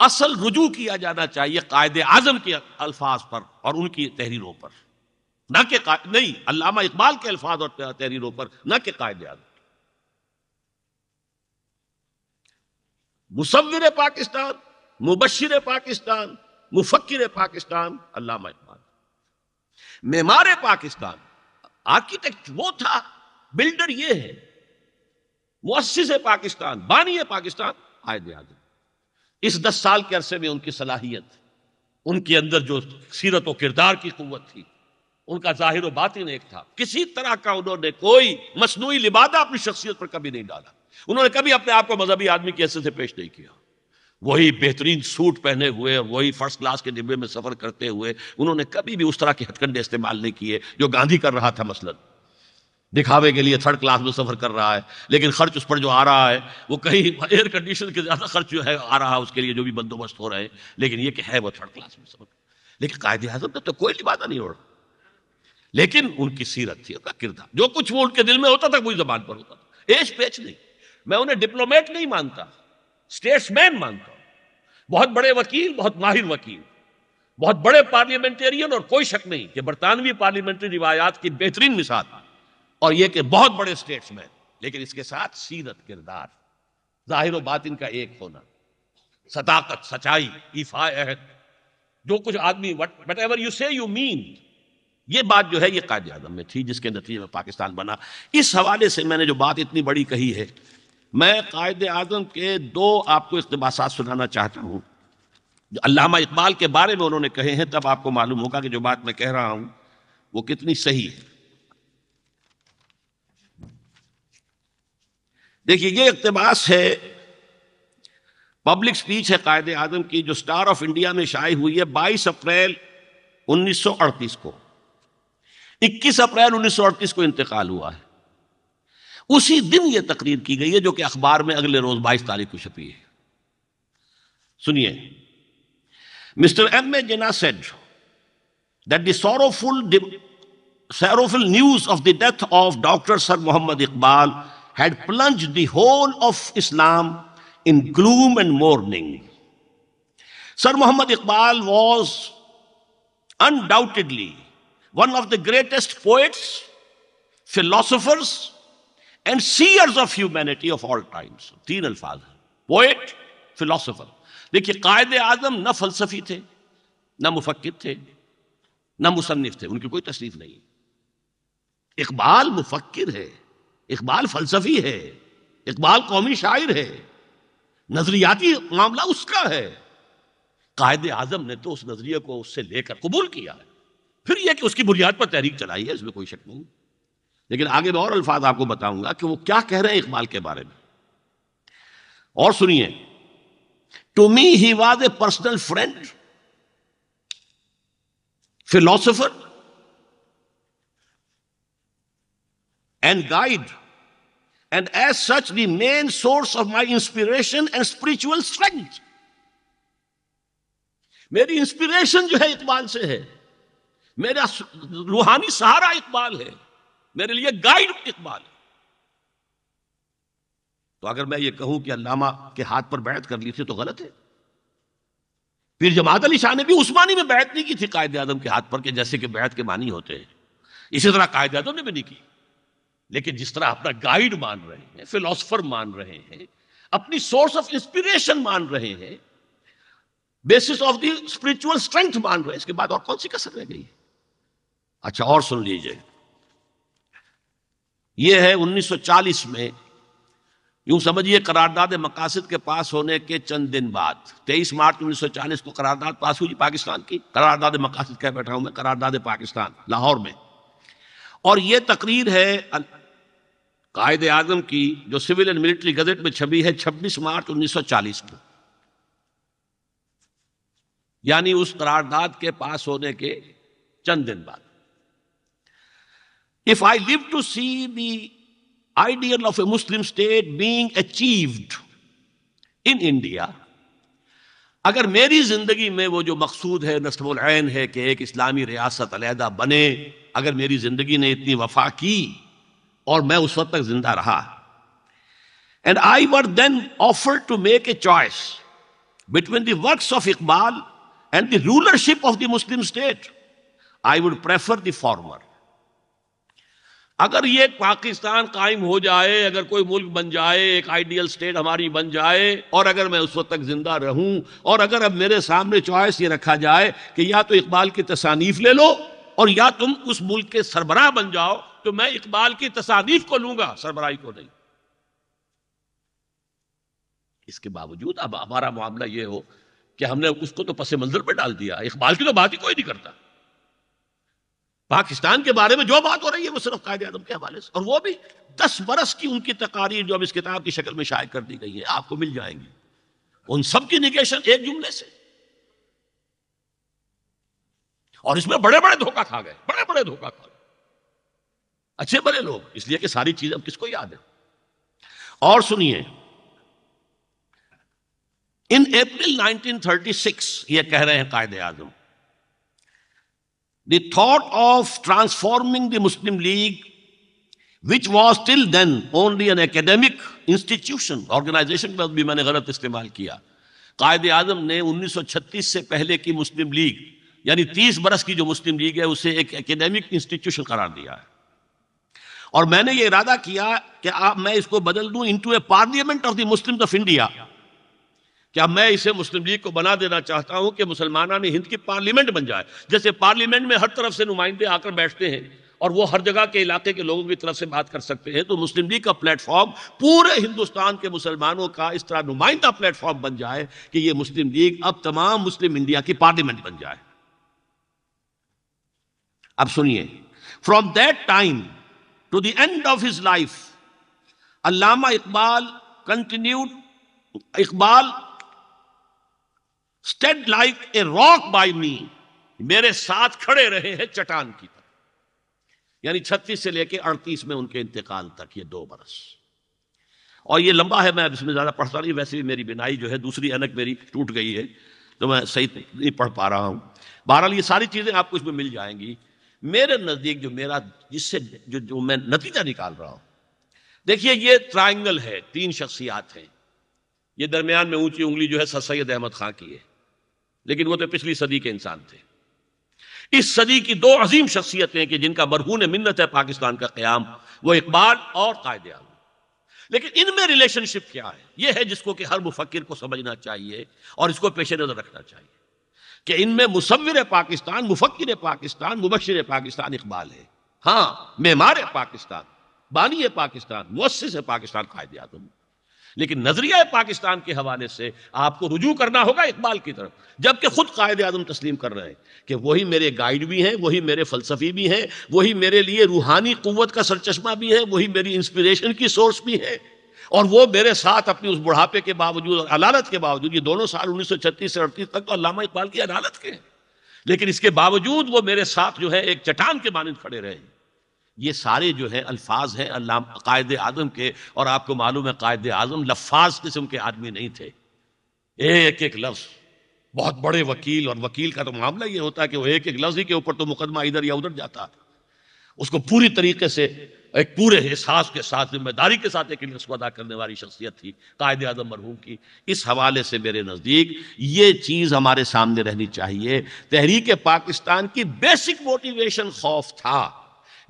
[SPEAKER 1] असल रुजू किया जाना चाहिए कायद आजम के अल्फाज पर और उनकी तहरीरों पर ना कि नहीं अलामा इकबाल के अल्फाज और तहरीरों पर ना के कायद आजम मुसविर पाकिस्तान मुबशर पाकिस्तान मुफक्र पाकिस्तान अल्लाह इकबाल मेमार पाकिस्तान आर्किटेक्ट वो था बिल्डर ये है मुसिस पाकिस्तान बानी पाकिस्तान आयद आजम इस दस साल के अरसे में उनकी सलाहियत उनके अंदर जो सीरत व किरदार की कुत थी उनका जाहिर ही एक था किसी तरह का उन्होंने कोई मसनू लिबादा अपनी शख्सियत पर कभी नहीं डाला उन्होंने कभी अपने आप को मजहबी आदमी की हैसियत से पेश नहीं किया वही बेहतरीन सूट पहने हुए वही फर्स्ट क्लास के डिब्बे में सफ़र करते हुए उन्होंने कभी भी उस तरह के हथकंडे इस्तेमाल नहीं किए जो गांधी कर रहा था मसलन दिखावे के लिए थर्ड क्लास में सफ़र कर रहा है लेकिन खर्च उस पर जो आ रहा है वो कहीं एयर कंडीशन के ज़्यादा खर्च जो है आ रहा है उसके लिए जो भी बंदोबस्त हो रहे हैं लेकिन ये कि है वो थर्ड क्लास में सफ़र लेकिन कायदे आजम का तो कोई लिबादा नहीं हो रहा लेकिन उनकी सीरत थी उनका किरदार जो कुछ वो उनके दिल में होता था कोई जबान पर होता था एज पेच नहीं मैं उन्हें डिप्लोमेट नहीं मानता स्टेट्समैन मानता हूं बहुत बड़े वकील बहुत माहिर वकील बहुत बड़े पार्लियामेंटेरियन और कोई शक नहीं कि बरतानवी पार्लियामेंट्री रिवायात की बेहतरीन मिसाल और ये कि बहुत बड़े स्टेट्समैन लेकिन इसके साथ सीरत किरदार जाहिर व बातिन एक होना सदाकत सच्चाई ईफा अहद जो कुछ आदमी whatever you say you mean ये बात जो है ये कायद आजम में थी जिसके नतीजे में पाकिस्तान बना इस हवाले से मैंने जो बात इतनी बड़ी कही है मैं कायद आजम के दो आपको इकतबास सुनाना चाहता हूँ जो इकबाल के बारे में उन्होंने कहे हैं तब आपको मालूम होगा कि जो बात मैं कह रहा हूं वो कितनी सही है देखिए ये इकतबास है पब्लिक स्पीच है कायद आजम की जो स्टार ऑफ इंडिया में शाये हुई है बाईस अप्रैल 1938 को 21 अप्रैल 1938 को इंतकाल हुआ है उसी दिन यह तकरीर की गई है जो कि अखबार में अगले रोज बाईस तारीख को छपी है सुनिए mister M A Jinnah said that sorrowful sorrowful news of the death of doctor sir Mohammad Iqbal had plunged the whole of Islam in gloom and mourning sir Mohammad Iqbal was undoubtedly one of the greatest poets philosophers and seers of humanity of all times तीन अल्फाज हैं poet philosopher देखिए कायद आजम न फलसफी थे न मुफक्र थे न मुसनफ थे उनकी कोई तशरीफ नहीं इकबाल मुफक्र है इकबाल फलसफी है इकबाल कौमी शायर है नजरियाती मामला उसका है कायद आजम ने तो उस नजरिए को उससे लेकर कबूल किया है फिर यह कि उसकी बुनियाद पर तहरीक चलाई है इसमें कोई शक नहीं लेकिन आगे मैं और अल्फाज आपको बताऊंगा कि वो क्या कह रहे हैं इकबाल के बारे में और सुनिए to me he was a personal friend philosopher and guide and as such the main source of my inspiration and spiritual strength मेरी इंस्पिरेशन जो है इकबाल से है मेरा रूहानी सहारा इकबाल है मेरे लिए गाइड इकबाल तो अगर मैं ये कहूं कि अल्लामा के हाथ पर बैत कर ली थी तो गलत है फिर जमात अली शाह ने भी उस्मानी में बैत नहीं की थी कायद आजम के हाथ पर के जैसे कि बैत के मानी होते हैं इसी तरह कायद आजम ने भी नहीं की लेकिन जिस तरह अपना गाइड मान रहे हैं फिलोसफर मान रहे हैं अपनी सोर्स ऑफ इंस्पिरेशन मान रहे हैं basis of the spiritual strength मान रहे हैं इसके बाद और कौन सी कसर रह गई है अच्छा और सुन लीजिए यह है 1940 में यूं समझिए करारदाद मकासद के पास होने के चंद दिन बाद 23 मार्च 1940 को करारदाद पास हुई पाकिस्तान की करारदाद मकासद कह बैठा हूं मैं करारदाद पाकिस्तान लाहौर में और यह तकरीर है कायद आजम की जो सिविल एंड मिलिट्री गजट में छपी है 26 मार्च 1940 को यानी उस करारदाद के पास होने के चंद दिन बाद If I live to see the ideal of a Muslim state being achieved in India, अगर मेरी जिंदगी में वो जो मकसूद है नसमुलैन है कि एक इस्लामी रियासत अलहदा बने अगर मेरी जिंदगी ने इतनी वफा की और मैं उस वक्त तक जिंदा रहा and I were then offer to make a choice between the works of Iqbal and the rulership of the Muslim state I would prefer the former अगर ये पाकिस्तान कायम हो जाए अगर कोई मुल्क बन जाए एक आइडियल स्टेट हमारी बन जाए और अगर मैं उस वक्त तक जिंदा रहूं और अगर अब मेरे सामने चॉइस ये रखा जाए कि या तो इकबाल की तसानीफ ले लो और या तुम उस मुल्क के सरबराह बन जाओ तो मैं इकबाल की तसानीफ को लूंगा सरबराही को नहीं इसके बावजूद अब हमारा मामला यह हो कि हमने उसको तो पस मंजर पर डाल दिया इकबाल की तो बात ही कोई नहीं करता पाकिस्तान के बारे में जो बात हो रही है वो सिर्फ कायदे आजम के हवाले से और वो भी दस बरस की उनकी तकारीर जो अब इस किताब की शक्ल में शायद कर दी गई है आपको मिल जाएंगी उन सब की निगेशन एक जुमले से और इसमें बड़े बड़े धोखा खा गए बड़े बड़े धोखा खा गए अच्छे बड़े लोग इसलिए कि सारी चीज अब किसको याद है और सुनिए इन अप्रैल 1936 ये कह रहे हैं कायदे आजम The thought of transforming the Muslim League, which was till then only an academic institution, organization का भी मैंने गलत इस्तेमाल किया कायद आजम ने 1936 से पहले की मुस्लिम लीग यानी 30 बरस की जो मुस्लिम लीग है उसे एक एकेडमिक इंस्टीट्यूशन करार दिया है और मैंने ये इरादा किया कि आप मैं इसको बदल दूं into a parliament of the Muslim of India क्या मैं इसे मुस्लिम लीग को बना देना चाहता हूं कि मुसलमाना ने हिंद की पार्लियामेंट बन जाए जैसे पार्लियामेंट में हर तरफ से नुमाइंदे आकर बैठते हैं और वो हर जगह के इलाके के लोगों की तरफ से बात कर सकते हैं तो मुस्लिम लीग का प्लेटफॉर्म पूरे हिंदुस्तान के मुसलमानों का इस तरह नुमाइंदा प्लेटफॉर्म बन जाए कि ये मुस्लिम लीग अब तमाम मुस्लिम इंडिया की पार्लियामेंट बन जाए अब सुनिए from that time to the end of his life Allama Iqbal continued Iqbal stayed like a rock by me मेरे साथ खड़े रहे हैं चटान की तरह यानी छत्तीस से लेकर अड़तीस में उनके इंतकाल तक ये दो बरस और ये लंबा है मैं अब इसमें ज़्यादा पढ़ता नहीं वैसे भी मेरी बिनाई जो है दूसरी अनक मेरी टूट गई है तो मैं सही नहीं पढ़ पा रहा हूं बहरहाल ये सारी चीज़ें आपको इसमें मिल जाएंगी मेरे नज़दीक जो मेरा जिससे जो जो मैं नतीजा निकाल रहा हूं देखिए ये ट्राइंगल है तीन शख्सियात हैं ये दरमियान में ऊंची उंगली जो है सर सैद अहमद खां की है लेकिन वो तो पिछली सदी के इंसान थे इस सदी की दो अजीम शख्सियतें कि जिनका मरहून मिन्नत है पाकिस्तान का क्याम वो इकबाल और कायद आलम लेकिन इनमें रिलेशनशिप क्या है यह है जिसको कि हर मुफक्र को समझना चाहिए और इसको पेश नज़र रखना चाहिए कि इनमें मुसविर पाकिस्तान मुफक्र पाकिस्तान मुबशर पाकिस्तान इकबाल है हाँ मेमार पाकिस्तान बानी पाकिस्तान मुस्सिस पाकिस्तान कायद आजम लेकिन नजरिया पाकिस्तान के हवाले से आपको रुजू करना होगा इकबाल की तरफ जबकि खुद कायद आजम तस्लीम कर रहे हैं कि वही मेरे गाइड भी हैं वही मेरे फलसफी भी हैं वही मेरे लिए रूहानी कुत का सरचश्मा भी है वही मेरी इंस्परेशन की सोर्स भी है और वो मेरे साथ अपनी उस बुढ़ापे के बावजूद और अदालत के बावजूद ये दोनों साल उन्नीस सौ छत्तीस से अड़तीस तक तो अलामा इकबाल की अदालत के हैं लेकिन इसके बावजूद वो मेरे साथ जो है एक चटान के मानद खड़े रहे हैं ये सारे जो है अल्फाज हैं अल्लाह कायद आजम के और आपको मालूम है कायद आजम लफाज किस्म के आदमी नहीं थे एक एक लफ्ज़ बहुत बड़े वकील और वकील का तो मामला ये होता है कि वो एक एक लफ्ज़ के ऊपर तो मुकदमा इधर या उधर जाता उसको पूरी तरीके से एक पूरे एहसास के साथ जिम्मेदारी के साथ एक इल्म को अदा करने वाली शख्सियत थी कायद आजम मरहूम की इस हवाले से मेरे नज़दीक ये चीज़ हमारे सामने रहनी चाहिए तहरीक पाकिस्तान की बेसिक मोटिवेशन खौफ था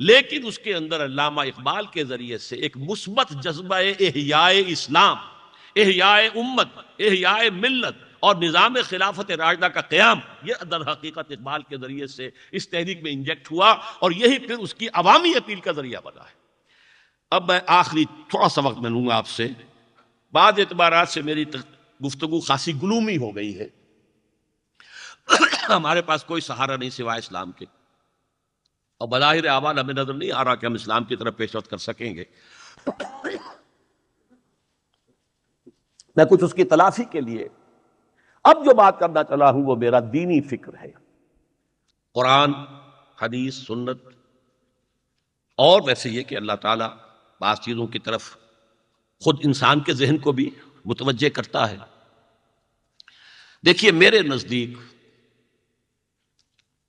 [SPEAKER 1] लेकिन उसके अंदर अलामा इकबाल के ज़रिए से एक मुस्बत जज्बा एहियाए इस्लाम एहियाए उम्मत एहियाए मिलत और निज़ाम खिलाफत राजदा का क्याम यह दर हकीकत इकबाल के ज़रिए से इस तहरीक में इंजेक्ट हुआ और यही फिर उसकी अवामी अपील का ज़रिया बना है अब मैं आखिरी थोड़ा सा वक्त मैं लूंगा आपसे बाद एतबार से मेरी गुफ्तु खासी गुलूमी हो गई है हमारे पास कोई सहारा नहीं सिवाय इस्लाम के और बज़ाहिर आवाल हमें नज़र नहीं आ रहा कि हम इस्लाम की तरफ पेशरफ कर सकेंगे मैं कुछ उसकी तलाशी के लिए अब जो बात करना चला हूं वो मेरा दीनी फिक्र है कुरान हदीस सुन्नत और वैसे ये कि अल्लाह ताला बास चीज़ों की तरफ खुद इंसान के जहन को भी मुतवजह करता है देखिए मेरे नज़दीक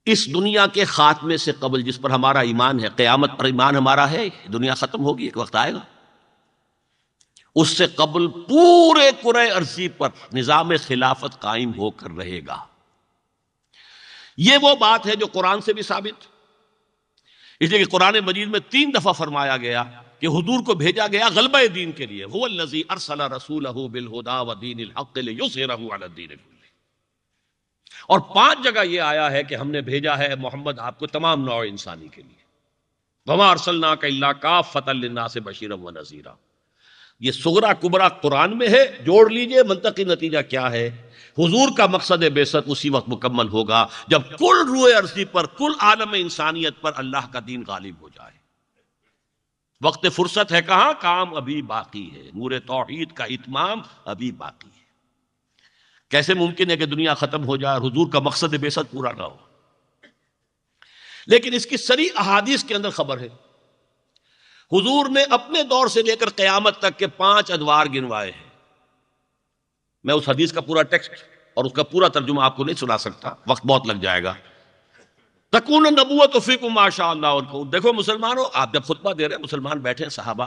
[SPEAKER 1] इस दुनिया के खात्मे से कबल जिस पर हमारा ईमान है क्यामत पर ईमान हमारा है दुनिया ख़त्म होगी एक वक्त आएगा उससे कबल पूरे कुरे अर्जी पर निज़ाम खिलाफत कायम होकर रहेगा यह वो बात है जो कुरान से भी साबित इसलिए कि कुरान मजीद में तीन दफ़ा फरमाया गया कि हजूर को भेजा गया गलबा दीन के लिए हुआ नजी अरसला रसूल बिल हुदा व दीन हक दीन और पांच जगह यह आया है कि हमने भेजा है मोहम्मद आपको तमाम नौ इंसानी के लिए वमा अरसलना का का फतलना से बशीर व नजीरा ये सुगरा कुबरा कुरान में है जोड़ लीजिए मनतकी नतीजा क्या है हुजूर का मकसद बेसत उसी वक्त मुकम्मल होगा जब कुल रूए अर्जी पर कुल आलम इंसानियत पर अल्लाह का दीन गालिब हो जाए वक्त फुर्सत है कहां काम अभी बाकी है नूर तोहहीद का इतमाम अभी बाकी है कैसे मुमकिन है कि दुनिया खत्म हो जाए और हजूर का मकसद बेसत पूरा ना हो लेकिन इसकी सरी अहादीस के अंदर खबर है हुजूर ने अपने दौर से लेकर क्यामत तक के पांच अदवार गिनवाए हैं मैं उस हदीस का पूरा टेक्स्ट और उसका पूरा तर्जुमा आपको नहीं सुना सकता वक्त बहुत लग जाएगा तकून नबूत फीकू माशा देखो मुसलमानों आप जब खुतबा दे रहे हैं मुसलमान बैठे हैं साहबा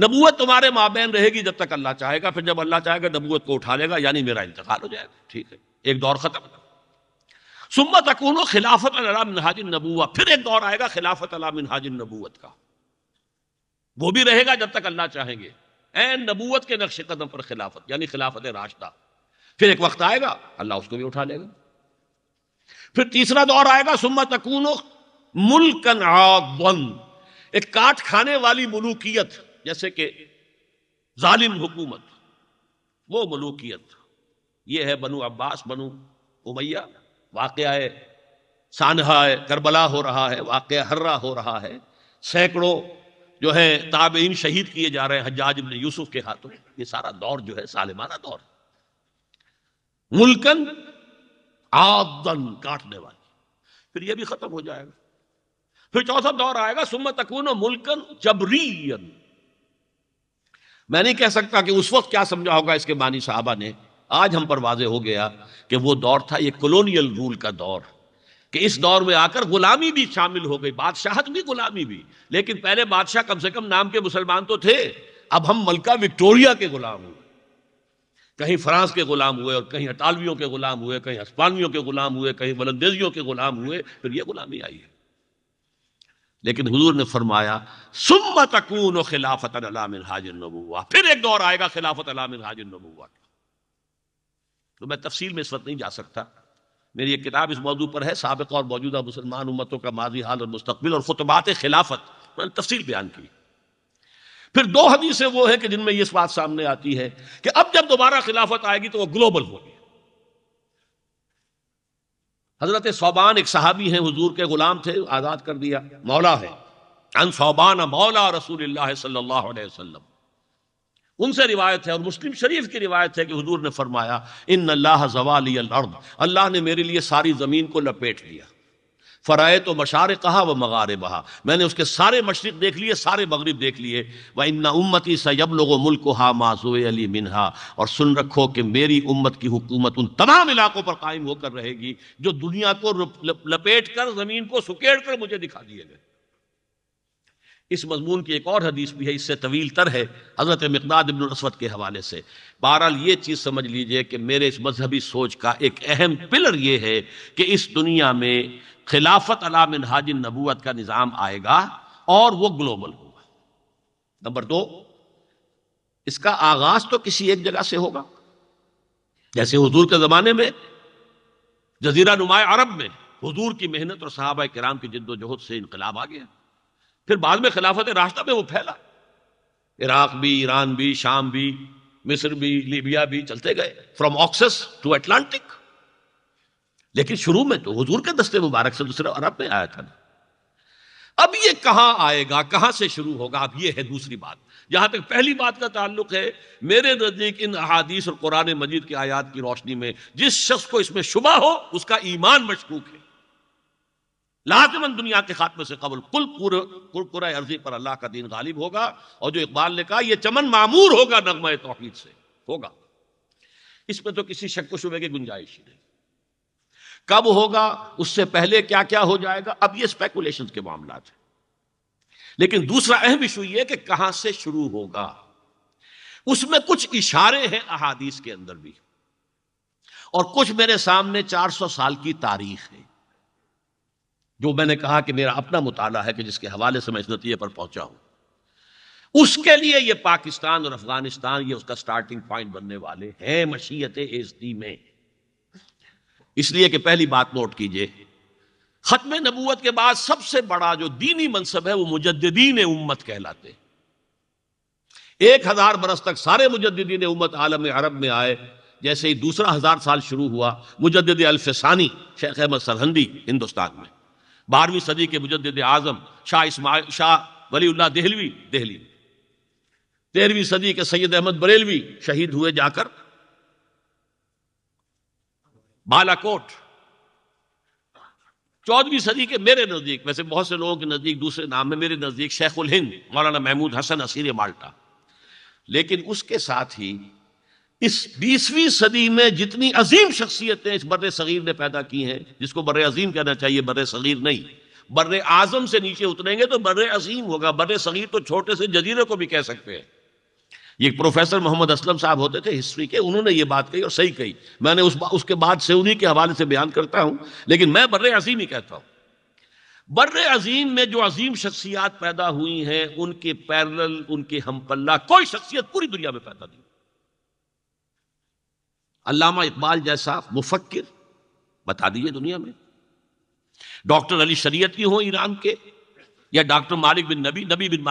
[SPEAKER 1] नबूत तुम्हारे माबेन रहेगी जब तक अल्लाह चाहेगा फिर जब अल्लाह चाहेगा नबूत को उठा लेगा यानी मेरा इंतकाल हो जाएगा ठीक है एक दौर खत्म सुम्मत अकून खिलाफत अलामिनहाजिन नबूआ फिर एक दौर आएगा खिलाफत अलामिनहाजिन नबूत का वो भी रहेगा जब तक अल्लाह चाहेंगे एन नबूत के नक्श कदम पर खिलाफत यानी खिलाफत रास्ता फिर एक वक्त आएगा अल्लाह उसको भी उठा लेगा फिर तीसरा दौर आएगा सुम्मत अकून मुल्कन एक काट खाने वाली मलूकियत जैसे कि जालिम हुकूमत वो मलूकियत ये है बनु अब्बास बनु उमैया वाक़ है सानहा है करबला हो रहा है वाक़ हर्रा हो रहा है सैकड़ों जो है ताबेन शहीद किए जा रहे हैं हजाज इबन यूसुफ के हाथों ये सारा दौर जो है सालेमाना दौर मुल्कन आदन काटने वाली फिर यह भी खत्म हो जाएगा फिर चौथा दौर आएगा सुम्मत अकून मुल्कन जबरीन मैं नहीं कह सकता कि उस वक्त क्या समझा होगा इसके बानी साहबा ने आज हम पर वाजे हो गया कि वो दौर था ये कॉलोनियल रूल का दौर कि इस दौर में आकर गुलामी भी शामिल हो गई बादशाहत भी गुलामी भी लेकिन पहले बादशाह कम से कम नाम के मुसलमान तो थे अब हम मलका विक्टोरिया के गुलाम हुए कहीं फ्रांस के गुलाम हुए और कहीं अटालवियों के गुलाम हुए कहीं हस्पानवियों के गुलाम हुए कहीं वलंदेजियों के गुलाम हुए फिर ये गुलामी आई है लेकिन हजूर ने फरमाया सुम तकून खिलाफत हाजिरनबुआ फिर एक दौर आएगा खिलाफत हाजिर का तो मैं तफसील में इस वक्त नहीं जा सकता मेरी एक किताब इस मौजू पर है सबक और मौजूदा मुसलमान उम्मतों का माजी हाल और मुस्तबिल और खुतबात खिलाफत मैंने तफसील बयान की फिर दो हदीसें वो है कि जिनमें यह बात सामने आती है कि अब जब दोबारा खिलाफत आएगी तो वह ग्लोबल होगी हजरत सोबान एक सहाबी हैं हजूर के गुलाम थे आज़ाद कर दिया मौला है अन सोबान मौला रसूल सल्लाम उनसे रिवायत है और मुस्लिम शरीफ की रिवायत है कि हजूर ने फरमाया इन अल्लाह जवाली अल्लाह ने मेरे लिए सारी ज़मीन को लपेट लिया फ़राए तो मशार कहा व मगार बहा मैंने उसके सारे मशरक देख लिए सारे मगरब देख लिए व इन्ना उम्मती सब लोगों मुल्क हा माजोए अली मिनहा और सुन रखो कि मेरी उम्मत की हुकूमत उन तमाम इलाकों पर कायम होकर रहेगी जो दुनिया को लपेट कर ज़मीन को सुकेड़ कर मुझे दिखा दिए गए इस मजमून की एक और हदीस भी है इससे तवील तर है हज़रत मकदाद इबन रसवत के हवाले से बहरहाल ये चीज़ समझ लीजिए कि मेरे इस मजहबी सोच का एक अहम पिलर ये है कि इस दुनिया में खिलाफत अला हाजिन नबूत का निज़ाम आएगा और वो ग्लोबल होगा नंबर दो इसका आगाज तो किसी एक जगह से होगा जैसे हजूर के ज़माने में जजीरा नुमाए अरब में हजूर की मेहनत और साहब कराम की जिद्दोजहद से इनकलाब आ गया फिर बाद में खिलाफत रास्ता में वो फैला इराक भी ईरान भी शाम भी मिस्र भी लीबिया भी चलते गए फ्रॉम ऑक्सस टू अटलांटिक लेकिन शुरू में तो हजूर के दस्ते मुबारक से दूसरे अरब में आया था ना अब ये कहां आएगा कहां से शुरू होगा अब ये है दूसरी बात यहां तक पहली बात का ताल्लुक है मेरे नज़दीक इन अहादीस और कुरान मजीद की आयात की रोशनी में जिस शख्स को इसमें शुबा हो उसका ईमान मशकूक है लाजमन दुनिया के खात्मे से कबल कुल कुरकुर अर्जी पर अल्लाह का दीन गालिब होगा और जो इकबाल ने कहा यह चमन मामूर होगा नगमा तोहहीद से होगा इसमें तो किसी शक शुबे की गुंजाइश ही नहीं कब होगा उससे पहले क्या क्या हो जाएगा अब ये स्पेकुलेशन के मामला है लेकिन दूसरा अहम इशू यह कि कहां से शुरू होगा उसमें कुछ इशारे हैं अहादीस के अंदर भी और कुछ मेरे सामने 400 साल की तारीख है जो मैंने कहा कि मेरा अपना मुताला है कि जिसके हवाले से मैं इस नतीजे पर पहुंचा हूं उसके लिए ये पाकिस्तान और अफगानिस्तान ये उसका स्टार्टिंग पॉइंट बनने वाले हैं मशीयत एस में इसलिए कि पहली बात नोट कीजिए खत्म नबूत के बाद सबसे बड़ा जो दीनी मनसब है वो मुजद्दीन उम्मत कहलाते एक हजार बरस तक सारे मुजद्दीन उम्मत आलम अरब में आए जैसे ही दूसरा हजार साल शुरू हुआ मुजद अल्फसानी शेख अहमद सरहंदी हिंदुस्तान में बारहवीं सदी के मुजद आजम शाह इसमा शाह वलीउल्ला दहलवी दहली तेरहवीं सदी के सैयद अहमद बरेलवी शहीद हुए जाकर बालाकोट चौदहवीं सदी के मेरे नज़दीक वैसे बहुत से लोगों के नज़दीक दूसरे नाम में मेरे नज़दीक शेख उल हिंद मौलाना महमूद हसन असीर माल्टा लेकिन उसके साथ ही इस बीसवीं सदी में जितनी अजीम शख्सियतें इस बर सगीर ने पैदा की हैं जिसको बर अजीम कहना चाहिए बर सगीर नहीं बर आजम से नीचे उतरेंगे तो बर अजीम होगा बर सगीर तो छोटे से जजीरे को भी कह सकते हैं ये प्रोफेसर मोहम्मद असलम साहब होते थे हिस्ट्री के उन्होंने ये बात कही और सही कही मैंने उस उसके बाद से उन्हीं के हवाले से बयान करता हूं लेकिन मैं बर्र अजीम ही कहता हूं बर्र अजीम में जो अजीम शख्सियात पैदा हुई हैं उनके पैरल उनके हम पल्ला कोई शख्सियत पूरी दुनिया में पैदा नहीं अलामा इकबाल जैसा मुफक्र बता दीजिए दुनिया में डॉक्टर अली शरीयती हो ईरान के या डॉक्टर मालिक बिन नबी नबी बिन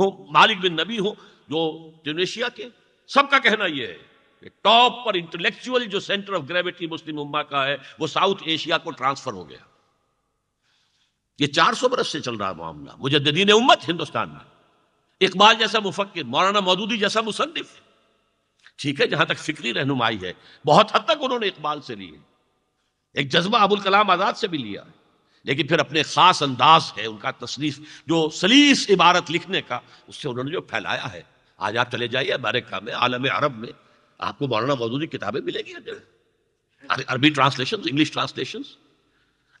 [SPEAKER 1] हो मालिक बिन नबी हो जो ट्यूनेशिया के सबका कहना यह है कि टॉप पर इंटेलेक्चुअल जो सेंटर ऑफ ग्रेविटी मुस्लिम उम्मा का है वो साउथ एशिया को ट्रांसफर हो गया ये 400 बरस से चल रहा मामला मुझे ददीन उम्मत हिंदुस्तान में इकबाल जैसा मुफक्र मौलाना मौदूदी जैसा मुसनफ ठीक है जहां तक फिक्री रहनुमाई है बहुत हद तक उन्होंने इकबाल से ली है एक जज्बा अबुल कलाम आज़ाद से भी लिया लेकिन फिर अपने ख़ास अंदाज है उनका तसनीफ जो सलीस इबारत लिखने का उससे उन्होंने जो फैलाया है आज आप चले जाइए अमेरिका में आलम अरब में आपको मौलाना मौजूद की किताबें अरे अरबी ट्रांसलेशन इंग्लिश ट्रांसलेशन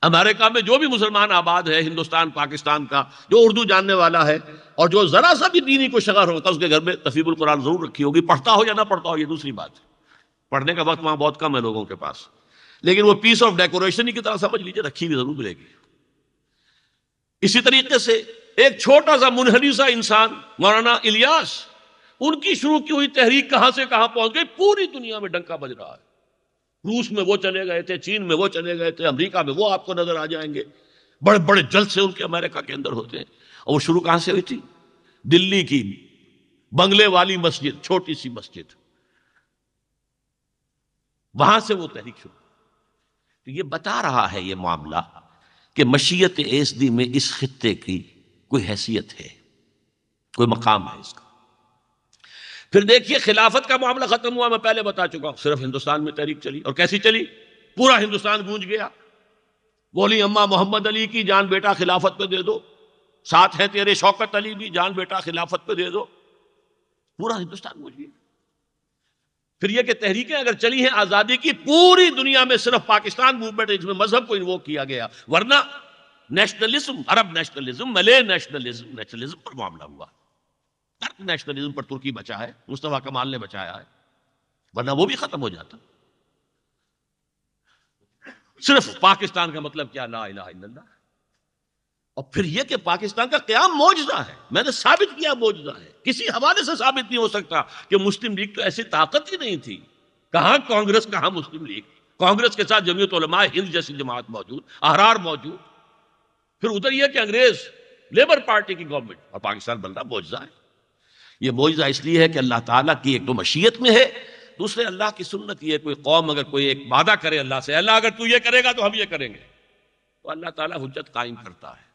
[SPEAKER 1] अमेरिका में जो भी मुसलमान आबाद है हिंदुस्तान पाकिस्तान का जो उर्दू जानने वाला है और जो जरा सा भी दीनी को शगर होता है उसके घर में तफीबुल कुरान जरूर रखी होगी पढ़ता हो या ना पढ़ता हो ये दूसरी बात है पढ़ने का वक्त वहाँ बहुत कम है लोगों के पास लेकिन वो पीस ऑफ डेकोरेशन ही की तरह समझ लीजिए रखी हुई जरूर मिलेगी इसी तरीके से एक छोटा सा मुनहरी सा इंसान मौलाना इलियास उनकी शुरू की हुई तहरीक कहां से कहां पहुंच गई पूरी दुनिया में डंका बज रहा है रूस में वो चले गए थे चीन में वो चले गए थे अमेरिका में वो आपको नजर आ जाएंगे बड़े बड़े जल्द से उनके अमेरिका के अंदर होते हैं और वो शुरू कहां से हुई थी दिल्ली की बंगले वाली मस्जिद छोटी सी मस्जिद वहां से वो तहरीक शुरू तो ये बता रहा है ये मामला कि मशीयत एसदी में इस खत्ते की कोई हैसियत है कोई मकाम है इसका फिर देखिए खिलाफत का मामला खत्म हुआ मैं पहले बता चुका हूं सिर्फ हिंदुस्तान में तहरीक चली और कैसी चली पूरा हिंदुस्तान गूंज गया बोली अम्मा मोहम्मद अली की जान बेटा खिलाफत पे दे दो साथ है तेरे शौकत अली भी जान बेटा खिलाफत पे दे दो पूरा हिंदुस्तान गूंज गया फिर यह कि तहरीकें अगर चली हैं आजादी की पूरी दुनिया में सिर्फ पाकिस्तान मूवमेंट इसमें मजहब को इन्वोक किया गया वरना nationalism Arab nationalism Malay nationalism nationalism पर मामला हुआ तर्क नेशनलिज्म पर तुर्की बचा है मुस्तफा कमाल ने बचाया है वरना वो भी खत्म हो जाता सिर्फ पाकिस्तान का मतलब क्या ला इला और फिर यह कि पाकिस्तान का क्या मौजदा है मैंने साबित किया मौजदा है किसी हवाले से साबित नहीं हो सकता कि मुस्लिम लीग तो ऐसी ताकत ही नहीं थी कहा कांग्रेस कहा मुस्लिम लीग कांग्रेस के साथ जमीयत उलमा हिंद जैसी जमात मौजूद आहरार मौजूद फिर उधर यह कि अंग्रेज लेबर पार्टी की गवर्नमेंट और पाकिस्तान रहा मौजदा है ये मोजा इसलिए है कि अल्लाह ताला की एक तो मशीयत में है दूसरे अल्लाह की सुन्नत यह कोई कौम अगर कोई एक वादा करे अल्लाह से अल्लाह अगर तू ये करेगा तो हम ये करेंगे तो अल्लाह ताला हजत कायम करता है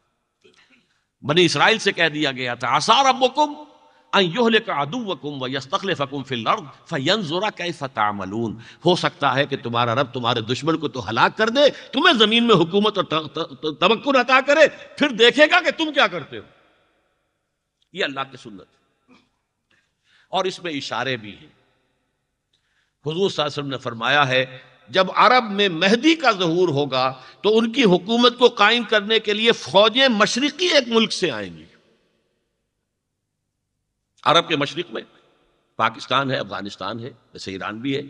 [SPEAKER 1] बनी इसराइल से कह दिया गया था आसार अबुकुम का आदू वकुम व यस्तखल फ़कुम हो सकता है कि तुम्हारा रब तुम्हारे दुश्मन को तो हलाक कर दे तुम्हें ज़मीन में हुकूमत और तवक्न अता करे फिर देखेगा कि तुम क्या करते हो यह अल्लाह की सुन्नत है और इसमें इशारे भी हैं हजूर साहब ने फरमाया है जब अरब में मेहदी का जहूर होगा तो उनकी हुकूमत को कायम करने के लिए फौजें मशरकी एक मुल्क से आएंगी अरब के मशरक में पाकिस्तान है अफगानिस्तान है वैसे ईरान भी है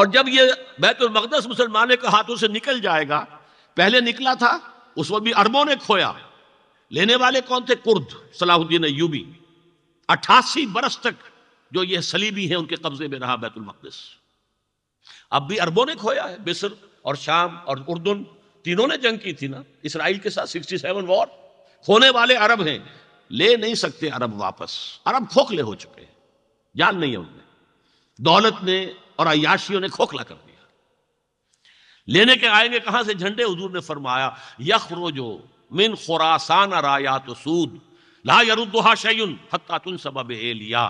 [SPEAKER 1] और जब ये बैतुलमकदस मुसलमानों के हाथों से निकल जाएगा पहले निकला था उस वक्त भी अरबों ने खोया लेने वाले कौन थे कुर्द सलाहुद्दीन यूबी अट्ठासी बरस तक जो ये सलीबी है उनके कब्जे में रहा बैतुल मकदस अब भी अरबों ने खोया है मिस्र और शाम और उर्दुन तीनों ने जंग की थी ना इसराइल के साथ 67 वॉर खोने वाले अरब हैं ले नहीं सकते अरब वापस अरब खोखले हो चुके हैं जान नहीं है उनमें दौलत ने और अयाशियों ने खोखला कर दिया लेने के आएंगे कहां से झंडे हजूर ने फरमाया यख जो मिन खुरासान रायात सूद ला एलिया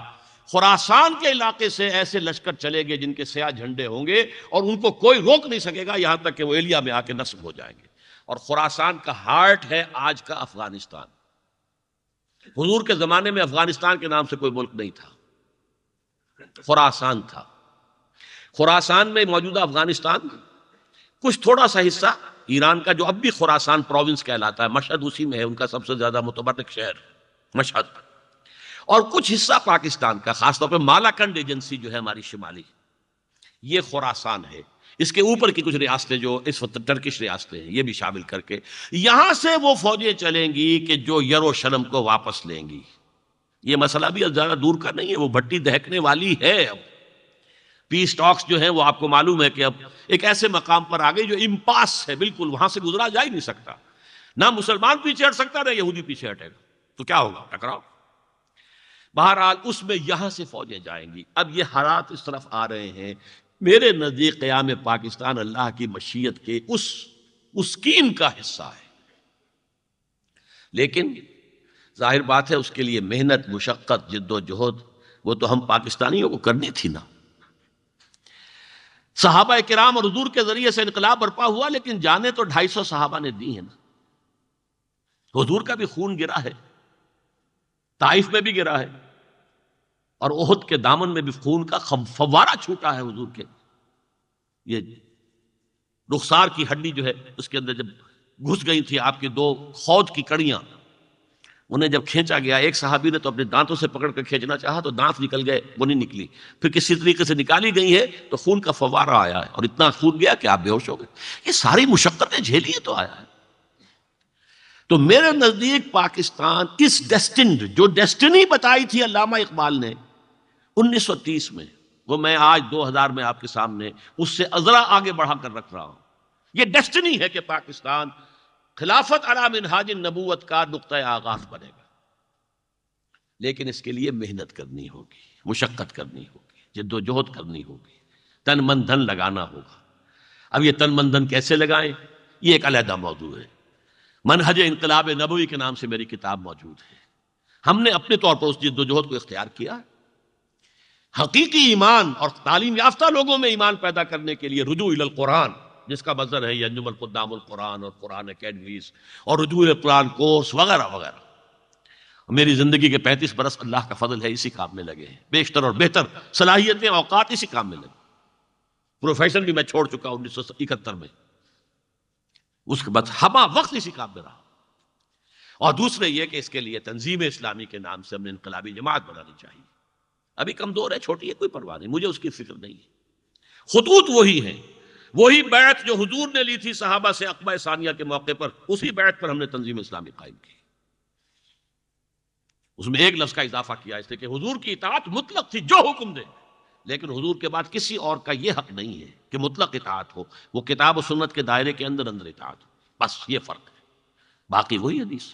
[SPEAKER 1] खुरासान के इलाके से ऐसे लश्कर चले गए जिनके सयाह झंडे होंगे और उनको कोई रोक नहीं सकेगा यहां तक कि वो एलिया में आके नस्ब हो जाएंगे और खुरासान का हार्ट है आज का अफगानिस्तान हुजूर के जमाने में अफगानिस्तान के नाम से कोई मुल्क नहीं था खुरासान था खुरासान में मौजूदा अफगानिस्तान कुछ थोड़ा सा हिस्सा ईरान का जो अब भी खुरासान प्रोविंस कहलाता है मशद उसी में है उनका सबसे ज्यादा मुतबरक शहर मशहद और कुछ हिस्सा पाकिस्तान का खासतौर पर मालाकंड एजेंसी जो है हमारी शिमाली ये खुरासान है इसके ऊपर की कुछ रियासतें जो इस वक्त टर्किश रियासतें हैं ये भी शामिल करके यहां से वो फौजें चलेंगी कि जो यरूशलम को वापस लेंगी ये मसला भी ज़्यादा दूर का नहीं है वो भट्टी दहकने वाली है अब पी स्टॉक्स जो है वो आपको मालूम है कि अब एक ऐसे मकाम पर आ गई जो इम्पास है बिल्कुल वहां से गुजरा जा ही नहीं सकता ना मुसलमान पीछे हट सकता ना यहूदी पीछे हटेगा तो क्या होगा टकराव बहरहाल उसमें यहां से फौजें जाएंगी अब ये हालात इस तरफ आ रहे हैं मेरे नज़दीक क़याम पाकिस्तान अल्लाह की मशीयत के उस उसकीम का हिस्सा है लेकिन जाहिर बात है उसके लिए मेहनत मुशक्क़त जिद्दोजहद वो तो हम पाकिस्तानियों को करनी थी ना सहाबा कराम और हजूर के जरिए से इनकलाब बर्पा हुआ लेकिन जाने तो ढाई सौ सहाबा ने दी है ना हजूर का भी खून गिरा है ताइफ में भी गिरा है और ओहद के दामन में भी खून का फवारा छूटा है हजूर के ये रुखसार की हड्डी जो है उसके अंदर जब घुस गई थी आपकी दो खौद की कड़ियां उन्हें जब खींचा गया एक साहबी ने तो अपने दांतों से पकड़ कर खींचना चाहा तो दांत निकल गए वो नहीं निकली फिर किसी तरीके से निकाली गई है तो खून का फवारा आया है और इतना खून गया कि आप बेहोश हो गए ये सारी मुशक्कतें झेलिए तो आया है तो मेरे नज़दीक पाकिस्तान इस डेस्टिन जो डेस्टिनी बताई थी अलामा इकबाल ने 1930 में वो मैं आज 2000 में आपके सामने उससे अजरा आगे बढ़ाकर रख रहा हूं ये डेस्टिनी है कि पाकिस्तान खिलाफत अला नबूत का नुक़ आगाज बनेगा लेकिन इसके लिए मेहनत करनी होगी मुशक्क़त करनी होगी जिदोजहद करनी होगी तन मन धन लगाना होगा अब ये तन मन धन कैसे लगाएं ये एक अलहदा मौजू है मनहज इनकलाब नबवी के नाम से मेरी किताब मौजूद है हमने अपने तौर पर उस जिद्दोजहद को इख्तियार किया हकीकी ईमान और तालीम याफ्ता लोगों में ईमान पैदा करने के लिए रुजू कुरान जिसका मजर है यजुमल खुदामुल कुरान और कुरान अकेडमीज और रजू कुरान कोर्स वगैरह वगैरह मेरी ज़िंदगी के पैंतीस बरस अल्लाह का फजल है इसी काम में लगे हैं बेशतर और बेहतर सलाहियतें अवकात इसी काम में लगे प्रोफेशन भी मैं छोड़ चुका उन्नीस सौ इकहत्तर में उसके बाद हम वक्त इसी काम में रहा और दूसरे ये कि इसके लिए तंजीम इस्लामी के नाम से हमने इनकलाबी जमात बनानी चाहिए अभी कमज़ोर है छोटी है कोई परवाह नहीं मुझे उसकी फिक्र नहीं है खतूत वही है वही बैत जो हजूर ने ली थी साहबा से अकबा सानिया के मौके पर उसी बैत पर हमने तंजीम इस्लामी कायम की उसमें एक लफ्ज़ का इजाफा किया इसलिए कि हजूर की इतात मुतलक थी जो हुक्म दे लेकिन हजूर के बाद किसी और का यह हक नहीं है कि मुतलक इतात हो वो किताब और सुन्नत के दायरे के अंदर अंदर इतात हो बस ये फ़र्क है बाकी वही हदीस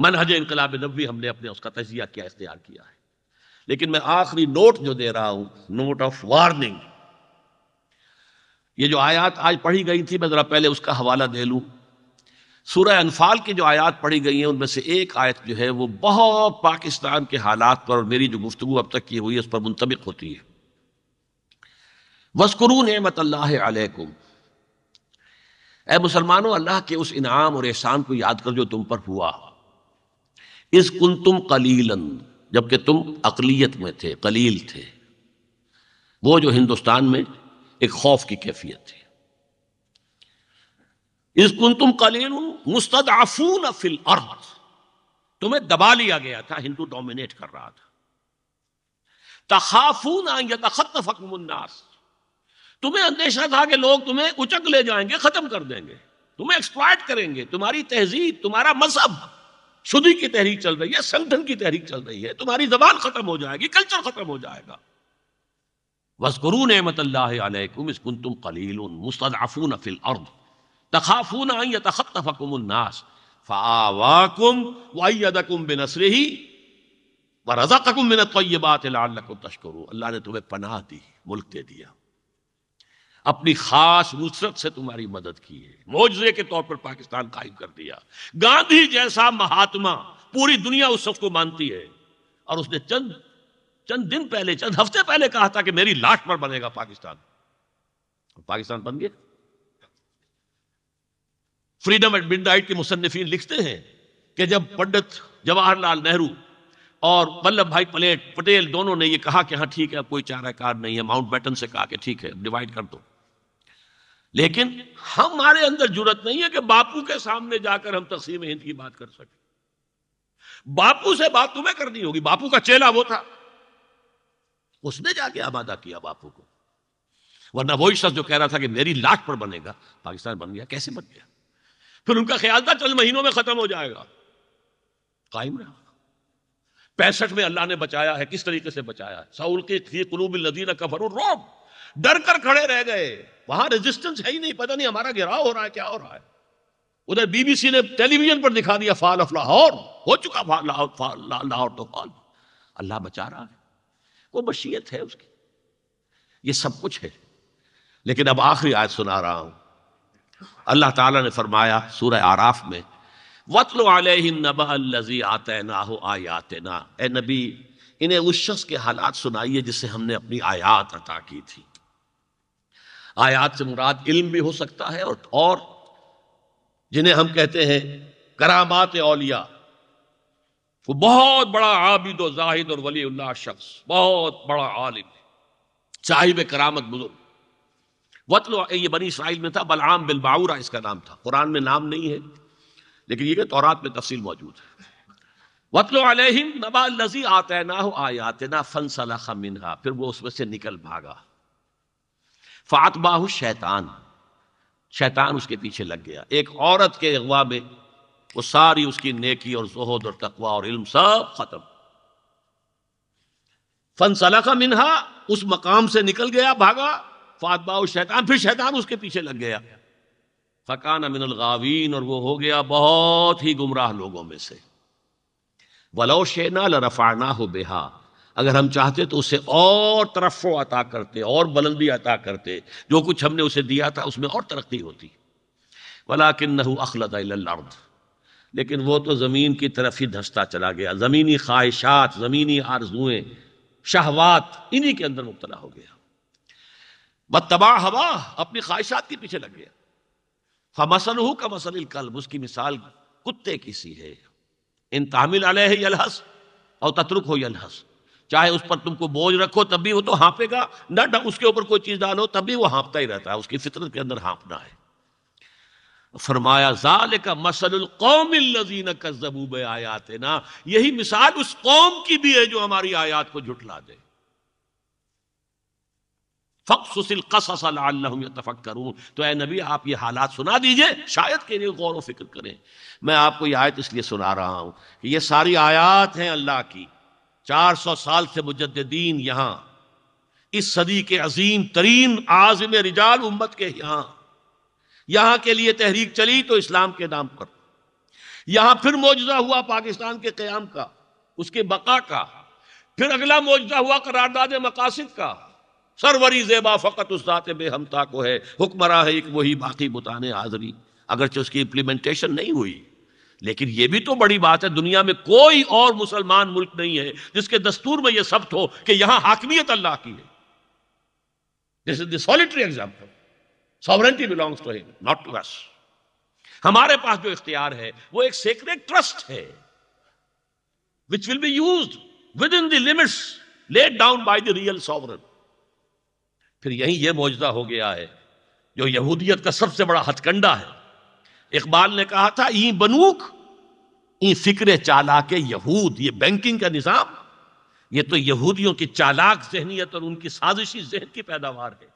[SPEAKER 1] मनहज इनकलाब नबी हमने अपने उसका तजिया किया इख्तियार किया है लेकिन मैं आखिरी नोट जो दे रहा हूँ नोट ऑफ वार्निंग ये जो आयात आज पढ़ी गई थी मैं ज़रा पहले उसका हवाला दे लूँ सूर्य अनफाल की जो आयात पढ़ी गई है उनमें से एक आयत जो है वो बहुत पाकिस्तान के हालात पर और मेरी जो गुफ्तु अब तक की हुई है उस पर मुंतबिक होती है वस्करू नमत अलैकुम ए मुसलमानों अल्लाह के उस इनाम और एहसान को याद कर जो तुम पर हुआ इस कुन तुम कलीलन जबकि तुम अकलीत में थे कलील थे वो जो हिंदुस्तान में एक खौफ की कैफियत थी इस कुन तुम कलील मुस्तदाफून फिल अर्थ तुम्हें दबा लिया गया था हिंदू डोमिनेट कर रहा था तखाफून आइए तखत फकमुन्नास तुम्हें अंदेशा था कि लोग तुम्हें उचक ले जाएंगे खत्म कर देंगे तुम्हें एक्सप्लॉयट करेंगे तुम्हारी तहजीब तुम्हारा मजहब शुद्धि की तहरीक चल रही है संगठन की तहरीक चल रही है तुम्हारी जबान खत्म हो जाएगी कल्चर खत्म हो जाएगा वस्करू नमत अलैकुम कलील फिल अर्द तखाफून आई अल्लाह ने तुम्हें पनाह दी मुल्क दे दिया अपनी खास नुसरत से तुम्हारी मदद की है मोजे के तौर पर पाकिस्तान कायम कर दिया गांधी जैसा महात्मा पूरी दुनिया उस शख्स को मानती है और उसने चंद चंद दिन पहले चंद हफ्ते पहले कहा था कि मेरी लाश पर बनेगा पाकिस्तान पाकिस्तान बन गया फ्रीडम एट मिड के मुसनफिन लिखते हैं कि जब पंडित जवाहरलाल नेहरू और वल्लभ भाई पलेट पटेल दोनों ने यह कहा कि हाँ ठीक है कोई चारा कार नहीं है माउंट बैटन से कहा कि ठीक है डिवाइड कर दो लेकिन हमारे अंदर जरूरत नहीं है कि बापू के सामने जाकर हम तकसीम हिंद की बात कर सकें बापू से बात तुम्हें करनी होगी बापू का चेला वो था उसने जाके आबादा किया बापू को वरना वही शख्स जो कह रहा था कि मेरी लाश पर बनेगा पाकिस्तान बन गया कैसे बन गया फिर उनका ख्याल था चल महीनों में खत्म हो जाएगा कायम रहा पैंसठ में अल्लाह ने बचाया है किस तरीके से बचाया है के थी नदी न कफर रोब डर कर खड़े रह गए वहां रेजिस्टेंस है ही नहीं पता नहीं हमारा गिराव हो रहा है क्या हो रहा है उधर बीबीसी ने टेलीविजन पर दिखा दिया फाल ऑफ लाहौर हो चुका फाल लाहौर फाल लाहौर तो फाल अल्लाह बचा रहा है वो बशीयत है उसकी ये सब कुछ है लेकिन अब आखिरी आयत सुना रहा हूं अल्लाह ताला ने फरमाया सूरह आराफ में वतल नबी आयातना ए नबी इन्हें उस शख्स के हालात सुनाइए जिससे हमने अपनी आयात अता की थी आयात से मुराद इल्म भी हो सकता है और, और जिन्हें हम कहते हैं करामात औलिया वो बहुत बड़ा आबिद और जाहिद और वली शख्स बहुत बड़ा आलिम साहिब करामत बुजुर्ग वतल ये बनी इसराइल में था बलआम बाउरा इसका नाम था कुरान में नाम नहीं है लेकिन ये तौरात में तफसील मौजूद है वतल नबा लजी आतना हो आयातना फन सलाखा मिनहा फिर वो उसमें से निकल भागा फातबाहु शैतान शैतान उसके पीछे लग गया एक औरत के अगवा में वो सारी उसकी नेकी और जोहद और तकवा और इल्म सब खत्म फन सलाखा मिनहा उस मकाम से निकल गया भागा फातबाउ शैतान फिर शैतान उसके पीछे लग गया फकान अमिन गावीन और वो हो गया बहुत ही गुमराह लोगों में से वलो शेना लरफाना हो बेहा अगर हम चाहते तो उसे और तरफ़ों अता करते और बुलंदी अता करते जो कुछ हमने उसे दिया था उसमें और तरक्की होती वला किन नहू अखलत लेकिन वो तो ज़मीन की तरफ ही धंसता चला गया ज़मीनी ख्वाहिशात ज़मीनी आरजुएँ शहवात इन्हीं के अंदर मुबतला हो गया बतबा हवा अपनी ख्वाहिशात के पीछे लग गया फमसन हु का मसल कल्ब उसकी मिसाल कुत्ते की सी है इन तामिल अलह यलहस और तत्रुक हो यलहस चाहे उस पर तुमको बोझ रखो तब भी वो तो हाँपेगा न उसके ऊपर कोई चीज़ डालो तब भी वो हाँपता ही रहता है उसकी फितरत के अंदर हाँपना है फरमाया जाल का मसल कौम का जबूब आयात है ना यही मिसाल उस कौम की भी है जो हमारी आयात को झुटला दे फकसिल कसफक करूं तो ए नबी आप ये हालात सुना दीजिए शायद के लिए गौर व फिक्र करें मैं आपको ये आयत इसलिए सुना रहा हूं कि ये सारी आयात हैं अल्लाह की चार सौ साल से मुजद्दीन यहाँ इस सदी के अजीम तरीन आजम रिजाल उम्मत के यहाँ यहाँ के लिए तहरीक चली तो इस्लाम के नाम पर यहाँ फिर मौजूदा हुआ पाकिस्तान के क्याम का उसके बका का फिर अगला मौजूदा हुआ करारदाद मकासद का सरवरी जेबा फ़कत उस उसात हमता को है हुक्मरा है एक वही बाकी बुताने हाजरी अगरचे उसकी इम्प्लीमेंटेशन नहीं हुई लेकिन यह भी तो बड़ी बात है दुनिया में कोई और मुसलमान मुल्क नहीं है जिसके दस्तूर में यह सब हो कि यहां हाकमियत अल्लाह की है this is solitary example sovereignty belongs to him not to us हमारे पास जो इख्तियार है वो एक सेक्रेट ट्रस्ट है which will be use within the limits laid down by the real sovereign फिर यही यह मौजदा हो गया है जो यहूदियत का सबसे बड़ा हथकंडा है इकबाल ने कहा था ई बनूक ई फिक्र चालाक यहूद ये बैंकिंग का निज़ाम ये तो यहूदियों की चालाक जहनीत और उनकी साजिशी जहन की पैदावार है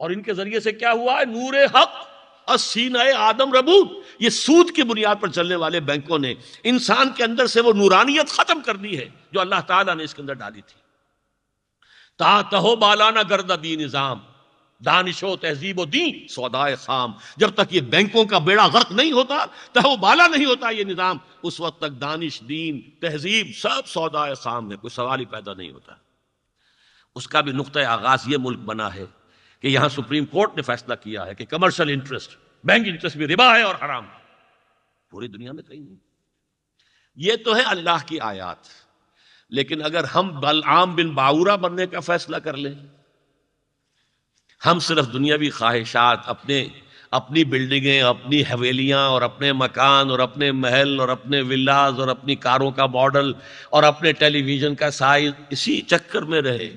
[SPEAKER 1] और इनके जरिए से क्या हुआ है नूर हक असीन आदम रबूत ये सूद की बुनियाद पर चलने वाले बैंकों ने इंसान के अंदर से वो नूरानियत खत्म कर दी है जो अल्लाह ताला ने इसके अंदर डाली थी ता तहो बालाना गर्दा दी निज़ाम दानिशो तहजीब दी सौदाए खाम जब तक ये बैंकों का बेड़ा गर्क नहीं होता तह बाला नहीं होता ये निज़ाम उस वक्त तक दानिश दीन तहजीब सब सौदाए खाम है कोई सवाल ही पैदा नहीं होता उसका भी नुक़ आगाज़ ये मुल्क बना है कि यहाँ सुप्रीम कोर्ट ने फैसला किया है कि कमर्शल इंटरेस्ट बैंक इंटरेस्ट भी रिबा है और हराम पूरी दुनिया में कहीं नहीं ये तो है अल्लाह की आयात लेकिन अगर हम बलआम बिन बाउरा बनने का फैसला कर लें हम सिर्फ दुनियावी ख्वाहिशात अपने अपनी बिल्डिंगें अपनी हवेलियाँ और अपने मकान और अपने महल और अपने विलाज और अपनी कारों का मॉडल और अपने टेलीविज़न का साइज इसी चक्कर में रहे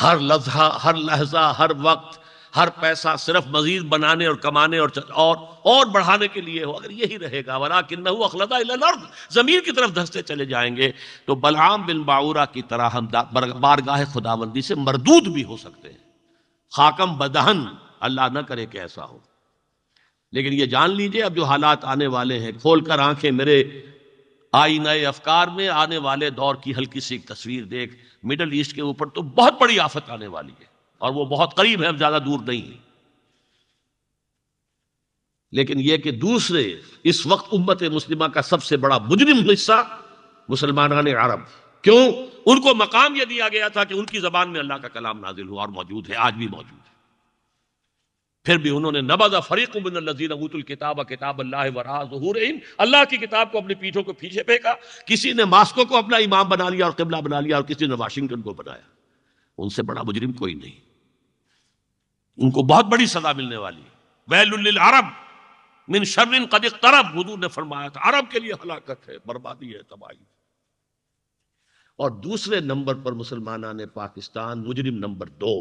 [SPEAKER 1] हर लफ्जा हर लहजा हर वक्त हर पैसा सिर्फ मजीद बनाने और कमाने और और और बढ़ाने के लिए हो अगर यही रहेगा वरा कि अखलदा अर्द ज़मीन की तरफ धंसते चले जाएंगे तो बलआम बिन बाउरा की तरह हम बारगाह खुदाबंदी से मरदूद भी हो सकते हैं खाकम बदहन अल्लाह ना करे कि ऐसा हो लेकिन ये जान लीजिए अब जो हालात आने वाले हैं खोल कर आंखें मेरे आई नए अफकार में आने वाले दौर की हल्की सी तस्वीर देख मिडल ईस्ट के ऊपर तो बहुत बड़ी आफत आने वाली है और वो बहुत करीब है अब ज्यादा दूर नहीं है लेकिन यह कि दूसरे इस वक्त उम्मत मुस्लिमा का सबसे बड़ा मुजरिम हिस्सा मुसलमान अरब क्यों उनको मकाम यह दिया गया था कि उनकी जबान में अल्लाह का कलाम नाजिल हुआ और मौजूद है आज भी मौजूद है फिर भी उन्होंने नबाजा फरीक नजीरतुल किताब किताब अल्लाह वराजहूर अल्लाह की किताब को अपनी पीठों को पीछे फेंका किसी ने मास्को को अपना इमाम बना लिया और किबला बना लिया और किसी ने वाशिंगटन को बनाया उनसे बड़ा मुजरिम कोई नहीं उनको बहुत बड़ी सजा मिलने वाली वैल अरब मिन शर्रिन कदिक तरब हजूर ने फरमाया था अरब के लिए हलाकत है बर्बादी है तबाही और दूसरे नंबर पर मुसलमान ने पाकिस्तान मुजरिम नंबर दो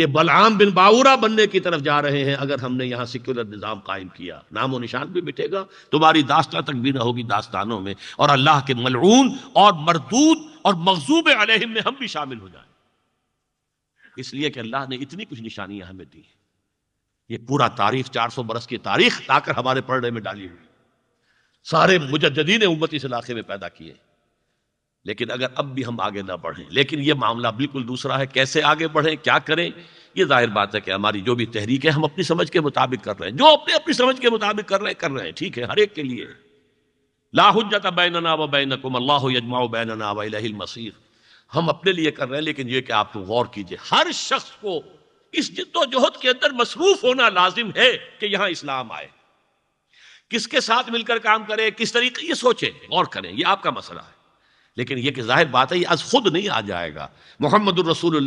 [SPEAKER 1] ये बलआम बिन बाउरा बनने की तरफ जा रहे हैं अगर हमने यहां सिक्युलर निज़ाम कायम किया नामो निशान भी मिटेगा तुम्हारी दास्ता तक भी ना होगी दास्तानों में और अल्लाह के मलरून और मरदूद और मकजूब अलहिम में हम भी शामिल हो जाए इसलिए कि अल्लाह ने इतनी कुछ निशानियां हमें दी ये पूरा तारीख 400 बरस की तारीख लाकर हमारे पढ़ने में डाली हुई सारे मुजद्दीन उम्मती इस इलाके में पैदा किए लेकिन अगर अब भी हम आगे ना बढ़ें लेकिन ये मामला बिल्कुल दूसरा है कैसे आगे बढ़ें क्या करें ये जाहिर बात है कि हमारी जो भी तहरीक है हम अपनी समझ के मुताबिक कर रहे हैं जो अपने अपनी समझ के मुताबिक कर रहे हैं कर रहे हैं ठीक है हर एक के लिए लाहुजत बैनना व कुम अल्लाह यजमा बैनना वसीर हम अपने लिए कर रहे हैं लेकिन ये कि आप लोग गौर कीजिए हर शख्स को इस जिद्दोजहद के अंदर मसरूफ होना लाजिम है कि यहाँ इस्लाम आए किसके साथ मिलकर काम करें किस तरीके ये सोचें गौर करें ये आपका मसला है लेकिन यह कि जाहिर बात है ये आज खुद नहीं आ जाएगा मोहम्मद रसूल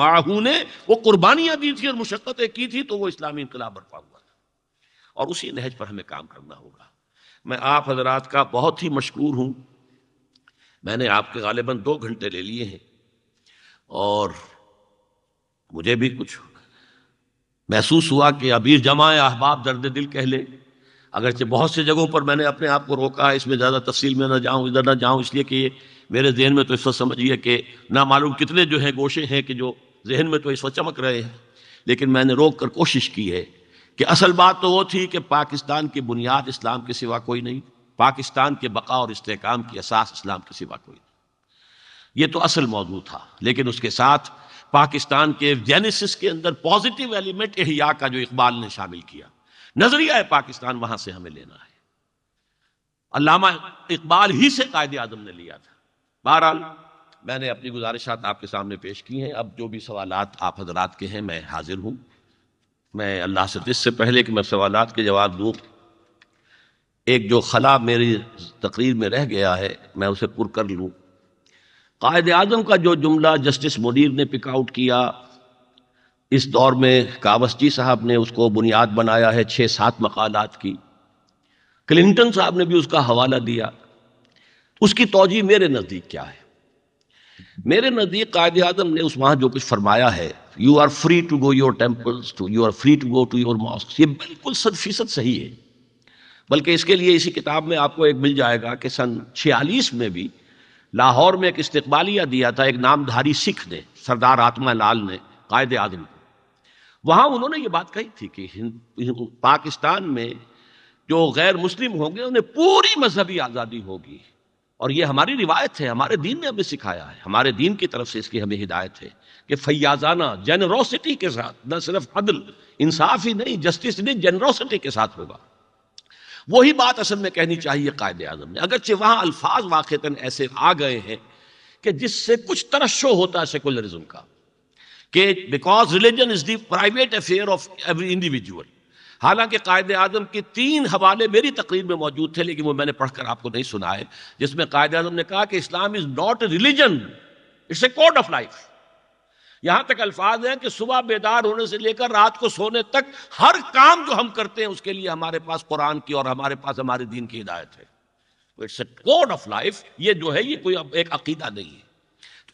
[SPEAKER 1] माहू ने वो कुर्बानियां दी थी और मुशक्क़तें की थी तो वो इस्लामी इनकलाब बरपा हुआ था और उसी नहज पर हमें काम करना होगा मैं आप हजरात का बहुत ही मशहूर हूं मैंने आपके गालिबा दो घंटे ले लिए हैं और मुझे भी कुछ महसूस हुआ कि अबीर जमाए अहबाब दर्द दिल कह ले अगरचे बहुत से जगहों पर मैंने अपने आप को रोका है इसमें ज़्यादा तफसील में ना जाऊँ इधर ना जाऊँ इसलिए कि ये मेरे जहन में तो इस वक्त समझिए कि ना मालूम कितने जो हैं गोशे हैं कि जो जहन में तो इस वक्त चमक रहे हैं लेकिन मैंने रोक कर कोशिश की है कि असल बात तो वो थी कि पाकिस्तान की बुनियाद इस्लाम के सिवा कोई नहीं पाकिस्तान के बका और इसकाम की असास इस्लाम के सिवा कोई नहीं ये तो असल मौजूद था लेकिन उसके साथ पाकिस्तान के जेनेसिस के अंदर पॉजिटिव एलिमेंट एहिया का जो इकबाल ने शामिल किया नजरिया है पाकिस्तान वहां से हमें लेना है अलामा इकबाल ही से कायद आजम ने लिया था बहरहाल मैंने अपनी गुजारिशात आपके सामने पेश की हैं अब जो भी सवाल आप हजरात के हैं मैं हाजिर हूं मैं अल्लाह से इससे पहले कि मैं सवाल के जवाब दूँ एक जो खला मेरी तकरीर में रह गया है मैं उसे पुर कर लूँ कायद आजम का जो जुमला जस्टिस मुनीर ने पिकआउट किया इस दौर में जी साहब ने उसको बुनियाद बनाया है छः सात मकालत की क्लिंटन साहब ने भी उसका हवाला दिया उसकी तोजी मेरे नज़दीक क्या है मेरे नज़दीक कायद आजम ने उस वहाँ जो कुछ फरमाया है you are free to go your temples to you are free to go to your mosque ये बिल्कुल सद फीसद सही है बल्कि इसके लिए इसी किताब में आपको एक मिल जाएगा कि सन छियालीस में भी लाहौर में एक इस्तबालिया दिया था एक नामधारी सिख ने सरदार आत्मा लाल ने कायद आजम को वहां उन्होंने ये बात कही थी कि पाकिस्तान में जो गैर मुस्लिम होंगे उन्हें पूरी मजहबी आज़ादी होगी और ये हमारी रिवायत है हमारे दीन ने हमें सिखाया है हमारे दीन की तरफ से इसकी हमें हिदायत है कि फैयाजाना जेनरोसिटी के साथ न सिर्फ अदल इंसाफ ही नहीं जस्टिस नहीं जनरोसिटी के साथ होगा वही बात असल में कहनी चाहिए कायद आजम ने अगरचे वहाँ अल्फाज वाक़ता ऐसे आ गए हैं कि जिससे कुछ तरशो होता है सेकुलरिज्म का कि because religion is the private affair of every individual हालांकि कायद आजम के तीन हवाले मेरी तकरीर में मौजूद थे लेकिन वो मैंने पढ़कर आपको नहीं सुनाए जिसमें कायद अजम ने कहा कि Islam is not religion it's a code of life यहां तक अल्फाज हैं कि सुबह बेदार होने से लेकर रात को सोने तक हर काम जो हम करते हैं उसके लिए हमारे पास कुरान की और हमारे पास हमारे दीन की हिदायत है it's a code of life ये जो है ये कोई एक अकीदा नहीं है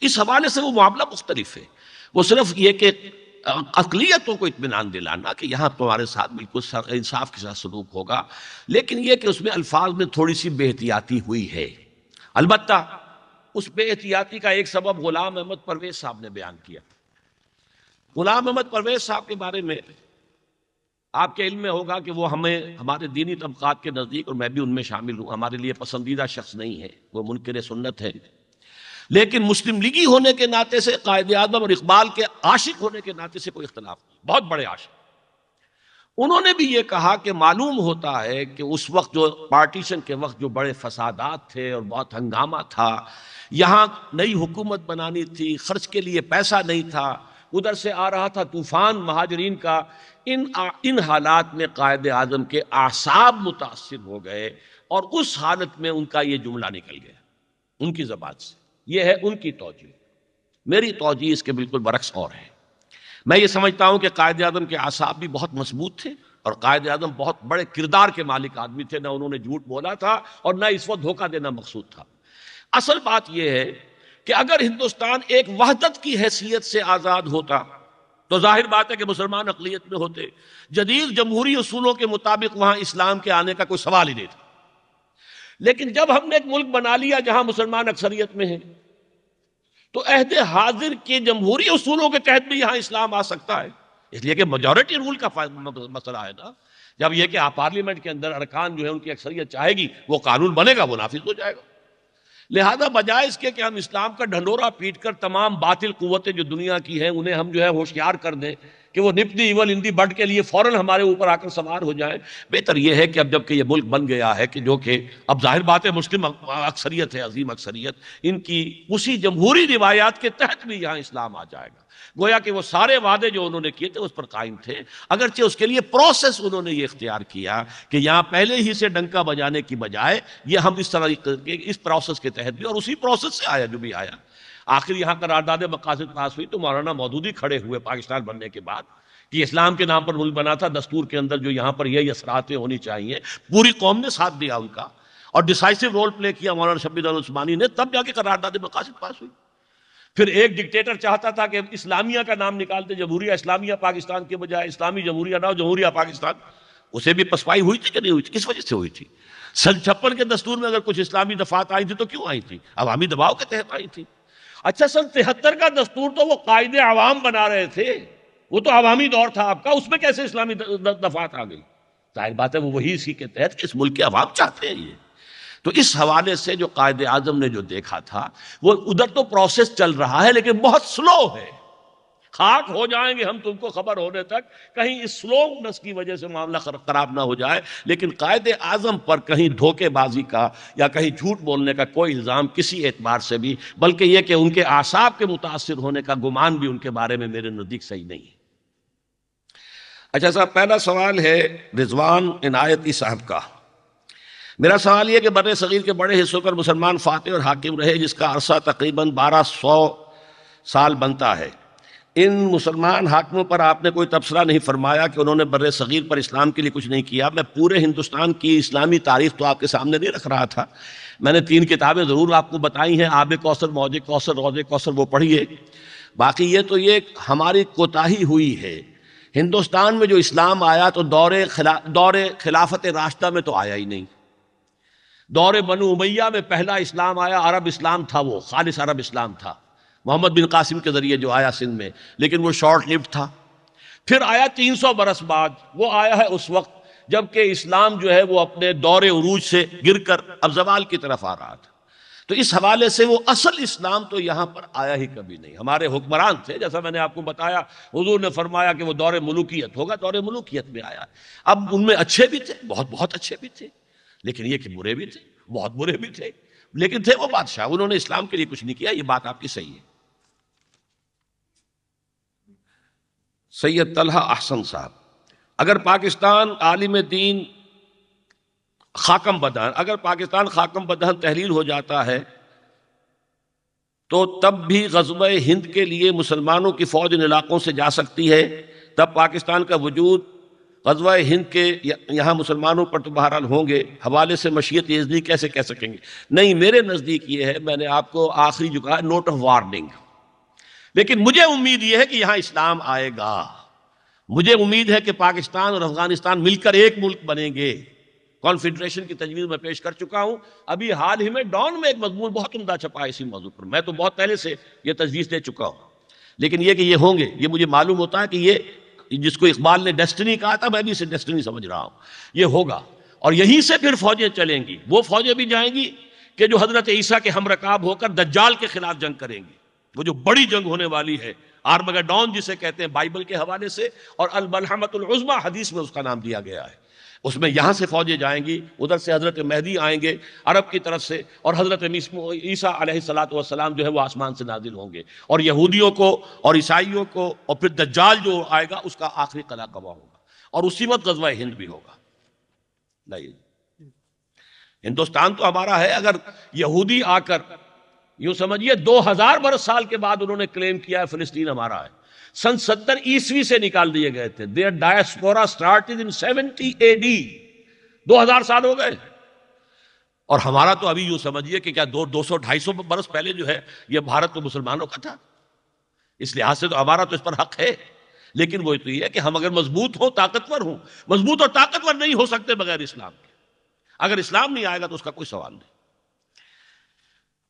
[SPEAKER 1] इस हवाले से वो मामला मुख्तलिफ है वो सिर्फ ये कि अकलीतों को इतमान दिलाना कि यहाँ तुम्हारे साथ बिल्कुल इंसाफ के साथ सलूक होगा लेकिन यह कि उसमें अल्फाज में थोड़ी सी बेहतियाती हुई है अलबत् उस बेहतियाती का एक सबब गुलाम अहमद परवेज साहब ने बयान किया गुलाम अहमद परवेज साहब के बारे में आपके इल्म में होगा कि वो हमें हमारे दीनी तबकात के नज़दीक और मैं भी उनमें शामिल हूँ हमारे लिए पसंदीदा शख्स नहीं है वो मुनकर सुन्नत है लेकिन मुस्लिम लीगी होने के नाते से कायद आजम और इकबाल के आशिक होने के नाते से कोई इख्तलाफ नहीं बहुत बड़े आशिक उन्होंने भी ये कहा कि मालूम होता है कि उस वक्त जो पार्टीशन के वक्त जो बड़े फसादात थे और बहुत हंगामा था यहाँ नई हुकूमत बनानी थी खर्च के लिए पैसा नहीं था उधर से आ रहा था तूफान महाजरीन का इन आ, इन हालात में कायद आजम के आसाब मुतासर हो गए और उस हालत में उनका ये जुमला निकल गया उनकी जबान से ये है उनकी तोजी मेरी तोजी इसके बिल्कुल बरक्स और है मैं ये समझता हूँ कि कायद आजम के आसाब भी बहुत मजबूत थे और कायद आजम बहुत बड़े किरदार के मालिक आदमी थे ना उन्होंने झूठ बोला था और ना इस वक्त धोखा देना मकसूद था असल बात यह है कि अगर हिंदुस्तान एक वहदत की हैसियत से आज़ाद होता तो जाहिर बात है कि मुसलमान अकलीत में होते जदीद जमहूरी असूलों के मुताबिक वहाँ इस्लाम के आने का कोई सवाल ही नहीं था लेकिन जब हमने एक मुल्क बना लिया जहां मुसलमान अक्सरियत में है तो अहद हाजिर के जमहूरी असूलों के तहत भी यहां इस्लाम आ सकता है इसलिए कि मेजोरिटी रूल का मसला है ना जब यह कि आप पार्लियामेंट के अंदर अरकान जो है उनकी अक्सरियत चाहेगी वो कानून बनेगा वो नाफिज हो जाएगा लिहाजा बजाय इसके कि हम इस्लाम का ढंडोरा पीट कर तमाम बातिल कुतें जो दुनिया की हैं उन्हें हम जो है होशियार कर दें कि वो निपदी इवल इंदी बट के लिए फ़ौरन हमारे ऊपर आकर सवार हो जाए बेहतर यह है कि अब जबकि ये मुल्क बन गया है कि जो कि अब जाहिर बात है मुस्लिम अक्सरियत है अजीम अक्सरियत इनकी उसी जमहूरी रिवायात के तहत भी यहाँ इस्लाम आ जाएगा गोया कि वो सारे वादे जो उन्होंने किए थे उस पर कायम थे अगरचे उसके लिए प्रोसेस उन्होंने ये इख्तियार किया कि यहाँ पहले ही से डंका बजाने की बजाय ये हम इस तरह इस प्रोसेस के तहत भी और उसी प्रोसेस से आया जो भी आया आखिर यहाँ करारदाद मकासद पास हुई तो मौलाना मौदूदी खड़े हुए पाकिस्तान बनने के बाद कि इस्लाम के नाम पर मुल्क बना था दस्तूर के अंदर जो यहाँ पर यही असरातें होनी चाहिए पूरी कौम ने साथ दिया उनका और डिसाइसिव रोल प्ले किया मौलाना शबीदानी उस्मानी ने तब जाके करारदाद मकासद पास हुई फिर एक डिक्टेटर चाहता था कि इस्लामिया का नाम निकालते जमहूरिया इस्लामिया पाकिस्तान के बजाय इस्लामी जमहूरिया ना जमहूरिया पाकिस्तान उसे भी पसपाई हुई थी कि नहीं हुई थी किस वजह से हुई थी सन छप्पन के दस्तूर में अगर कुछ इस्लामी दफात आई थी तो क्यों आई थी अवामी दबाव के तहत आई थी अच्छा सन तिहत्तर का दस्तूर तो वो कायदे आवाम बना रहे थे वो तो अवामी दौर था आपका उसमें कैसे इस्लामी दफात आ गई जाहिर बात है वो वही इसी के तहत इस मुल्क के अवाम चाहते हैं ये तो इस हवाले से जो कायद आजम ने जो देखा था वो उधर तो प्रोसेस चल रहा है लेकिन बहुत स्लो है खाक हो जाएंगे हम तुमको खबर होने तक कहीं इस स्लोनेस की वजह से मामला खराब ना हो जाए लेकिन कायद आजम पर कहीं धोखेबाजी का या कहीं झूठ बोलने का कोई इल्ज़ाम किसी एतबार से भी बल्कि यह कि उनके आसाब के मुतासर होने का गुमान भी उनके बारे में मेरे नज़दीक सही नहीं है अच्छा साहब पहला सवाल है रिजवान इनायती साहब का मेरा सवाल यह कि बर सगीर के बड़े हिस्सों पर मुसलमान फातह और हाकिम रहे जिसका अरसा तकरीबन बारह सौ साल बनता है इन मुसलमान हाकमों पर आपने कोई तबसरा नहीं फरमाया कि उन्होंने बर सग़ीर पर इस्लाम के लिए कुछ नहीं किया मैं पूरे हिंदुस्तान की इस्लामी तारीफ़ तो आपके सामने नहीं रख रहा था मैंने तीन किताबें ज़रूर आपको बताई हैं आब कौसर मौज कौसर रौज कौसर वो पढ़िए बाकी ये तो ये हमारी कोताही हुई है हिंदुस्तान में जो इस्लाम आया तो दौरे खिला दौरे खिलाफत रास्ता में तो आया ही नहीं दौरे बनु उमैया में पहला इस्लाम आया अरब इस्लाम था वो खालिश अरब इस्लाम था मोहम्मद बिन कासिम के ज़रिए जो आया सिंध में लेकिन वो शॉर्ट लिफ्ट था फिर आया 300 बरस बाद वो आया है उस वक्त जबकि इस्लाम जो है वो अपने दौरे उरूज से गिर कर अब जवाल की तरफ आ रहा था तो इस हवाले से वो असल इस्लाम तो यहाँ पर आया ही कभी नहीं हमारे हुक्मरान थे जैसा मैंने आपको बताया हजूर ने फरमाया कि वो दौरे मलूकियत होगा दौरे मलूकियत में आया अब उनमें अच्छे भी थे बहुत बहुत अच्छे भी थे लेकिन ये कि बुरे भी थे बहुत बुरे भी थे लेकिन थे वो बादशाह उन्होंने इस्लाम के लिए कुछ नहीं किया ये बात आपकी सही है सैयद तलहा अहसन साहब अगर पाकिस्तान आलिम दीन खाकम बदान अगर पाकिस्तान खाकम बदहन तहलील हो जाता है तो तब भी गजब हिंद के लिए मुसलमानों की फ़ौज इन इलाक़ों से जा सकती है तब पाकिस्तान का वजूद गजब हिंद के यहाँ मुसलमानों पर तो बहरहाल होंगे हवाले से मशीत यजनी कैसे कह सकेंगे नहीं मेरे नज़दीक ये है मैंने आपको आखिरी जो कहा नोट ऑफ वार्निंग लेकिन मुझे उम्मीद यह है कि यहां इस्लाम आएगा मुझे उम्मीद है कि पाकिस्तान और अफगानिस्तान मिलकर एक मुल्क बनेंगे कॉन्फेडरेशन की तजवीज़ में पेश कर चुका हूं अभी हाल ही में डॉन में एक मजमून बहुत उमदा छपा है इसी मौजूद पर मैं तो बहुत पहले से यह तजवीज़ दे चुका हूं लेकिन ये कि ये होंगे ये मुझे मालूम होता है कि ये जिसको इकबाल ने डेस्टनी कहा था मैं भी इसे डेस्टनी समझ रहा हूँ ये होगा और यहीं से फिर फौजें चलेंगी वो फौजें भी जाएंगी कि जो हजरत ईसा के हम रकाब होकर दज्जाल के खिलाफ जंग करेंगी वो जो बड़ी जंग होने वाली है आर्मगेडॉन जिसे कहते हैं बाइबल के हवाले से और अलमलहमतुलजमा हदीस में उसका नाम दिया गया है उसमें यहाँ से फौजें जाएंगी उधर से हज़रत महदी आएंगे अरब की तरफ से और हज़रत ईसा सलाम जो है वो आसमान से नाजिल होंगे और यहूदियों को और ईसाइयों को और फिर दज्जाल जो आएगा उसका आखिरी कला कवा होगा और उसी वक्त गजवा हिंद भी होगा नहीं हिंदुस्तान तो हमारा है अगर यहूदी आकर यूं समझिए हजार बरस साल के बाद उन्होंने क्लेम किया है फिलिस्तीन हमारा है सन सत्तर ईस्वी से निकाल दिए गए थे their diaspora started in seventy A D दो हजार साल हो गए और हमारा तो अभी यूं समझिए कि क्या दो दो सौ ढाई सौ बरस पहले जो है यह भारत तो मुसलमानों का था इस लिहाज से तो हमारा तो इस पर हक है लेकिन वो तो ये है कि हम अगर मजबूत हों ताकतवर हो मजबूत और ताकतवर नहीं हो सकते बगैर इस्लाम के अगर इस्लाम नहीं आएगा तो उसका कोई सवाल नहीं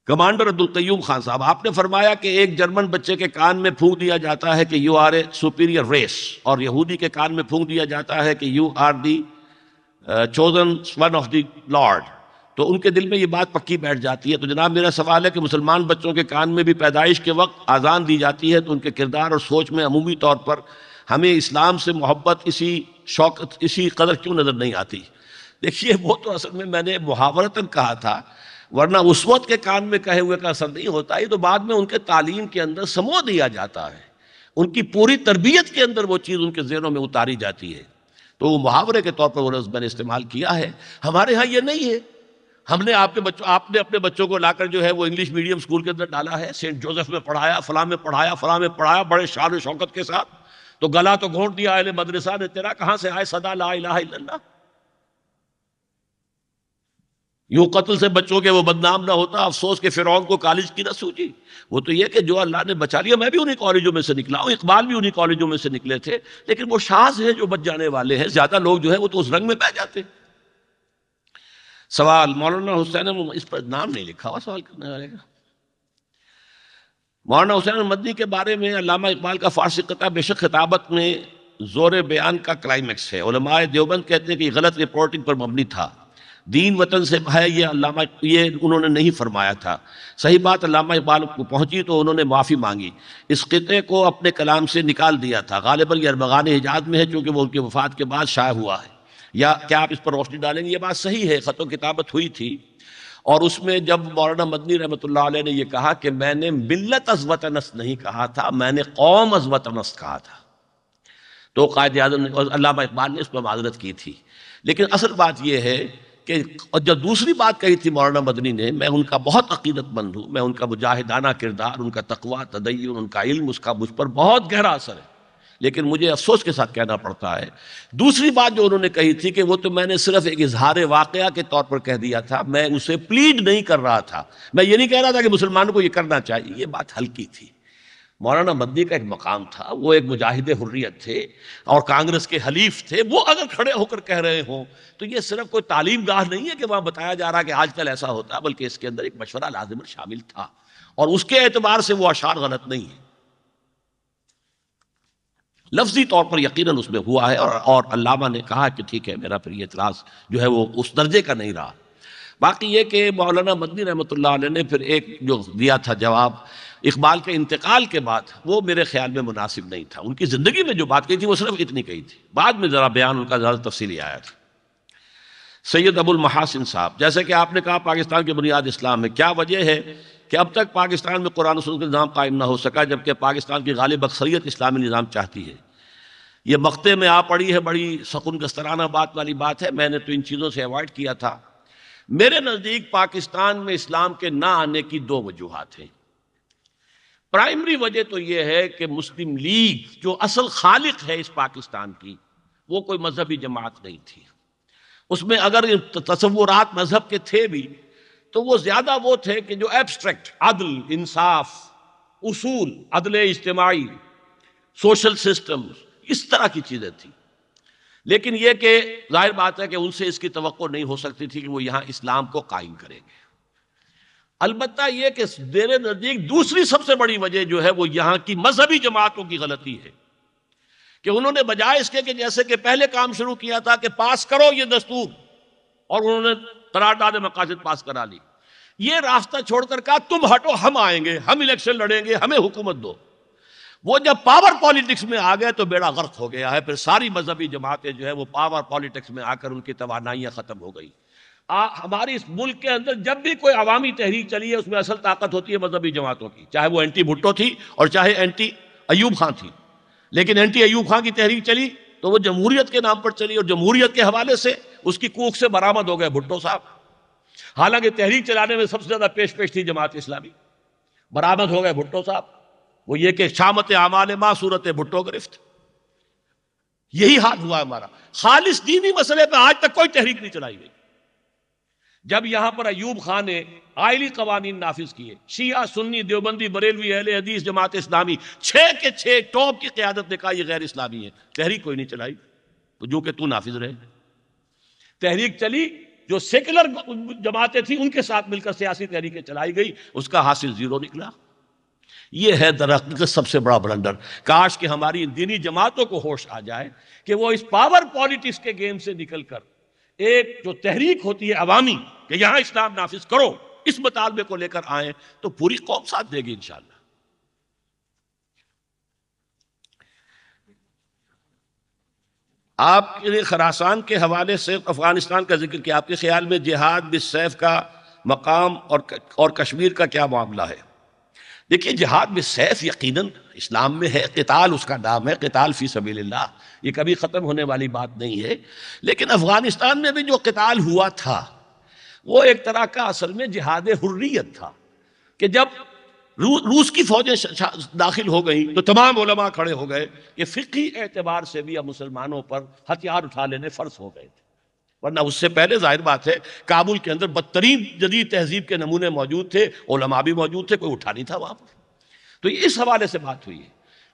[SPEAKER 1] कमांडर अब्दुल कयूम खान साहब आपने फरमाया कि एक जर्मन बच्चे के कान में फूंक दिया जाता है कि you are a superior race और यहूदी के कान में फूंक दिया जाता है कि you are the chosen one of the lord तो उनके दिल में ये बात पक्की बैठ जाती है तो जनाब मेरा सवाल है कि मुसलमान बच्चों के कान में भी पैदाइश के वक्त आज़ान दी जाती है तो उनके किरदार और सोच में अमूमी तौर पर हमें इस्लाम से मोहब्बत इसी शौकत इसी कदर क्यों नज़र नहीं आती देखिए वो तो असल में मैंने मुहावरतन कहा था वरना उस वक्त के कान में कहे हुए का असर नहीं होता ये तो बाद में उनके तालीम के अंदर समो दिया जाता है उनकी पूरी तरबियत के अंदर वो चीज़ उनके जेनों में उतारी जाती है तो वो मुहावरे के तौर पर वो लफ्ज़ मैंने इस्तेमाल किया है हमारे यहाँ ये नहीं है हमने आपके बच्चों आपने अपने बच्चों को लाकर जो है वो इंग्लिश मीडियम स्कूल के अंदर डाला है सेंट जोसेफ में पढ़ाया फलां में पढ़ाया फलां में पढ़ाया बड़े शान शौकत के साथ तो गला तो घोंट दिया अहले मदरसा ने तेरा कहाँ से आए सदा ला इला यूं कत्ल से बच्चों के वो बदनाम ना होता अफसोस के फिरौन को कॉलेज की ना सूझी वो तो ये कि जो अल्लाह ने बचा लिया मैं भी उन्हीं कॉलेजों में से निकला हूँ इकबाल भी उन्हीं कॉलेजों में से निकले थे लेकिन वो शाह हैं जो बच जाने वाले हैं ज़्यादा लोग जो है वो तो उस रंग में बह जाते सवाल मौलाना हुसैन इस पर नाम नहीं लिखा हुआ सवाल करने वाले का मौलाना हुसैन मदनी के बारे में अलामा इकबाल का फारसी कता बेशक खिताबत में जोर बयान का क्लाइमैक्स है देवबंद कहते हैं कि गलत रिपोर्टिंग पर मबनी था दीन वतन से है ये अलामा ये उन्होंने नहीं फरमाया था सही बात अलामा इकबाल को पहुंची तो उन्होंने माफ़ी मांगी इस खिते को अपने कलाम से निकाल दिया था गालिबल ये अरबगान हिजाज में है चूँकि वो उनकी वफात के बाद शाया हुआ है या क्या आप इस पर रोशनी डालेंगे ये बात सही है ख़तों किताबत हुई थी और उसमें जब मौलाना मदनी रहमत ने यह कहा कि मैंने मिलत अजवत अनस नहीं कहा था मैंने कौम अनस कहा था तो कायद अजम ने अलामा इकबाल ने इस पर माजरत की थी लेकिन असल बात यह है कि और जब दूसरी बात कही थी मौलाना मदनी ने मैं उनका बहुत अकीदतमंद हूँ मैं उनका मुजाहिदाना किरदार उनका तकवा तदयन उनका इल्म उसका मुझ पर बहुत गहरा असर है लेकिन मुझे अफसोस के साथ कहना पड़ता है दूसरी बात जो उन्होंने कही थी कि वो तो मैंने सिर्फ एक इजहार वाक़ के तौर पर कह दिया था मैं उसे प्लीड नहीं कर रहा था मैं ये नहीं कह रहा था कि मुसलमानों को ये करना चाहिए ये बात हल्की थी मौलाना मदनी का एक मकाम था वो एक मुजाहिद हुर्रियत थे और कांग्रेस के हलीफ थे वो अगर खड़े होकर कह रहे हों तो ये सिर्फ कोई तालीम गाह नहीं है कि वहाँ बताया जा रहा है कि आजकल ऐसा होता है बल्कि इसके अंदर एक मशवरा लाजिम शामिल था और उसके एतबार से वो अशार गलत नहीं है लफ्जी तौर पर यकीन उसमें हुआ है और, और अल्लामा ने कहा कि ठीक है मेरा फिर ये इतराज़ जो है वो उस दर्जे का नहीं रहा बाकी ये कि मौलाना मदनी रहमत ने फिर एक जो दिया था जवाब इकबाल के इंतकाल के बाद वो मेरे ख्याल में मुनासिब नहीं था उनकी ज़िंदगी में जो बात कही थी वो सिर्फ इतनी कही थी बाद में ज़रा बयान उनका ज़्यादा तफसीली आया था सैयद अबुल महासिन साहब जैसे कि आपने कहा पाकिस्तान की बुनियाद इस्लाम है क्या वजह है कि अब तक पाकिस्तान में कुरान सुन का निज़ाम कायम ना हो सका जबकि पाकिस्तान की गालिब अक्सरीत इस्लामी निज़ाम चाहती है ये मकते में आ पड़ी है बड़ी सकून गस्तराना बात वाली बात है मैंने तो इन चीज़ों से अवॉइड किया था मेरे नज़दीक पाकिस्तान में इस्लाम के ना आने की दो वजूहत हैं प्राइमरी वजह तो यह है कि मुस्लिम लीग जो असल खालिक है इस पाकिस्तान की वो कोई मजहबी जमात नहीं थी उसमें अगर तस्वुरात मजहब के थे भी तो वो ज्यादा वो थे कि जो एब्स्ट्रैक्ट अदल इंसाफ उसूल अदल इज्तमाही सोशल सिस्टम इस तरह की चीज़ें थी लेकिन यह कि जाहिर बात है कि उनसे इसकी तवक्को नहीं हो सकती थी कि वो यहाँ इस्लाम को कायम करेंगे अलबत् यह कि देर नज़दीक दूसरी सबसे बड़ी वजह जो है वो यहां की मजहबी जमातों की गलती है कि उन्होंने बजाय इसके कि जैसे कि पहले काम शुरू किया था कि पास करो ये दस्तूर और उन्होंने करारदाद मकासद पास करा ली ये रास्ता छोड़कर कहा तुम हटो हम आएंगे हम इलेक्शन लड़ेंगे हमें हुकूमत दो वो जब पावर पॉलिटिक्स में आ गए तो बेड़ा गर्क हो गया है फिर सारी मजहबी जमातें जो है वो पावर पॉलिटिक्स में आकर उनकी तोानाइयाँ ख़त्म हो गई आ, हमारे इस मुल्क के अंदर जब भी कोई अवामी तहरीक चली है उसमें असल ताकत होती है मजहबी जमातों की चाहे वो एंटी भुट्टो थी और चाहे एंटी अयूब खां थी लेकिन एंटी अयूब खां की तहरीक चली तो वो जमहूरियत के नाम पर चली और जमहूरियत के हवाले से उसकी कूख से बरामद हो गए भुट्टो साहब हालांकि तहरीक चलाने में सबसे ज़्यादा पेश पेश थी जमात इस्लामी बरामद हो गए भुट्टो साहब वो ये कि शामत आमाल मा सूरत भुट्टो गिरफ्त यही हाल हुआ हमारा खालिश दीनी मसले पर आज तक कोई तहरीक नहीं चलाई गई जब यहां पर अयूब खान ने आयली कवानीन नाफिज किए शिया सुन्नी देवबंदी बरेलवी अहल हदीस जमात इस्लामी छः के छह टॉप की क्यादत ने कहा यह गैर इस्लामी है तहरीक कोई नहीं चलाई तो जो कि तू नाफिज रहे तहरीक चली जो सेकुलर जमातें थी उनके साथ मिलकर सियासी तहरीकें चलाई गई उसका हासिल जीरो निकला यह है दरअसल का सबसे बड़ा ब्लंडर काश कि हमारी दीनी जमातों को होश आ जाए कि वो इस पावर पॉलिटिक्स के गेम से निकल कर एक जो तहरीक होती है अवामी कि यहां इस्लाम नाफिज करो इस मुतालबे को लेकर आए तो पूरी कौम साथ देगी इंशाला आपके लिए खरासान के हवाले से अफगानिस्तान का जिक्र किया आपके ख्याल में जिहाद सैफ का मकाम और और कश्मीर का क्या मामला है देखिए जिहाद में सैफ यकीन इस्लाम में है कताल उसका नाम है कताल फ़ी सबील्ला ये कभी ख़त्म होने वाली बात नहीं है लेकिन अफ़गानिस्तान में भी जो कताल हुआ था वो एक तरह का असल में जिहाद हुर्रियत था कि जब रू, रूस की फौजें दाखिल हो गई तो तमाम उलमा खड़े हो गए कि फ़िकी एतबार से भी अब मुसलमानों पर हथियार उठा लेने फ़र्ज हो गए थे वरना उससे पहले जाहिर बात है काबुल के अंदर बदतरीन जदीद तहजीब के नमूने मौजूद थे ओलमा भी मौजूद थे कोई उठा नहीं था वहाँ पर तो इस हवाले से बात हुई है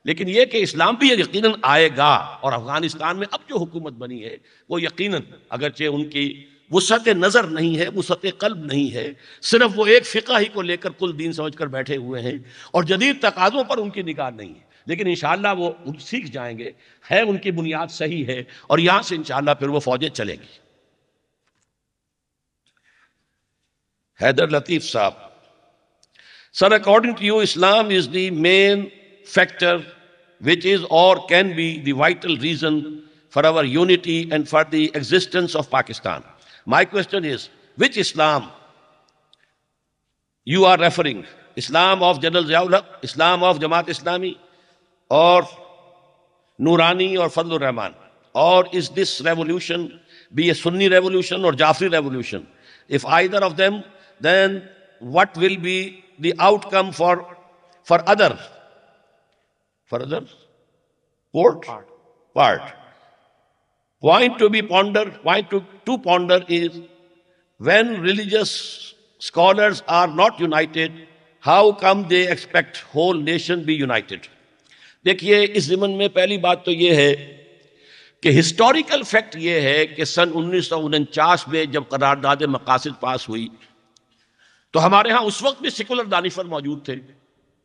[SPEAKER 1] लेकिन यह कि इस्लाम भी यकीन आएगा और अफगानिस्तान में अब जो हुकूमत बनी है वो यकीन अगरचे उनकी वसत नज़र नहीं है वसत कल्ब नहीं है सिर्फ वो एक फ़िका ही को लेकर कुल दीन समझ कर बैठे हुए हैं और जदीद तकाज़ों पर उनकी निगाह नहीं है लेकिन इन वो सीख जाएंगे है उनकी बुनियाद सही है और यहाँ से इन फिर वो फौजें चलेगी Haider Latif sahab sir according to you Islam is the main factor which is or can be the vital reason for our unity and for the existence of Pakistan my question is which Islam you are referring Islam of general Ziaulhaq Islam of Jamaat Islami or Noorani or Fazal Rahman or is this revolution be a Sunni revolution or Jafari revolution if either of them then what will be the outcome for for other For other Court? Part. Part. Point to be pondered, point to, to ponder is when religious scholars are not united, how come they expect whole nation be united? देखिए इस जिमन में पहली बात तो ये है कि historical fact ये है कि सन उन्नीस में जब करारदाद मकासद पास हुई तो हमारे यहाँ उस वक्त भी सेकुलर दानिश्वर मौजूद थे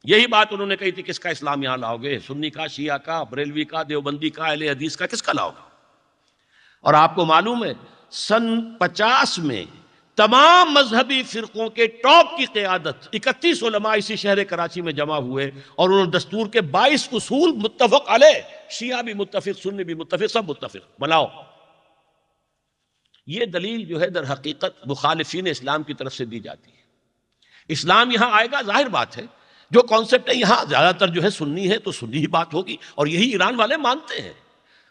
[SPEAKER 1] यही बात उन्होंने कही थी किसका इस्लाम यहाँ लाओगे सुन्नी का शिया का बरेलवी का देवबंदी का अले हदीस का किसका लाओगे और आपको मालूम है सन पचास में तमाम मजहबी फिरकों के टॉप की क्यादत इकतीस उलमा इसी शहर कराची में जमा हुए और उन्होंने दस्तूर के बाईस उसूल मुतफ़ अले शिया भी मुतफिक सुन्नी भी मुतफिक सब मुतफिक बनाओ ये दलील जो है दर हकीकत मुखालफी इस्लाम की तरफ से दी जाती है इस्लाम यहाँ आएगा जाहिर बात है जो कॉन्सेप्ट है यहाँ ज़्यादातर जो है सुन्नी है तो सुन्नी ही बात होगी और यही ईरान वाले मानते हैं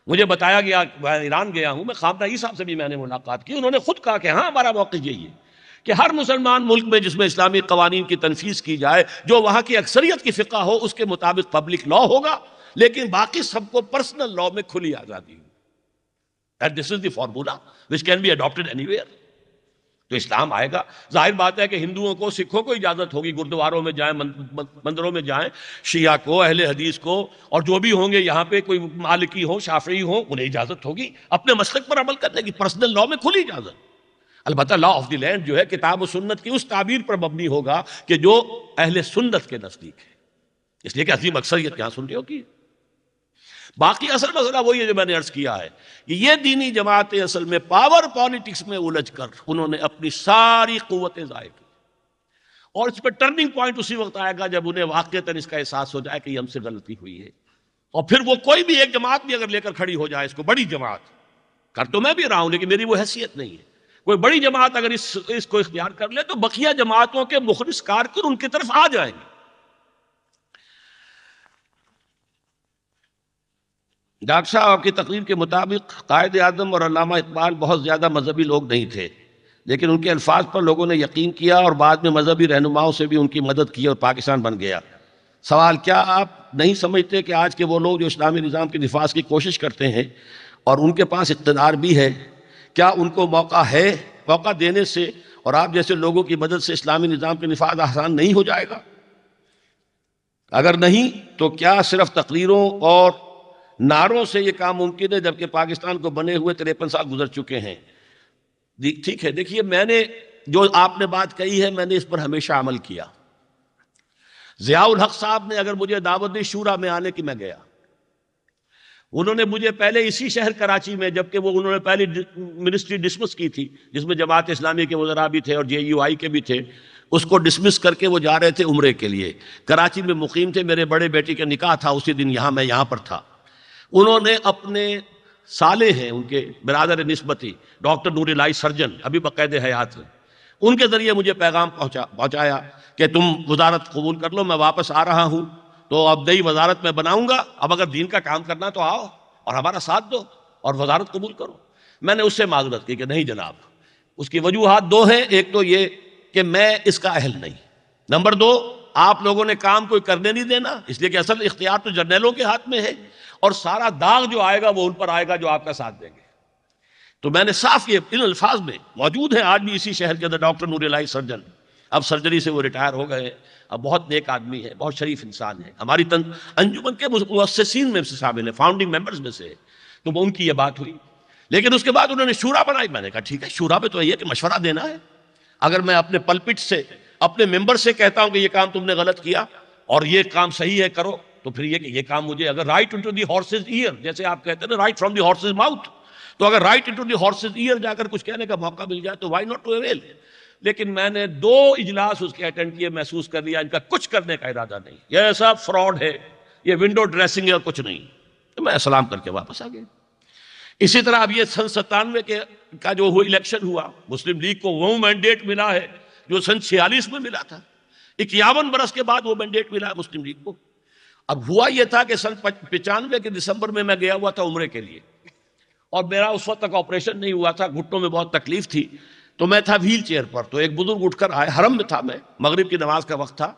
[SPEAKER 1] मुझे बताया गया मैं ईरान गया हूँ मैं खाम रही साहब से भी मैंने मुलाकात की उन्होंने खुद कहा कि हाँ हमारा मौक़ यही है कि हर मुसलमान मुल्क में जिसमें इस्लामी कवानीन की तनफीज़ की जाए जो वहाँ की अक्सरियत की फ़िका हो उसके मुताबिक पब्लिक लॉ होगा लेकिन बाकी सबको पर्सनल लॉ में खुली आज़ादी हो this is the formula which can be anywhere तो इस्लाम आएगा जाहिर बात है कि हिंदुओं को सिखों को इजाज़त होगी गुरुद्वारों में जाएं मंदिरों में जाएं शिया को अहले हदीस को और जो भी होंगे यहाँ पे कोई मालिकी हो शाफी हो उन्हें इजाज़त होगी अपने मसलक पर अमल करने की पर्सनल लॉ में खुली इजाज़त अलबत् लॉ ऑफ द लैंड जो है किताब सुन्नत की उस ताबीर पर मबनी होगा कि जो अहल सुन्नत के नज़दीक है इसलिए कि अजीम अक्सरियत क्या सुन रही होगी बाकी असल मसला वही है जो मैंने अर्ज किया है कि ये दीनी जमातें असल में पावर पॉलिटिक्स में उलझ कर उन्होंने अपनी सारी कुतें ज़ाय की और इस पर टर्निंग पॉइंट उसी वक्त आएगा जब उन्हें वाक़ता इसका एहसास हो जाए कि हमसे गलती हुई है और फिर वो कोई भी एक जमात भी अगर लेकर खड़ी हो जाए इसको बड़ी जमात कर तो मैं भी रहा हूँ लेकिन मेरी वो हैसियत नहीं है कोई बड़ी जमात अगर इस इसको इख्तियार कर ले तो बकिया जमातों के मुखलिस कारकुन उनकी तरफ आ जाएंगे डॉक्टर साहब आपकी तकरीर के मुताबिक कायद आजम और अलामा इकबाल बहुत ज़्यादा मजहबी लोग नहीं थे लेकिन उनके अल्फाज पर लोगों ने यकीन किया और बाद में मजहबी रहनुमाओं से भी उनकी मदद की और पाकिस्तान बन गया सवाल क्या आप नहीं समझते कि आज के वो लोग जो इस्लामी निज़ाम के नफाज की कोशिश करते हैं और उनके पास इकतदार भी है क्या उनको मौका है मौका देने से और आप जैसे लोगों की मदद से इस्लामी निज़ाम के नफाज आसान नहीं हो जाएगा अगर नहीं तो क्या सिर्फ तकरीरों और नारों से ये काम मुमकिन है जबकि पाकिस्तान को बने हुए तिरपन साल गुजर चुके हैं ठीक है देखिए मैंने जो आपने बात कही है मैंने इस पर हमेशा अमल किया जियाउल हक साहब ने अगर मुझे दावत दी शूरा में आने की मैं गया उन्होंने मुझे पहले इसी शहर कराची में जबकि वो उन्होंने पहली मिनिस्ट्री डिसमिस की थी जिसमें जमात इस्लामी के वजरा भी थे और जे यू आई के भी थे उसको डिसमिस करके वो जा रहे थे उम्रे के लिए कराची में मुकीम थे मेरे बड़े बेटे का निकाह था उसी दिन यहां मैं यहां पर था उन्होंने अपने साले हैं उनके बिरादर नस्बती डॉक्टर नूर सर्जन अभी बकायद हयात हैं उनके ज़रिए मुझे पैगाम पहुँचा पहुँचाया कि तुम वजारत कबूल कर लो मैं वापस आ रहा हूँ तो अब नई वजारत में बनाऊँगा अब अगर दीन का काम करना तो आओ और हमारा साथ दो और वजारत कबूल करो मैंने उससे माजरत की कि नहीं जनाब उसकी वजूहत दो हैं एक तो ये कि मैं इसका अहल नहीं नंबर दो आप लोगों ने काम कोई करने नहीं देना इसलिए कि असल इख्तियार तो जर्नैलों के हाथ में है और सारा दाग जो आएगा वो उन पर आएगा जो आपका साथ देंगे तो मैंने साफ ये इन अल्फाज में मौजूद है आज भी इसी शहर के अंदर डॉक्टर लाई सर्जन अब सर्जरी से वो रिटायर हो गए अब बहुत नेक आदमी है बहुत शरीफ इंसान है हमारी तन अंजुमन के मुसिन में से शामिल है फाउंडिंग मेंबर्स में से तो वो उनकी ये बात हुई लेकिन उसके बाद उन्होंने शूरा बनाई मैंने कहा ठीक है शूरा पे तो यही है कि मशवरा देना है अगर मैं अपने पलपिट से अपने मेंबर से कहता हूं कि ये काम तुमने गलत किया और ये काम सही है करो तो फिर ये ये काम मुझे अगर right into the horse's ear जैसे आप कहते हैं ना right from the horse's mouth तो अगर right into the horse's ear जाकर कुछ कहने का मौका मिल जाए तो वाई नॉट टू अवेल लेकिन मैंने दो इजलास उसके अटेंड किए महसूस कर लिया इनका कुछ करने का इरादा नहीं यह ऐसा फ्रॉड है ये विंडो ड्रेसिंग है और कुछ नहीं तो मैं सलाम करके वापस आ गया इसी तरह अब ये सन सत्तानवे के का जो हुआ इलेक्शन हुआ मुस्लिम लीग को वो मैंडेट मिला है जो सन छियालीस में मिला था इक्यावन बरस के बाद वो मैंडेट मिला मुस्लिम लीग को अब हुआ यह था कि सन पचानवे के दिसंबर में मैं गया हुआ था उम्र के लिए और मेरा उस वक्त तक ऑपरेशन नहीं हुआ था घुटनों में बहुत तकलीफ थी तो मैं था व्हील चेयर पर तो एक बुजुर्ग उठकर आए हरम में था मैं मगरिब की नमाज का वक्त था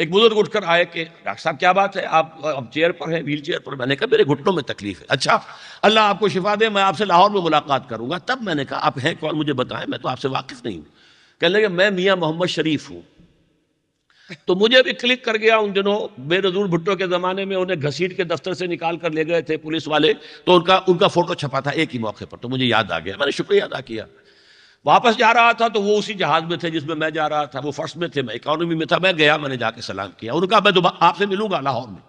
[SPEAKER 1] एक बुजुर्ग उठकर आए कि डॉक्टर साहब क्या बात है आप अब चेयर पर हैं व्हील चेयर पर मैंने कहा मेरे घुटनों में तकलीफ है अच्छा अल्लाह आपको शिफा दे मैं आपसे लाहौर में मुलाकात करूंगा तब मैंने कहा आप हैं कौन मुझे बताएं मैं तो आपसे वाकिफ नहीं हूँ कहने लगे मैं मियाँ मोहम्मद शरीफ हूँ तो मुझे भी क्लिक कर गया उन दिनों बेरजूल भुट्टो के ज़माने में उन्हें घसीट के दफ्तर से निकाल कर ले गए थे पुलिस वाले तो उनका उनका फ़ोटो छपा था एक ही मौके पर तो मुझे याद आ गया मैंने शुक्रिया अदा किया वापस जा रहा था तो वो उसी जहाज़ में थे जिसमें मैं जा रहा था वो फर्स्ट में थे मैं इकोनॉमी में था मैं गया मैंने जाके सलाम किया उनका मैं दोबारा आपसे मिलूंगा लाहौर में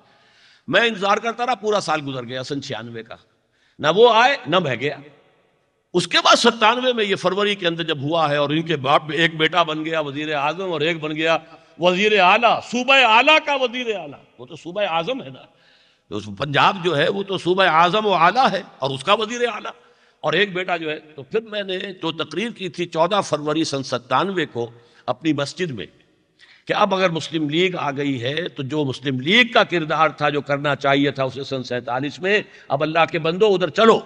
[SPEAKER 1] मैं इंतज़ार करता रहा पूरा साल गुजर गया सन छियानवे का ना वो आए ना मैं गया उसके बाद सत्तानवे में ये फरवरी के अंदर जब हुआ है और इनके बाप एक बेटा बन गया वजीर आजम और एक बन गया वजीर आला सूबह आला का वजीर आला वो तो सूबह आजम है ना तो पंजाब जो है वो तो सूबह आजम और आला है और उसका वजीर आला और एक बेटा जो है तो फिर मैंने जो तकरीर की थी चौदह फरवरी सन सत्तानवे को अपनी मस्जिद में कि अब अगर मुस्लिम लीग आ गई है तो जो मुस्लिम लीग का किरदार था जो करना चाहिए था उसे सन सैतालीस में अब अल्लाह के बंदो उधर चलो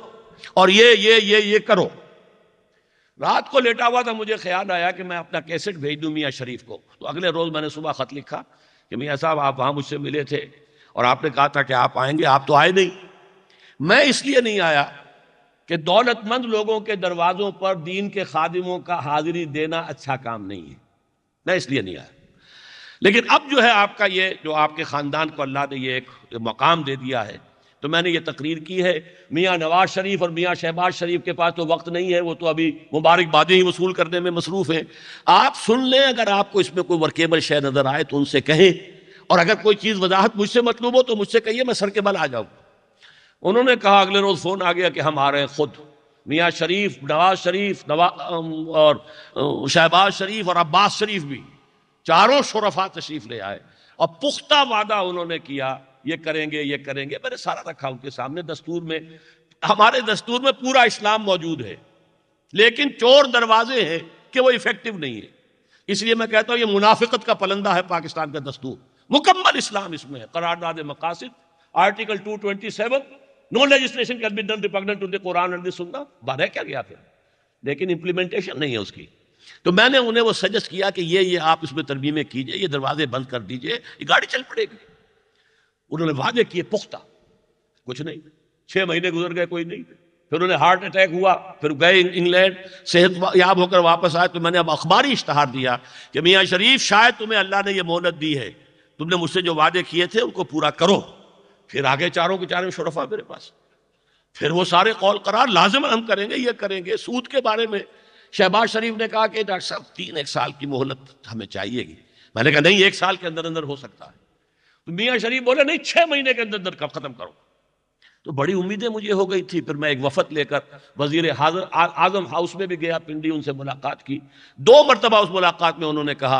[SPEAKER 1] और ये ये ये ये करो रात को लेटा हुआ था मुझे ख्याल आया कि मैं अपना कैसेट भेज दूँ मियाँ शरीफ को तो अगले रोज़ मैंने सुबह ख़त लिखा कि मियाँ साहब आप वहाँ मुझसे मिले थे और आपने कहा था कि आप आएंगे आप तो आए नहीं मैं इसलिए नहीं आया कि दौलतमंद लोगों के दरवाज़ों पर दीन के खादिमों का हाजिरी देना अच्छा काम नहीं है मैं इसलिए नहीं आया लेकिन अब जो है आपका ये जो आपके ख़ानदान को अल्लाह ने ये एक मकाम दे दिया है तो मैंने ये तकरीर की है मियाँ नवाज शरीफ और मियाँ शहबाज शरीफ के पास तो वक्त नहीं है वो तो अभी मुबारकबादें ही वसूल करने में मसरूफ़ हैं आप सुन लें अगर आपको इसमें कोई वर्केबल शय नज़र आए तो उनसे कहें और अगर कोई चीज़ वजाहत मुझसे मतलूब हो तो मुझसे कहिए मैं सर के बल आ जाऊँ उन्होंने कहा अगले रोज़ फ़ोन आ गया कि हम आ रहे हैं खुद मियाँ शरीफ नवाज शरीफ नवा और शहबाज शरीफ और अब्बास शरीफ भी चारों शरफा तशरीफ़ ले आए और पुख्ता वादा उन्होंने किया ये करेंगे ये करेंगे मैंने सारा रखा उनके सामने दस्तूर में हमारे दस्तूर में पूरा इस्लाम मौजूद है लेकिन चोर दरवाजे हैं कि वो इफेक्टिव नहीं है इसलिए मैं कहता हूं ये मुनाफिकत का पलंदा है पाकिस्तान का दस्तूर मुकम्मल इस्लाम इसमें है करारदाद मकासद article seven no legislation can be done repugnant to the Quran and Sunnah बारह क्या गया फिर लेकिन इंप्लीमेंटेशन नहीं है उसकी तो मैंने उन्हें वो सजेस्ट किया कि ये ये आप इसमें तरमीमें कीजिए ये दरवाजे बंद कर दीजिए ये गाड़ी चल पड़ेगी उन्होंने वादे किए पुख्ता कुछ नहीं छह महीने गुजर गए कोई नहीं फिर उन्हें हार्ट अटैक हुआ फिर गए इंग्लैंड सेहत याब होकर वापस आए तो मैंने अब अखबारी इश्तहार दिया कि मियाँ शरीफ शायद तुम्हें अल्लाह ने यह मोहलत दी है तुमने मुझसे जो वादे किए थे उनको पूरा करो फिर आगे चारों के चारों शरफा मेरे पास फिर वो सारे कौल करार लाजम हम करेंगे ये करेंगे सूद के बारे में शहबाज शरीफ ने कहा कि डॉक्टर साहब तीन एक साल की मोहलत हमें चाहिएगी मैंने कहा नहीं एक साल के अंदर अंदर हो सकता है तो मियाँ शरीफ बोले नहीं छह महीने के अंदर अंदर खत्म करो तो बड़ी उम्मीदें मुझे हो गई थी फिर मैं एक वफद लेकर वजीर हाजर आजम हाउस में भी गया पिंडी उनसे मुलाकात की दो मरतबा उस मुलाकात में उन्होंने कहा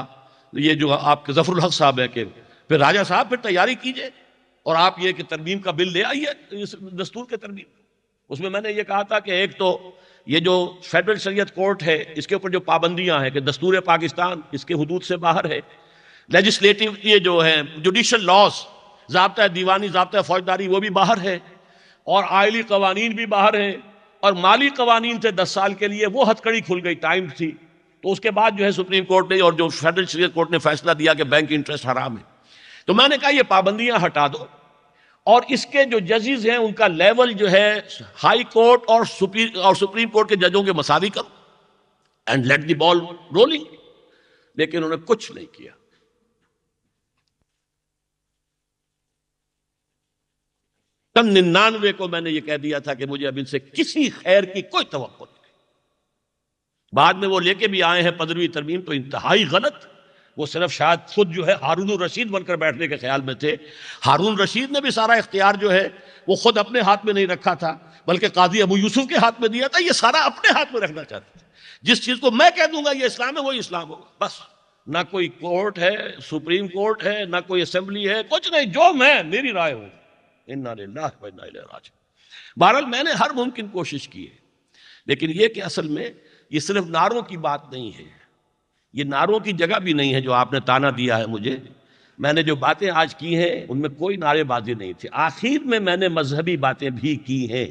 [SPEAKER 1] ये जो आपके जफरुल हक साहब हैं कि फिर राजा साहब फिर तैयारी कीजिए और आप ये कि तरमीम का बिल ले आइए दस्तूर के तरमीम उसमें मैंने ये कहा था कि एक तो ये जो फेडरल शरीयत कोर्ट है इसके ऊपर जो पाबंदियां हैं कि दस्तूर पाकिस्तान इसके हदूद से बाहर है लेजिस्लेटिव ये जो है जुडिशल लॉस जबता दीवानी जबता फौजदारी वो भी बाहर है और आयली कवानीन भी बाहर है और माली कवानीन थे दस साल के लिए वो हथकड़ी खुल गई टाइम थी तो उसके बाद जो है सुप्रीम कोर्ट ने और जो फेडरल सुप्रीम कोर्ट ने फैसला दिया कि बैंक इंटरेस्ट हराम है तो मैंने कहा ये पाबंदियां हटा दो और इसके जो जजेज हैं उनका लेवल जो है हाई कोर्ट और सुप्रीम और सुप्रीम कोर्ट के जजों के मसावी करो and let the ball rolling लेकिन उन्होंने कुछ नहीं किया सन निन्यानवे को मैंने ये कह दिया था कि मुझे अब इनसे किसी खैर की कोई तो नहीं बाद में वो लेके भी आए हैं पंद्रहवीं तरमीम तो इंतहाई गलत वो सिर्फ शायद खुद जो है हारून रशीद बनकर बैठने के ख्याल में थे हारून रशीद ने भी सारा इख्तियार जो है वो खुद अपने हाथ में नहीं रखा था बल्कि काजी अबू यूसुफ के हाथ में दिया था ये सारा अपने हाथ में रखना चाहते थे जिस चीज़ को मैं कह दूंगा ये इस्लाम है वही इस्लाम होगा बस ना कोई कोर्ट है सुप्रीम कोर्ट है ना कोई असेंबली है कुछ नहीं जो मैं मेरी राय होगी बहरल बहरहाल मैंने हर मुमकिन कोशिश की है लेकिन यह कि असल में ये सिर्फ नारों की बात नहीं है ये नारों की जगह भी नहीं है जो आपने ताना दिया है मुझे मैंने जो बातें आज की हैं उनमें कोई नारेबाजी नहीं थी आखिर में मैंने मजहबी बातें भी की हैं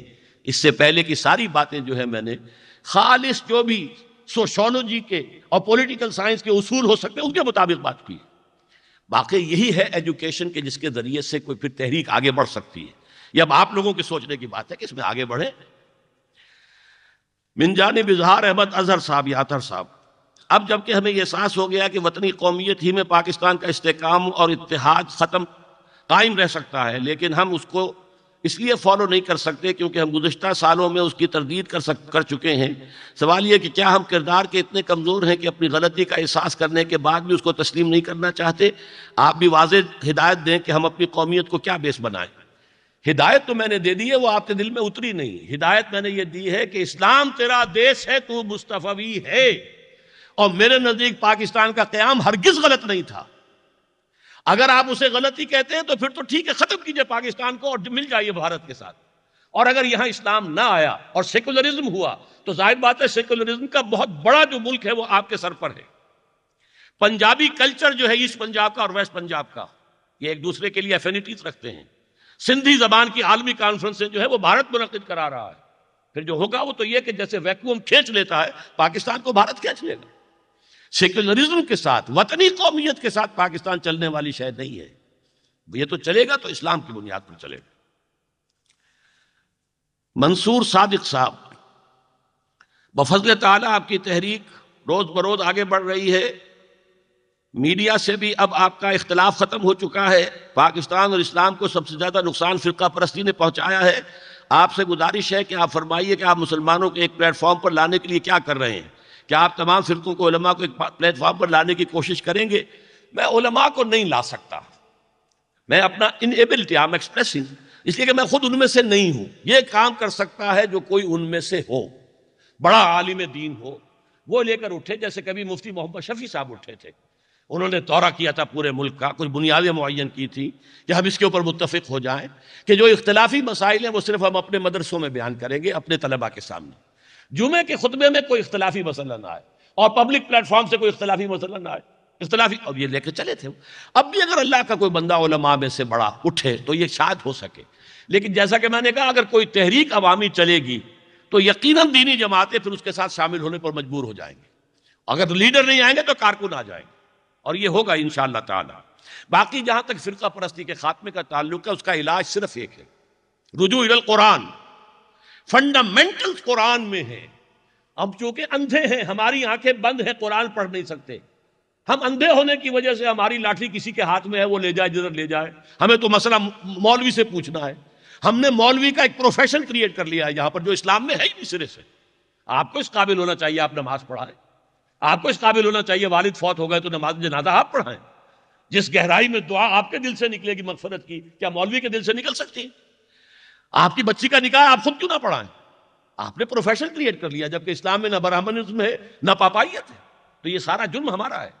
[SPEAKER 1] इससे पहले की सारी बातें जो है मैंने खालिश जो भी सोशोलॉजी के और पॉलिटिकल साइंस के उसूल हो सकते हैं उनके मुताबिक बात की वाकई यही है एजुकेशन के जिसके ज़रिए से कोई फिर तहरीक आगे बढ़ सकती है यह अब आप लोगों के सोचने की बात है कि इसमें आगे बढ़े मिनजानी बिजहार अहमद अजहर साहब याथर साहब अब जबकि हमें यह एहसास हो गया कि वतनी कौमियत ही में पाकिस्तान का इस्तेकाम और इतिहाद ख़त्म कायम रह सकता है लेकिन हम उसको इसलिए फॉलो नहीं कर सकते क्योंकि हम गुजशत सालों में उसकी तरदीद कर सक कर चुके हैं सवाल यह कि क्या हम किरदार के इतने कमज़ोर हैं कि अपनी गलती का एहसास करने के बाद भी उसको तस्लीम नहीं करना चाहते आप भी वाज हिदायत दें कि हम अपनी कौमियत को क्या बेस बनाएं हिदायत तो मैंने दे दी है वो आपके दिल में उतरी नहीं हिदायत मैंने ये दी है कि इस्लाम तेरा देश है तू मुस्तफ़वी है और मेरे नज़दीक पाकिस्तान का क्याम हरगिज़ गलत नहीं था अगर आप उसे गलती कहते हैं तो फिर तो ठीक है खत्म कीजिए पाकिस्तान को और मिल जाइए भारत के साथ और अगर यहाँ इस्लाम ना आया और सेकुलरिज्म हुआ तो जाहिर बात है सेकुलरिज्म का बहुत बड़ा जो मुल्क है वो आपके सर पर है पंजाबी कल्चर जो है ईस्ट पंजाब का और वेस्ट पंजाब का ये एक दूसरे के लिए एफिनिटीज रखते हैं सिंधी जबान की आलमी कॉन्फ्रेंस जो है वो भारत मुनद करा रहा है फिर जो होगा वो तो ये कि जैसे वैक्यूम खींच लेता है पाकिस्तान को भारत खींच लेगा सेक्युलरिज्म के साथ वतनी कौमियत के साथ पाकिस्तान चलने वाली शायद नहीं है ये तो चलेगा तो इस्लाम की बुनियाद पर चलेगा मंसूर सादिक साहब बफजल ताला आपकी तहरीक रोज बरोज आगे बढ़ रही है मीडिया से भी अब आपका इख्तलाफ ख़त्म हो चुका है पाकिस्तान और इस्लाम को सबसे ज़्यादा नुकसान फ़िरका परस्ती ने पहुंचाया है आपसे गुजारिश है कि आप फरमाइए कि आप मुसलमानों के एक प्लेटफॉर्म पर लाने के लिए क्या कर रहे हैं क्या आप तमाम फिरकों को उलमा को एक प्लेटफॉर्म पर लाने की कोशिश करेंगे मैं उलमा को नहीं ला सकता मैं अपना इनएबिलिटी आई एम एक्सप्रेसिंग इसलिए कि मैं खुद उनमें से नहीं हूं ये काम कर सकता है जो कोई उनमें से हो बड़ा आलिम दीन हो वो लेकर उठे जैसे कभी मुफ्ती मोहम्मद शफी साहब उठे थे उन्होंने दौरा किया था पूरे मुल्क का कुछ बुनियादी मुन की थी कि हम इसके ऊपर मुतफिक हो जाएं कि जो इख्तलाफी मसाइल हैं वो सिर्फ हम अपने मदरसों में बयान करेंगे अपने तलबा के सामने जुमे के खुतबे में कोई इख्तलाफी मसला ना आए और पब्लिक प्लेटफॉर्म से कोई इख्तलाफी मसला ना आए इख्तलाफी अब ये लेकर चले थे अब भी अगर अल्लाह का कोई बंदा उलमा में से बड़ा उठे तो ये शायद हो सके लेकिन जैसा कि मैंने कहा अगर कोई तहरीक अवामी चलेगी तो यकीन दीनी जमातें फिर उसके साथ शामिल होने पर मजबूर हो जाएंगे अगर लीडर नहीं आएंगे तो कारकुन आ जाएंगे और ये होगा इन ताला बाकी जहाँ तक फिरका परस्ती के खात्मे का ताल्लुक है उसका इलाज सिर्फ एक है रुजू इल कुरान फंडामेंटल्स कुरान में है अब चूंकि अंधे हैं हमारी आंखें बंद हैं कुरान पढ़ नहीं सकते हम अंधे होने की वजह से हमारी लाठी किसी के हाथ में है वो ले जाए जिधर ले जाए हमें तो मसला मौलवी से पूछना है हमने मौलवी का एक प्रोफेशन क्रिएट कर लिया है यहां पर जो इस्लाम में है ही नहीं सिरे से आपको इस काबिल होना चाहिए आप नमाज पढ़ाएं आपको इस काबिल होना चाहिए वालिद फौत हो गए तो नमाज जनाजा आप पढ़ाएं जिस गहराई में दुआ आपके दिल से निकलेगी मकफरत की क्या मौलवी के दिल से निकल सकती है आपकी बच्ची का निकाह आप खुद क्यों ना पढ़ाएं आपने प्रोफेशन क्रिएट कर लिया जबकि इस्लाम में ना बरामनिज्म है ना पापाइत है तो ये सारा जुर्म हमारा है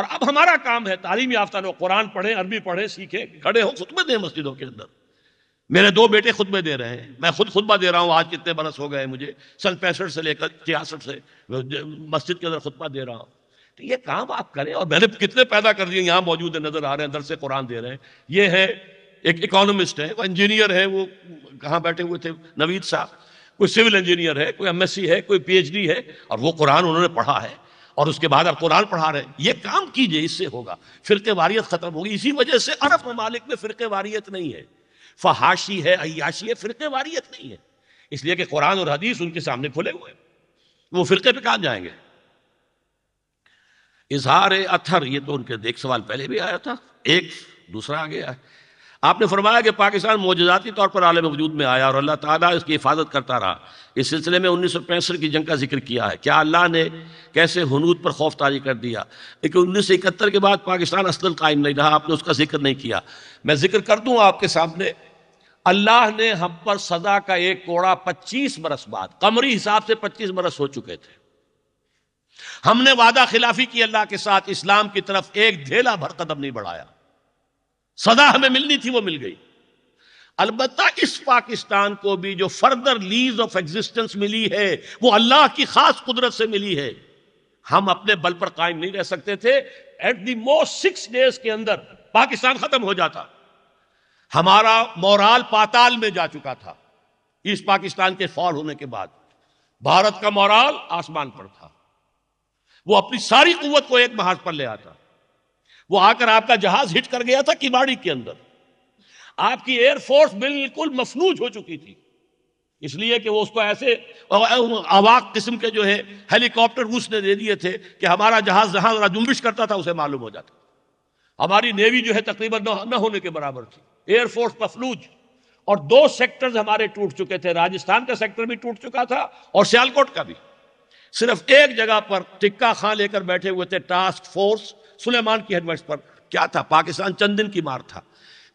[SPEAKER 1] और अब हमारा काम है तालीम याफ्ता लोग कुरान पढ़े अरबी पढ़े सीखे खड़े हो खुतबे दें मस्जिदों के अंदर मेरे दो बेटे खुतबे दे रहे हैं मैं खुद खुतबा दे रहा हूँ आज कितने बरस हो गए मुझे सन पैंसठ से लेकर छियासठ से मस्जिद के अंदर खुतबा दे रहा हूँ तो ये काम आप करें और मैंने कितने पैदा कर दिए यहाँ मौजूद है नजर आ रहे हैं अंदर से कुरान दे रहे हैं ये है एक इकोनॉमिस्ट है कोई इंजीनियर है वो कहाँ बैठे हुए थे नवीद साहब कोई सिविल इंजीनियर है कोई एमएससी है कोई पीएचडी है और वो कुरान उन्होंने पढ़ा है और उसके बाद अब कुरान पढ़ा रहे हैं ये काम कीजिए इससे होगा फिरके वारियत खत्म होगी इसी वजह से अरब ममालिक में फिरके वारियत नहीं है फहाशी है अयाशी है फिरके वारियत नहीं है इसलिए कि कुरान और हदीस उनके सामने खुले हुए वो फिरके पे कहाँ जाएंगे इजहार अथर ये तो उनके देख सवाल पहले भी आया था एक दूसरा आ गया है आपने फरमाया कि पाकिस्तान मौजाती तौर पर आलम वजूद में आया और अल्लाह ताला इसकी हिफाजत करता रहा इस सिलसिले में उन्नीस सौ पैंसठ की जंग का जिक्र किया है क्या अल्लाह ने कैसे हनूद पर खौफ तारी कर दिया लेकिन उन्नीस सौ इकहत्तर के बाद पाकिस्तान असल कायम नहीं रहा आपने उसका जिक्र नहीं किया मैं जिक्र कर दूँ आपके सामने अल्लाह ने हम पर सदा का एक कोड़ा पच्चीस बरस बाद कमरी हिसाब से पच्चीस बरस हो चुके थे हमने वादा खिलाफी की अल्लाह के साथ इस्लाम की तरफ एक ढेला भर कदम नहीं बढ़ाया सदा हमें मिलनी थी वो मिल गई अलबत् इस पाकिस्तान को भी जो फर्दर लीज ऑफ एग्जिस्टेंस मिली है वो अल्लाह की खास कुदरत से मिली है हम अपने बल पर कायम नहीं रह सकते थे at the most six days के अंदर पाकिस्तान खत्म हो जाता हमारा मोराल पाताल में जा चुका था इस पाकिस्तान के फॉल होने के बाद भारत का मोराल आसमान पर था वो अपनी सारी कुत को एक महाज पर ले आता वो आकर आपका जहाज हिट कर गया था किवाड़ी के अंदर आपकी एयरफोर्स बिल्कुल मफलूज हो चुकी थी इसलिए कि वो उसको ऐसे अवाक किस्म के जो है हेलीकॉप्टर उसने दे दिए थे कि हमारा जहाज जहां जुम्बिश करता था उसे मालूम हो जाता हमारी नेवी जो है तकरीबन न होने के बराबर थी एयरफोर्स मफलूज और दो सेक्टर्स हमारे टूट चुके थे राजस्थान का सेक्टर भी टूट चुका था और सियालकोट का भी सिर्फ एक जगह पर टिक्का खां लेकर बैठे हुए थे टास्क फोर्स सुलेमान की हेडवर्ड्स पर क्या था पाकिस्तान चंद दिन की मार था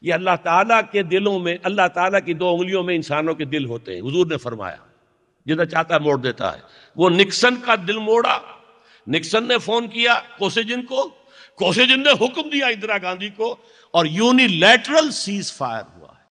[SPEAKER 1] ये अल्लाह ताला के दिलों में अल्लाह ताला की दो उंगलियों में इंसानों के दिल होते हैं हुजूर ने फरमाया जिधर चाहता मोड़ देता है वो निक्सन का दिल मोड़ा निक्सन ने फोन किया कोसेजिन को कोसेजिन ने हुक्म दिया इंदिरा गांधी को और यूनिलैटरल सीज फायर